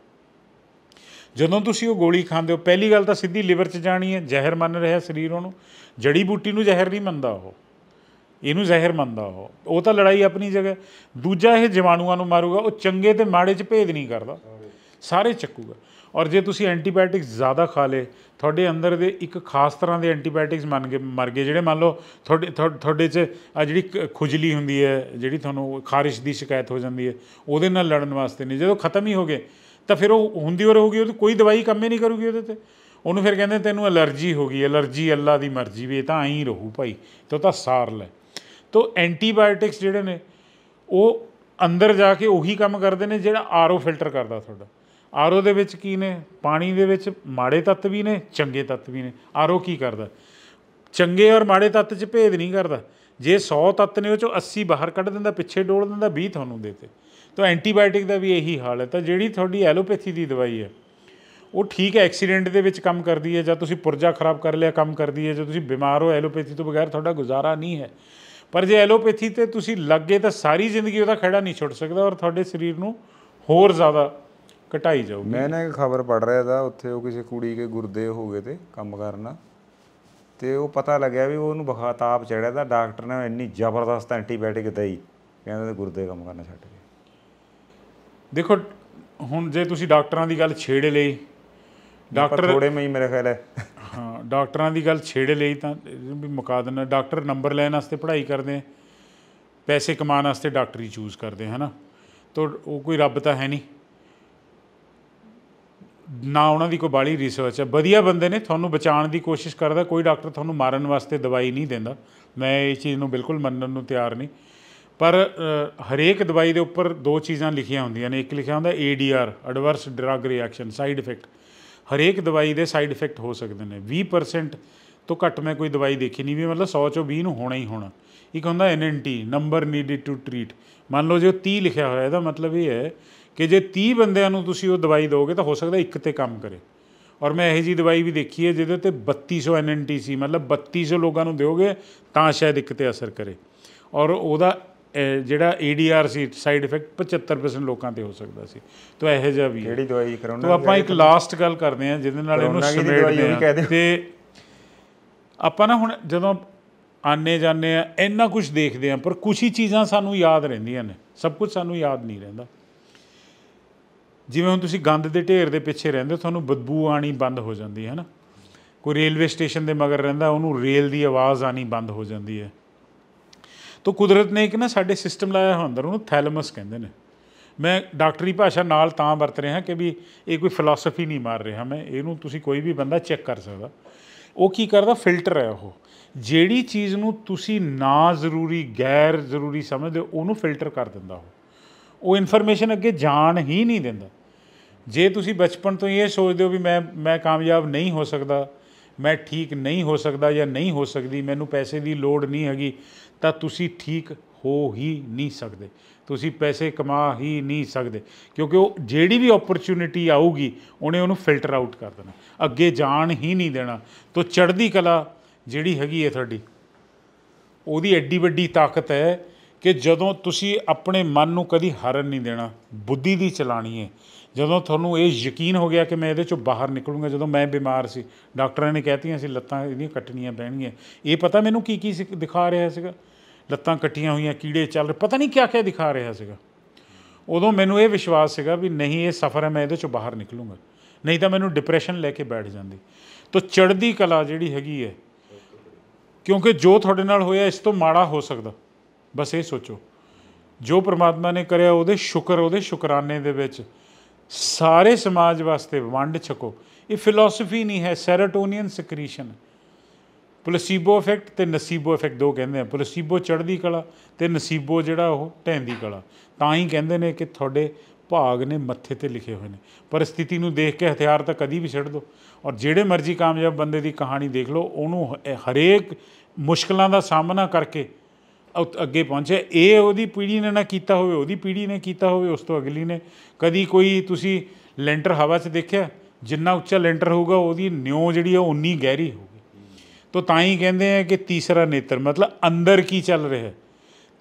ਜਦੋਂ ਤੁਸੀਂ ਉਹ ਗੋਲੀ ਖਾਂਦੇ ਹੋ ਪਹਿਲੀ ਗੱਲ ਤਾਂ ਸਿੱਧੀ ਲਿਵਰ 'ਚ ਜਾਣੀ ਹੈ ਜ਼ਹਿਰ ਮੰਨ ਰਿਹਾ ਸਰੀਰ ਉਹਨੂੰ ਜੜੀ ਬੂਟੀ ਨੂੰ ਜ਼ਹਿਰ ਨਹੀਂ ਮੰਨਦਾ ਉਹ ਇਹਨੂੰ ਜ਼ਹਿਰ ਮੰਨਦਾ ਉਹ ਉਹ ਤਾਂ ਲੜਾਈ ਆਪਣੀ ਜਗ੍ਹਾ ਦੂਜਾ ਇਹ ਜਵਾਨੂਆਂ ਨੂੰ ਮਾਰੂਗਾ ਉਹ ਚੰਗੇ ਤੇ ਮਾੜੇ 'ਚ ਭੇਦ ਨਹੀਂ ਕਰਦਾ ਸਾਰੇ ਚੱਕੂਗਾ ਔਰ ਜੇ ਤੁਸੀਂ ਐਂਟੀਬਾਇਓਟਿਕਸ ਜ਼ਿਆਦਾ ਖਾ ਲੇ ਤੁਹਾਡੇ ਅੰਦਰ ਦੇ ਇੱਕ ਖਾਸ ਤਰ੍ਹਾਂ ਦੇ ਐਂਟੀਬਾਇਓਟਿਕਸ ਮੰਨ ਕੇ ਮਰ ਗਏ ਜਿਹੜੇ ਮੰਨ ਲਓ ਤੁਹਾਡੇ ਤੁਹਾਡੇ 'ਚ ਆ ਜਿਹੜੀ ਖੁਜਲੀ ਹੁੰਦੀ ਹੈ ਜਿਹੜੀ ਤੁਹਾਨੂੰ ਖਾਰਿਸ਼ ਦੀ ਸ਼ਿਕਾਇਤ ਹੋ ਜਾਂਦੀ ਹੈ ਉਹਦੇ ਨਾਲ ਲੜਨ ਵਾਸਤੇ ਨਹੀਂ ਜਦੋਂ ਖਤਮ ਹੀ ਹੋ ਗਏ ਤਾਂ ਫਿਰ ਉਹ ਹੁੰਦੀ ਹੋ ਰਹੂਗੀ ਉਹਦੀ ਕੋਈ ਦਵਾਈ ਕੰਮ ਨਹੀਂ ਕਰੂਗੀ ਉਹਦੇ ਤੇ ਉਹਨੂੰ ਫਿਰ ਕਹਿੰਦੇ ਤੈਨੂੰ ਅਲਰਜੀ ਹੋ ਗਈ ਅਲਰਜੀ ਅੱਲਾ ਦੀ ਮਰਜ਼ੀ ਵੀ ਇਹ ਤਾਂ ਐਂ ਹੀ ਰਹੂ ਭਾਈ ਤੋ ਤਾਂ ਸਾਰ ਲੈ ਤੋ ਐਂਟੀਬਾਇਓਟਿਕਸ ਜਿਹੜੇ ਨੇ ਉਹ ਅੰਦਰ ਜਾ ਕੇ ਉਹੀ ਕੰਮ ਕਰਦੇ ਨੇ ਜਿਹੜਾ ਆਰਓ ਫਿਲਟਰ ਕਰਦਾ ਤੁਹਾਡਾ ਆਰਓ ਦੇ ਵਿੱਚ ਕੀ ਨੇ ਪਾਣੀ ਦੇ ਵਿੱਚ ਮਾੜੇ ਤੱਤ ਵੀ ਨੇ ਚੰਗੇ ਤੱਤ ਵੀ ਨੇ ਆਰਓ ਕੀ ਕਰਦਾ ਚੰਗੇ ਔਰ ਮਾੜੇ ਤੱਤ 'ਚ ਭੇਦ ਨਹੀਂ ਕਰਦਾ ਜੇ 100 ਤੱਤ ਨੇ ਉਹ ਚੋਂ 80 ਬਾਹਰ ਕੱਢ ਦਿੰਦਾ ਪਿੱਛੇ ਡੋਲ ਦਿੰਦਾ 20 ਤੁਹਾਨੂੰ ਦੇਤੇ ਤਾਂ ਐਂਟੀਬਾਇਓਟਿਕ ਦਾ ਵੀ ਇਹੀ ਹਾਲ ਹੈ ਤਾਂ ਜਿਹੜੀ ਤੁਹਾਡੀ ਐਲੋਪੈਥੀ ਦੀ ਦਵਾਈ ਹੈ ਉਹ ਠੀਕ ਹੈ ਐਕਸੀਡੈਂਟ ਦੇ ਵਿੱਚ ਕੰਮ ਕਰਦੀ ਹੈ ਜਾਂ ਤੁਸੀਂ ਪੁਰਜਾ ਖਰਾਬ ਕਰ ਲਿਆ ਕੰਮ ਕਰਦੀ ਹੈ ਜੇ ਤੁਸੀਂ ਬਿਮਾਰ ਹੋ ਐਲੋਪੈਥੀ ਤੋਂ ਬਗੈਰ ਤੁਹਾਡਾ ਗੁਜ਼ਾਰਾ ਨਹੀਂ ਹੈ ਪਰ ਜੇ ਐਲੋਪੈਥੀ ਤੇ ਤੁਸੀਂ ਲੱਗੇ ਤਾਂ ਸਾਰੀ ਜ਼ਿੰਦਗੀ ਉਹਦਾ ਖੜਾ ਨਹੀਂ ਛੁੱਟ ਸਕਦਾ ਔਰ ਤੁਹਾਡੇ ਸਰੀਰ ਨੂੰ ਹੋਰ ਜ਼ਿਆਦਾ ਘਟਾਈ ਜਾਊਗੀ ਮੈਂ ਨਾ ਇੱਕ ਖਬਰ ਪੜ ਰਿਹਾ ਦਾ ਉੱਥੇ ਉਹ ਕਿਸੇ ਕੁੜੀ ਕੇ ਗੁਰਦੇ ਹੋ ਗਏ ਤੇ ਕੰਮ ਕਰਨਾ ਤੇ ਉਹ ਪਤਾ ਲੱਗਿਆ ਵੀ ਉਹਨੂੰ ਬੁਖਾਰ ਤਾਪ ਚੜਿਆ ਤਾਂ ਡਾਕਟਰ ਨੇ ਇੰਨੀ ਜ਼ਬਰਦਸਤ ਐਂਟੀਬਾਇਓਟਿਕ ਦਈ ਕਹਿੰਦੇ ਤੇ ਗੁਰਦੇ ਕੰਮ ਕਰਨਾ ਛੱਡ ਗਏ ਦੇਖੋ ਹੁਣ ਜੇ ਤੁਸੀਂ ਡਾਕਟਰਾਂ ਦੀ ਗੱਲ ਛੇੜ ਲਈ ਡਾਕਟਰ ਥੋੜੇ ਮੈਂ ਹੀ ਮੇਰੇ ਖਿਆਲ ਹੈ ਡਾਕਟਰਾਂ ਦੀ ਗੱਲ ਛੇੜੇ ਲਈ ਤਾਂ ਵੀ ਮੁਕਾ ਦਿੰਦਾ ਡਾਕਟਰ ਨੰਬਰ ਲੈਣ ਵਾਸਤੇ ਪੜ੍ਹਾਈ ਕਰਦੇ ਪੈਸੇ ਕਮਾਉਣ ਵਾਸਤੇ ਡਾਕਟਰੀ ਚੂਜ਼ ਕਰਦੇ ਹਨਾ ਤਾਂ ਉਹ ਕੋਈ ਰੱਬ ਤਾਂ ਹੈ ਨਹੀਂ ਨਾ ਉਹਨਾਂ ਦੀ ਕੋਈ ਬਾਲੀ ਰਿਸਰਚ ਹੈ ਵਧੀਆ ਬੰਦੇ ਨੇ ਤੁਹਾਨੂੰ ਬਚਾਉਣ ਦੀ ਕੋਸ਼ਿਸ਼ ਕਰਦਾ ਕੋਈ ਡਾਕਟਰ ਤੁਹਾਨੂੰ ਮਾਰਨ ਵਾਸਤੇ ਦਵਾਈ ਨਹੀਂ ਦਿੰਦਾ ਮੈਂ ਇਹ ਚੀਜ਼ ਨੂੰ ਬਿਲਕੁਲ ਮੰਨਣ ਨੂੰ ਤਿਆਰ ਨਹੀਂ ਪਰ ਹਰੇਕ ਦਵਾਈ ਦੇ ਉੱਪਰ ਦੋ ਚੀਜ਼ਾਂ ਲਿਖੀਆਂ ਹੁੰਦੀਆਂ ਨੇ ਇੱਕ ਲਿਖਿਆ ਹੁੰਦਾ R adverse drug reaction side effect ਹਰੇਕ ਦਵਾਈ ਦੇ ਸਾਈਡ ਇਫੈਕਟ ਹੋ ਸਕਦੇ ਨੇ 20% ਤੋਂ ਘੱਟ ਮੈਂ ਕੋਈ ਦਵਾਈ ਦੇਖੀ ਨਹੀਂ ਵੀ ਮਤਲਬ 100 ਚੋਂ 20 ਨੂੰ ਹੋਣਾ ਹੀ ਹੋਣਾ ਇੱਕ ਹੁੰਦਾ NNT number needed to treat ਮੰਨ ਲਓ ਜੇ 30 ਲਿਖਿਆ ਹੋਇਆ ਇਹਦਾ ਮਤਲਬ ਇਹ ਹੈ ਕਿ ਜੇ 30 ਬੰਦਿਆਂ ਨੂੰ ਤੁਸੀਂ ਉਹ ਦਵਾਈ ਦਿਓਗੇ ਤਾਂ ਹੋ ਸਕਦਾ ਇੱਕ ਤੇ ਕੰਮ ਕਰੇ ਔਰ ਮੈਂ ਇਹੋ ਜੀ ਦਵਾਈ ਵੀ ਦੇਖੀ ਹੈ ਜਿਹਦੇ ਤੇ 3200 ਐਨਐਨਟੀ ਸੀ ਮਤਲਬ 3200 ਲੋਕਾਂ ਨੂੰ ਦਿਓਗੇ ਤਾਂ ਸ਼ਾਇਦ ਇੱਕ ਤੇ ਅਸਰ ਕਰੇ ਔਰ ਉਹਦਾ ਜਿਹੜਾ ਏਡੀਆਰ e ਸੀ ਸਾਈਡ ਇਫੈਕਟ 75% ਲੋਕਾਂ ਤੇ ਹੋ ਸਕਦਾ ਸੀ ਤੋ ਇਹੋ ਜਿਹਾ ਵੀ ਜਿਹੜੀ ਦਵਾਈ ਕਰਾਉਣਾ ਤੋ ਆਪਾਂ ਇੱਕ ਲਾਸਟ ਗੱਲ ਕਰਦੇ ਆ ਜਿਹਦੇ ਨਾਲ ਇਹਨੂੰ ਸਮੇਟਦੇ ਆ ਤੇ ਆਪਾਂ ਨਾ ਹੁਣ ਜਦੋਂ ਆਨੇ ਜਾਂਦੇ ਆ ਇੰਨਾ ਕੁਝ ਦੇਖਦੇ ਆ ਪਰ ਕੁਝ ਹੀ ਚੀਜ਼ਾਂ ਸਾਨੂੰ ਯਾਦ ਰਹਿੰਦੀਆਂ ਨੇ ਸਭ ਕੁਝ ਸਾਨੂੰ ਯਾਦ ਨਹੀਂ ਰਹਿੰਦਾ ਜਿਵੇਂ ਹੁਣ ਤੁਸੀਂ ਗੰਦ ਦੇ ਢੇਰ ਦੇ ਪਿੱਛੇ ਰਹਿੰਦੇ ਤੁਹਾਨੂੰ ਬਦਬੂ ਆਣੀ ਬੰਦ ਹੋ ਜਾਂਦੀ ਹੈ ਨਾ ਕੋਈ ਰੇਲਵੇ ਸਟੇਸ਼ਨ ਦੇ ਮਗਰ ਰਹਿੰਦਾ ਉਹਨੂੰ ਰੇਲ ਦੀ ਆਵਾਜ਼ ਆਣੀ ਬੰਦ ਹੋ ਜਾਂਦੀ ਹੈ ਤੋਂ ਕੁਦਰਤ ਨੇ ਇੱਕ ਨਾ ਸਾਡੇ ਸਿਸਟਮ ਲਾਇਆ ਹੋਇਆ ਅੰਦਰ ਉਹਨੂੰ ਥੈਲਮਸ ਕਹਿੰਦੇ ਨੇ ਮੈਂ ਡਾਕਟਰੀ ਭਾਸ਼ਾ ਨਾਲ ਤਾਂ ਵਰਤ ਰਿਹਾ ਕਿ ਵੀ ਇਹ ਕੋਈ ਫਿਲਾਸਫੀ ਨਹੀਂ ਮਾਰ ਰਿਹਾ ਮੈਂ ਇਹਨੂੰ ਤੁਸੀਂ ਕੋਈ ਵੀ ਬੰਦਾ ਚੈੱਕ ਕਰ ਸਕਦਾ ਉਹ ਕੀ ਕਰਦਾ ਫਿਲਟਰ ਹੈ ਉਹ ਜਿਹੜੀ ਚੀਜ਼ ਨੂੰ ਤੁਸੀਂ ਨਾ ਜ਼ਰੂਰੀ ਗੈਰ ਜ਼ਰੂਰੀ ਸਮਝਦੇ ਉਹਨੂੰ ਫਿਲਟਰ ਕਰ ਦਿੰਦਾ ਉਹ ਉਹ ਇਨਫੋਰਮੇਸ਼ਨ ਅੱਗੇ ਜਾਣ ਹੀ ਨਹੀਂ ਦਿੰਦਾ ਜੇ ਤੁਸੀਂ ਬਚਪਨ ਤੋਂ ਇਹ ਸੋਚਦੇ ਹੋ ਵੀ ਮੈਂ ਮੈਂ ਕਾਮਯਾਬ ਨਹੀਂ ਹੋ ਸਕਦਾ ਮੈਂ ਠੀਕ ਨਹੀਂ ਹੋ ਸਕਦਾ ਜਾਂ ਨਹੀਂ ਹੋ ਸਕਦੀ ਮੈਨੂੰ ਪੈਸੇ ਦੀ ਲੋੜ ਨਹੀਂ ਹੈਗੀ ਤਾਂ ਤੁਸੀਂ ਠੀਕ ਹੋ ਹੀ ਨਹੀਂ ਸਕਦੇ ਤੁਸੀਂ ਪੈਸੇ ਕਮਾ ਹੀ ਨਹੀਂ ਸਕਦੇ ਕਿਉਂਕਿ ਉਹ ਜਿਹੜੀ ਵੀ ਓਪਰਚੁਨਿਟੀ ਆਊਗੀ ਉਹਨੇ ਉਹਨੂੰ ਫਿਲਟਰ ਆਊਟ ਕਰ ਦੇਣਾ ਅੱਗੇ ਜਾਣ ਹੀ ਨਹੀਂ ਦੇਣਾ ਤੋ ਚੜ੍ਹਦੀ ਕਲਾ ਜਿਹੜੀ ਹੈਗੀ ਹੈ ਤੁਹਾਡੀ ਉਹਦੀ ਐਡੀ ਵੱਡੀ ਤਾਕਤ ਹੈ ਕਿ ਜਦੋਂ ਤੁਸੀਂ ਆਪਣੇ ਮਨ ਨੂੰ ਕਦੀ ਹਾਰਨ ਨਹੀਂ ਦੇਣਾ ਬੁੱਧੀ ਦੀ ਚਲਾਣੀ ਹੈ ਜਦੋਂ ਤੁਹਾਨੂੰ ਇਹ ਯਕੀਨ ਹੋ ਗਿਆ ਕਿ ਮੈਂ ਇਹਦੇ ਚੋਂ ਬਾਹਰ ਨਿਕਲੂੰਗਾ ਜਦੋਂ ਮੈਂ ਬਿਮਾਰ ਸੀ ਡਾਕਟਰਾਂ ਨੇ ਕਹਿਤੀਆਂ ਸੀ ਲੱਤਾਂ ਇਹਦੀਆਂ ਕੱਟਣੀਆਂ ਪੈਣਗੀਆਂ ਇਹ ਪਤਾ ਮੈਨੂੰ ਕੀ ਕੀ ਦਿਖਾ ਰਿਹਾ ਸੀਗਾ ਲੱਤਾਂ ਕੱਟੀਆਂ ਹੋਈਆਂ ਕੀੜੇ ਚੱਲ ਰਹੇ ਪਤਾ ਨਹੀਂ ਕਿਆ ਕਿਆ ਦਿਖਾ ਰਿਹਾ ਸੀਗਾ ਉਦੋਂ ਮੈਨੂੰ ਇਹ ਵਿਸ਼ਵਾਸ ਸੀਗਾ ਵੀ ਨਹੀਂ ਇਹ ਸਫ਼ਰ ਹੈ ਮੈਂ ਇਹਦੇ ਚੋਂ ਬਾਹਰ ਨਿਕਲੂੰਗਾ ਨਹੀਂ ਤਾਂ ਮੈਨੂੰ ਡਿਪਰੈਸ਼ਨ ਲੈ ਕੇ ਬੈਠ ਜਾਂਦੀ ਤਾਂ ਚੜ੍ਹਦੀ ਕਲਾ ਜਿਹੜੀ ਹੈਗੀ ਹੈ ਕਿਉਂਕਿ ਜੋ ਤੁਹਾਡੇ ਨਾਲ ਹੋਇਆ ਇਸ ਤੋਂ ਮਾੜਾ ਹੋ ਸਕਦਾ ਬਸ ਇਹ ਸੋਚੋ ਜੋ ਪ੍ਰਮਾਤਮਾ ਨੇ ਕਰਿਆ ਉਹਦੇ ਸ਼ੁਕਰ ਉਹਦੇ ਸ਼ੁਕਰਾਨੇ ਦੇ ਵਿੱਚ ਸਾਰੇ ਸਮਾਜ ਵਾਸਤੇ ਵੰਡ ਛਕੋ ਇਹ ਫਿਲਾਸਫੀ ਨਹੀਂ ਹੈ ਸੈਰੋਟੋਨੀਅਨ ਸਕ੍ਰੀਸ਼ਨ ਪਲਸੀਬੋ ਇਫੈਕਟ ਤੇ ਨਸੀਬੋ ਇਫੈਕਟ ਦੋ ਕਹਿੰਦੇ ਆ ਪਲਸੀਬੋ ਚੜ੍ਹਦੀ ਕਲਾ ਤੇ ਨਸੀਬੋ ਜਿਹੜਾ ਉਹ ਟੈਂਦੀ ਕਲਾ ਤਾਂ ਹੀ ਕਹਿੰਦੇ ਨੇ ਕਿ ਤੁਹਾਡੇ ਭਾਗ ਨੇ ਮੱਥੇ ਤੇ ਲਿਖੇ ਹੋਏ ਨੇ ਪਰ ਸਥਿਤੀ ਨੂੰ ਦੇਖ ਕੇ ਹਥਿਆਰ ਤਾਂ ਕਦੀ ਵੀ ਛੱਡ ਦੋ ਔਰ ਜਿਹੜੇ ਮਰਜ਼ੀ ਕਾਮਯਾਬ ਬੰਦੇ ਦੀ ਕਹਾਣੀ ਦੇਖ ਲਓ ਉਹਨੂੰ ਹਰੇਕ ਮੁਸ਼ਕਲਾਂ ਦਾ ਸਾਹਮਣਾ ਕਰਕੇ ਅੱਗੇ ਪਹੁੰਚਿਆ ਇਹ ਉਹਦੀ ਪੀੜ੍ਹੀ ਨੇ ਨਾ ਕੀਤਾ ਹੋਵੇ ਉਹਦੀ ਪੀੜ੍ਹੀ ਨੇ ਕੀਤਾ ਹੋਵੇ ਉਸ ਤੋਂ ਅਗਲੀ ਨੇ ਕਦੀ ਕੋਈ ਤੁਸੀਂ ਲੈਂਟਰ ਹਵਾ 'ਚ ਦੇਖਿਆ ਜਿੰਨਾ ਉੱਚਾ ਲੈਂਟਰ ਹੋਊਗਾ ਉਹਦੀ ਨਿਉ ਜਿਹੜੀ ਹੈ ਉਨੀ ਗਹਿਰੀ ਹੋਊਗੀ ਤੋ ਤਾਂ ਹੀ ਕਹਿੰਦੇ ਆ ਕਿ ਤੀਸਰਾ ਨੇਤਰ ਮਤਲਬ ਅੰਦਰ ਕੀ ਚੱਲ ਰਿਹਾ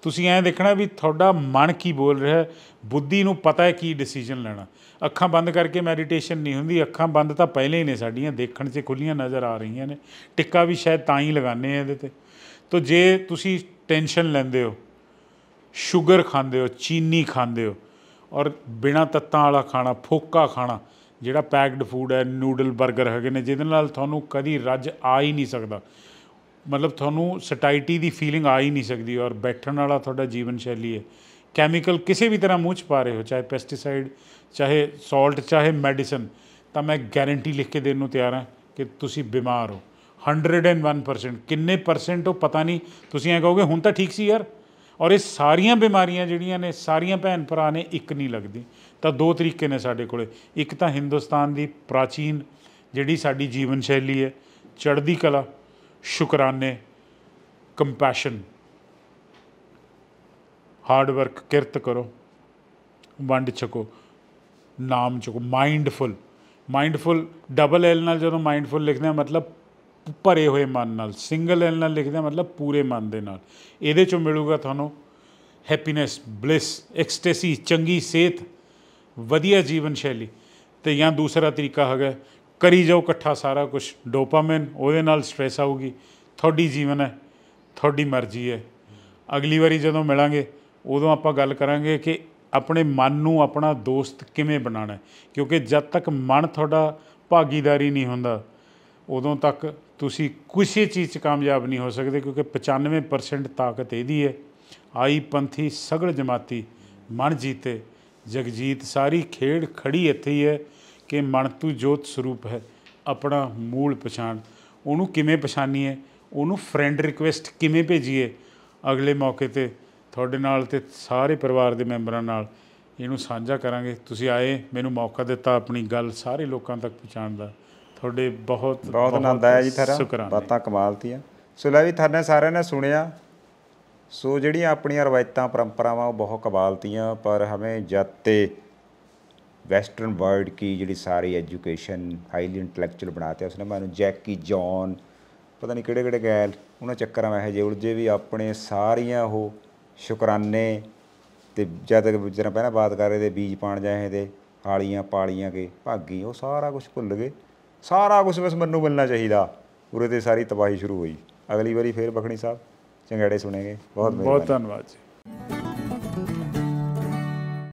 ਤੁਸੀਂ ਐਂ ਦੇਖਣਾ ਵੀ ਤੁਹਾਡਾ ਮਨ ਕੀ ਬੋਲ ਰਿਹਾ ਬੁੱਧੀ ਨੂੰ ਪਤਾ ਹੈ ਕੀ ਡਿਸੀਜਨ ਲੈਣਾ ਅੱਖਾਂ ਬੰਦ ਕਰਕੇ ਮੈਡੀਟੇਸ਼ਨ ਨਹੀਂ ਹੁੰਦੀ ਅੱਖਾਂ ਬੰਦ ਤਾਂ ਪਹਿਲੇ ਹੀ ਨੇ ਸਾਡੀਆਂ ਦੇਖਣ 'ਚ ਖੁੱਲੀਆਂ ਨਜ਼ਰ ਆ ਰਹੀਆਂ ਨੇ ਟਿੱਕਾ ਵੀ ਸ਼ਾਇਦ ਤਾਂ ਹੀ ਲਗਾਣੇ ਆ ਇਹਦੇ ਤੇ ਤੋ ਜੇ ਤੁਸੀਂ ਟੈਨਸ਼ਨ ਲੈਂਦੇ ਹੋ ਸ਼ੂਗਰ ਖਾਂਦੇ ਹੋ ਚੀਨੀ ਖਾਂਦੇ ਹੋ ਔਰ ਬਿਨਾ ਤੱਤਾਂ ਵਾਲਾ ਖਾਣਾ ਫੋਕਾ ਖਾਣਾ ਜਿਹੜਾ ਪੈਕਡ ਫੂਡ ਹੈ ਨੂਡਲ 버ਗਰ ਹੈਗੇ ਨੇ ਜਿਹਦੇ ਨਾਲ ਤੁਹਾਨੂੰ ਕਦੀ ਰੱਜ ਆ ਹੀ ਨਹੀਂ ਸਕਦਾ ਮਤਲਬ ਤੁਹਾਨੂੰ ਸਟਾਈਟੀ ਦੀ ਫੀਲਿੰਗ ਆ ਹੀ ਨਹੀਂ ਸਕਦੀ ਔਰ ਬੈਠਣ ਵਾਲਾ ਤੁਹਾਡਾ ਜੀਵਨ ਸ਼ੈਲੀ ਹੈ ਕੈਮੀਕਲ ਕਿਸੇ ਵੀ ਤਰ੍ਹਾਂ ਮੂੰਹ 'ਚ ਪਾ ਰਹੇ ਹੋ ਚਾਹੇ ਪੈਸਟੀਸਾਈਡ ਚਾਹੇ ਸਾਲਟ ਚਾਹੇ ਮੈਡੀਸਨ ਤਾਂ ਮੈਂ ਗਾਰੰਟੀ ਲਿਖ ਕੇ ਦੇਣ ਨੂੰ ਤਿਆਰ ਹਾਂ ਕਿ ਤੁਸੀਂ ਬਿਮਾਰ ਹੋ 101% ਕਿੰਨੇ ਪਰਸੈਂਟ ਉਹ ਪਤਾ ਨਹੀਂ ਤੁਸੀਂ ਐ ਕਹੋਗੇ ਹੁਣ ਤਾਂ ਠੀਕ ਸੀ ਯਾਰ ਔਰ ਇਹ ਸਾਰੀਆਂ ਬਿਮਾਰੀਆਂ ਜਿਹੜੀਆਂ ਨੇ ਸਾਰੀਆਂ ਭੈਣ ਭਰਾ ਨੇ ਇੱਕ ਨਹੀਂ ਲੱਗਦੀ ਤਾਂ ਦੋ ਤਰੀਕੇ ਨੇ ਸਾਡੇ ਕੋਲੇ ਇੱਕ ਤਾਂ ਹਿੰਦੁਸਤਾਨ ਦੀ ਪ੍ਰਾਚੀਨ ਜਿਹੜੀ ਸਾਡੀ ਜੀਵਨ ਸ਼ੈਲੀ ਹੈ ਚੜ੍ਹਦੀ ਕਲਾ ਸ਼ੁਕਰਾਨੇ ਕੰਪੈਸ਼ਨ ਹਾਰਡ ਵਰਕ ਕਿਰਤ ਕਰੋ ਵੰਡ ਛਕੋ ਨਾਮ ਛਕੋ ਮਾਈਂਡਫੁਲ ਮਾਈਂਡਫੁਲ ਡਬਲ ਐਲ ਨਾਲ ਜਦੋਂ ਮਾਈਂਡਫੁਲ ਲਿਖਦੇ ਆ ਮਤਲਬ ਭਰੇ ਹੋਏ ਮਨ ਨਾਲ ਸਿੰਗਲ ਐਲ ਨਾਲ ਲਿਖਦੇ ਮਤਲਬ ਪੂਰੇ ਮਨ ਦੇ ਨਾਲ ਇਹਦੇ ਚੋਂ ਮਿਲੂਗਾ ਤੁਹਾਨੂੰ ਹੈਪੀਨੈਸ ਬਲਿਸ ਐਕਸਟੇਸੀ ਚੰਗੀ ਸਿਹਤ ਵਧੀਆ ਜੀਵਨ ਸ਼ੈਲੀ ਤੇ ਜਾਂ ਦੂਸਰਾ ਤਰੀਕਾ ਹੈਗਾ ਕਰੀ ਜਾਓ ਇਕੱਠਾ ਸਾਰਾ ਕੁਝ ਡੋਪਾਮਾਈਨ ਉਹਦੇ ਨਾਲ ਸਟ्रेस ਆਊਗੀ ਤੁਹਾਡੀ ਜੀਵਨ ਹੈ ਤੁਹਾਡੀ ਮਰਜ਼ੀ ਹੈ ਅਗਲੀ ਵਾਰੀ ਜਦੋਂ ਮਿਲਾਂਗੇ ਉਦੋਂ ਆਪਾਂ ਗੱਲ ਕਰਾਂਗੇ ਕਿ ਆਪਣੇ ਮਨ ਨੂੰ ਆਪਣਾ ਦੋਸਤ ਕਿਵੇਂ ਬਣਾਣਾ ਕਿਉਂਕਿ ਜਦ ਤੱਕ ਮਨ ਤੁਹਾਡਾ ਭਾਗੀਦਾਰੀ ਨਹੀਂ ਹੁੰਦਾ ਉਦੋਂ ਤੱਕ ਤੁਸੀਂ ਕਿਸੇ ਚੀਜ਼ 'ਚ ਕਾਮਯਾਬ ਨਹੀਂ ਹੋ ਸਕਦੇ ਕਿਉਂਕਿ 95% ਤਾਕਤ ਇਹਦੀ ਹੈ ਆਈ ਪੰਥੀ ਸਗਲ ਜਮਾਤੀ ਮਨ ਜੀਤੇ ਜਗਜੀਤ ਸਾਰੀ ਖੇਡ ਖੜੀ ਇੱਥੇ ਹੀ ਹੈ ਕਿ ਮਨ ਤੂੰ ਜੋਤ ਸਰੂਪ ਹੈ ਆਪਣਾ ਮੂਲ ਪਛਾਣ ਉਹਨੂੰ ਕਿਵੇਂ ਹੈ ਉਹਨੂੰ ਫਰੈਂਡ ਰਿਕੁਐਸਟ ਕਿਵੇਂ ਭੇਜੀਏ ਅਗਲੇ ਮੌਕੇ ਤੇ ਤੁਹਾਡੇ ਨਾਲ ਤੇ ਸਾਰੇ ਪਰਿਵਾਰ ਦੇ ਮੈਂਬਰਾਂ ਨਾਲ ਇਹਨੂੰ ਸਾਂਝਾ ਕਰਾਂਗੇ ਤੁਸੀਂ ਆਏ ਮੈਨੂੰ ਮੌਕਾ ਦਿੱਤਾ ਆਪਣੀ ਗੱਲ ਸਾਰੇ ਲੋਕਾਂ ਤੱਕ ਪਹੁੰਚਾਉਣ ਦਾ ਤੁਹਾਡੇ ਬਹੁਤ ਬਹੁਤ ਆਨੰਦ ਆਇਆ ਜੀ ਤੁਹਾਡਾ ਬਾਤਾਂ ਕਮਾਲ ਦੀਆਂ ਸੋ ਲੈ ਵੀ ਤੁਹਾਡੇ ਸਾਰਿਆਂ ਨੇ ਸੁਣਿਆ ਸੋ ਜਿਹੜੀਆਂ ਆਪਣੀਆਂ ਰਵਾਇਤਾਂ ਪਰੰਪਰਾਵਾਂ ਉਹ ਬਹੁਤ ਕਮਾਲਤੀਆਂ ਪਰ ਹਮੇ ਜੱਤੇ ਵੈਸਟਰਨ ਵਰਲਡ ਕੀ ਜਿਹੜੀ ਸਾਰੀ ਐਜੂਕੇਸ਼ਨ ਹਾਈਲੀ ਇੰਟੈਲੈਕਚੁਅਲ ਬਣਾਤੇ ਉਸਨੇ ਮੈਨੂੰ ਜੈਕੀ ਜੌਨ ਪਤਾ ਨਹੀਂ ਕਿਹੜੇ ਕਿਹੜੇ ਗੈਲ ਉਹਨਾਂ ਚੱਕਰਾਂ ਵਿੱਚ ਜੇ ਉਲਝੇ ਵੀ ਆਪਣੇ ਸਾਰੀਆਂ ਉਹ ਸ਼ੁਕਰਾਨੇ ਤੇ ਜਦ ਤੱਕ ਜਿਹੜਾ ਪਹਿਲਾਂ ਬਾਤ ਕਰ ਰਹੇ ਦੇ ਬੀਜ ਪਾਣ ਜਾਏ ਦੇ ਹਾਲੀਆਂ ਪਾਲੀਆਂ ਕੇ ਭਾਗੀ ਉਹ ਸਾਰਾ ਕੁਝ ਭੁੱਲ ਗਏ ਸਾਰਾ ਕੁਝ ਬਸ ਮੈਨੂੰ ਮਿਲਣਾ ਚਾਹੀਦਾ ਉਰੇ ਤੇ ਸਾਰੀ ਤਬਾਹੀ ਸ਼ੁਰੂ ਹੋਈ ਅਗਲੀ ਵਾਰੀ ਫੇਰ ਬਖਣੀ ਸਾਹਿਬ ਚੰਗੜੇ ਸੁਣੇਗੇ ਬਹੁਤ ਬਹੁਤ ਧੰਨਵਾਦ ਜੀ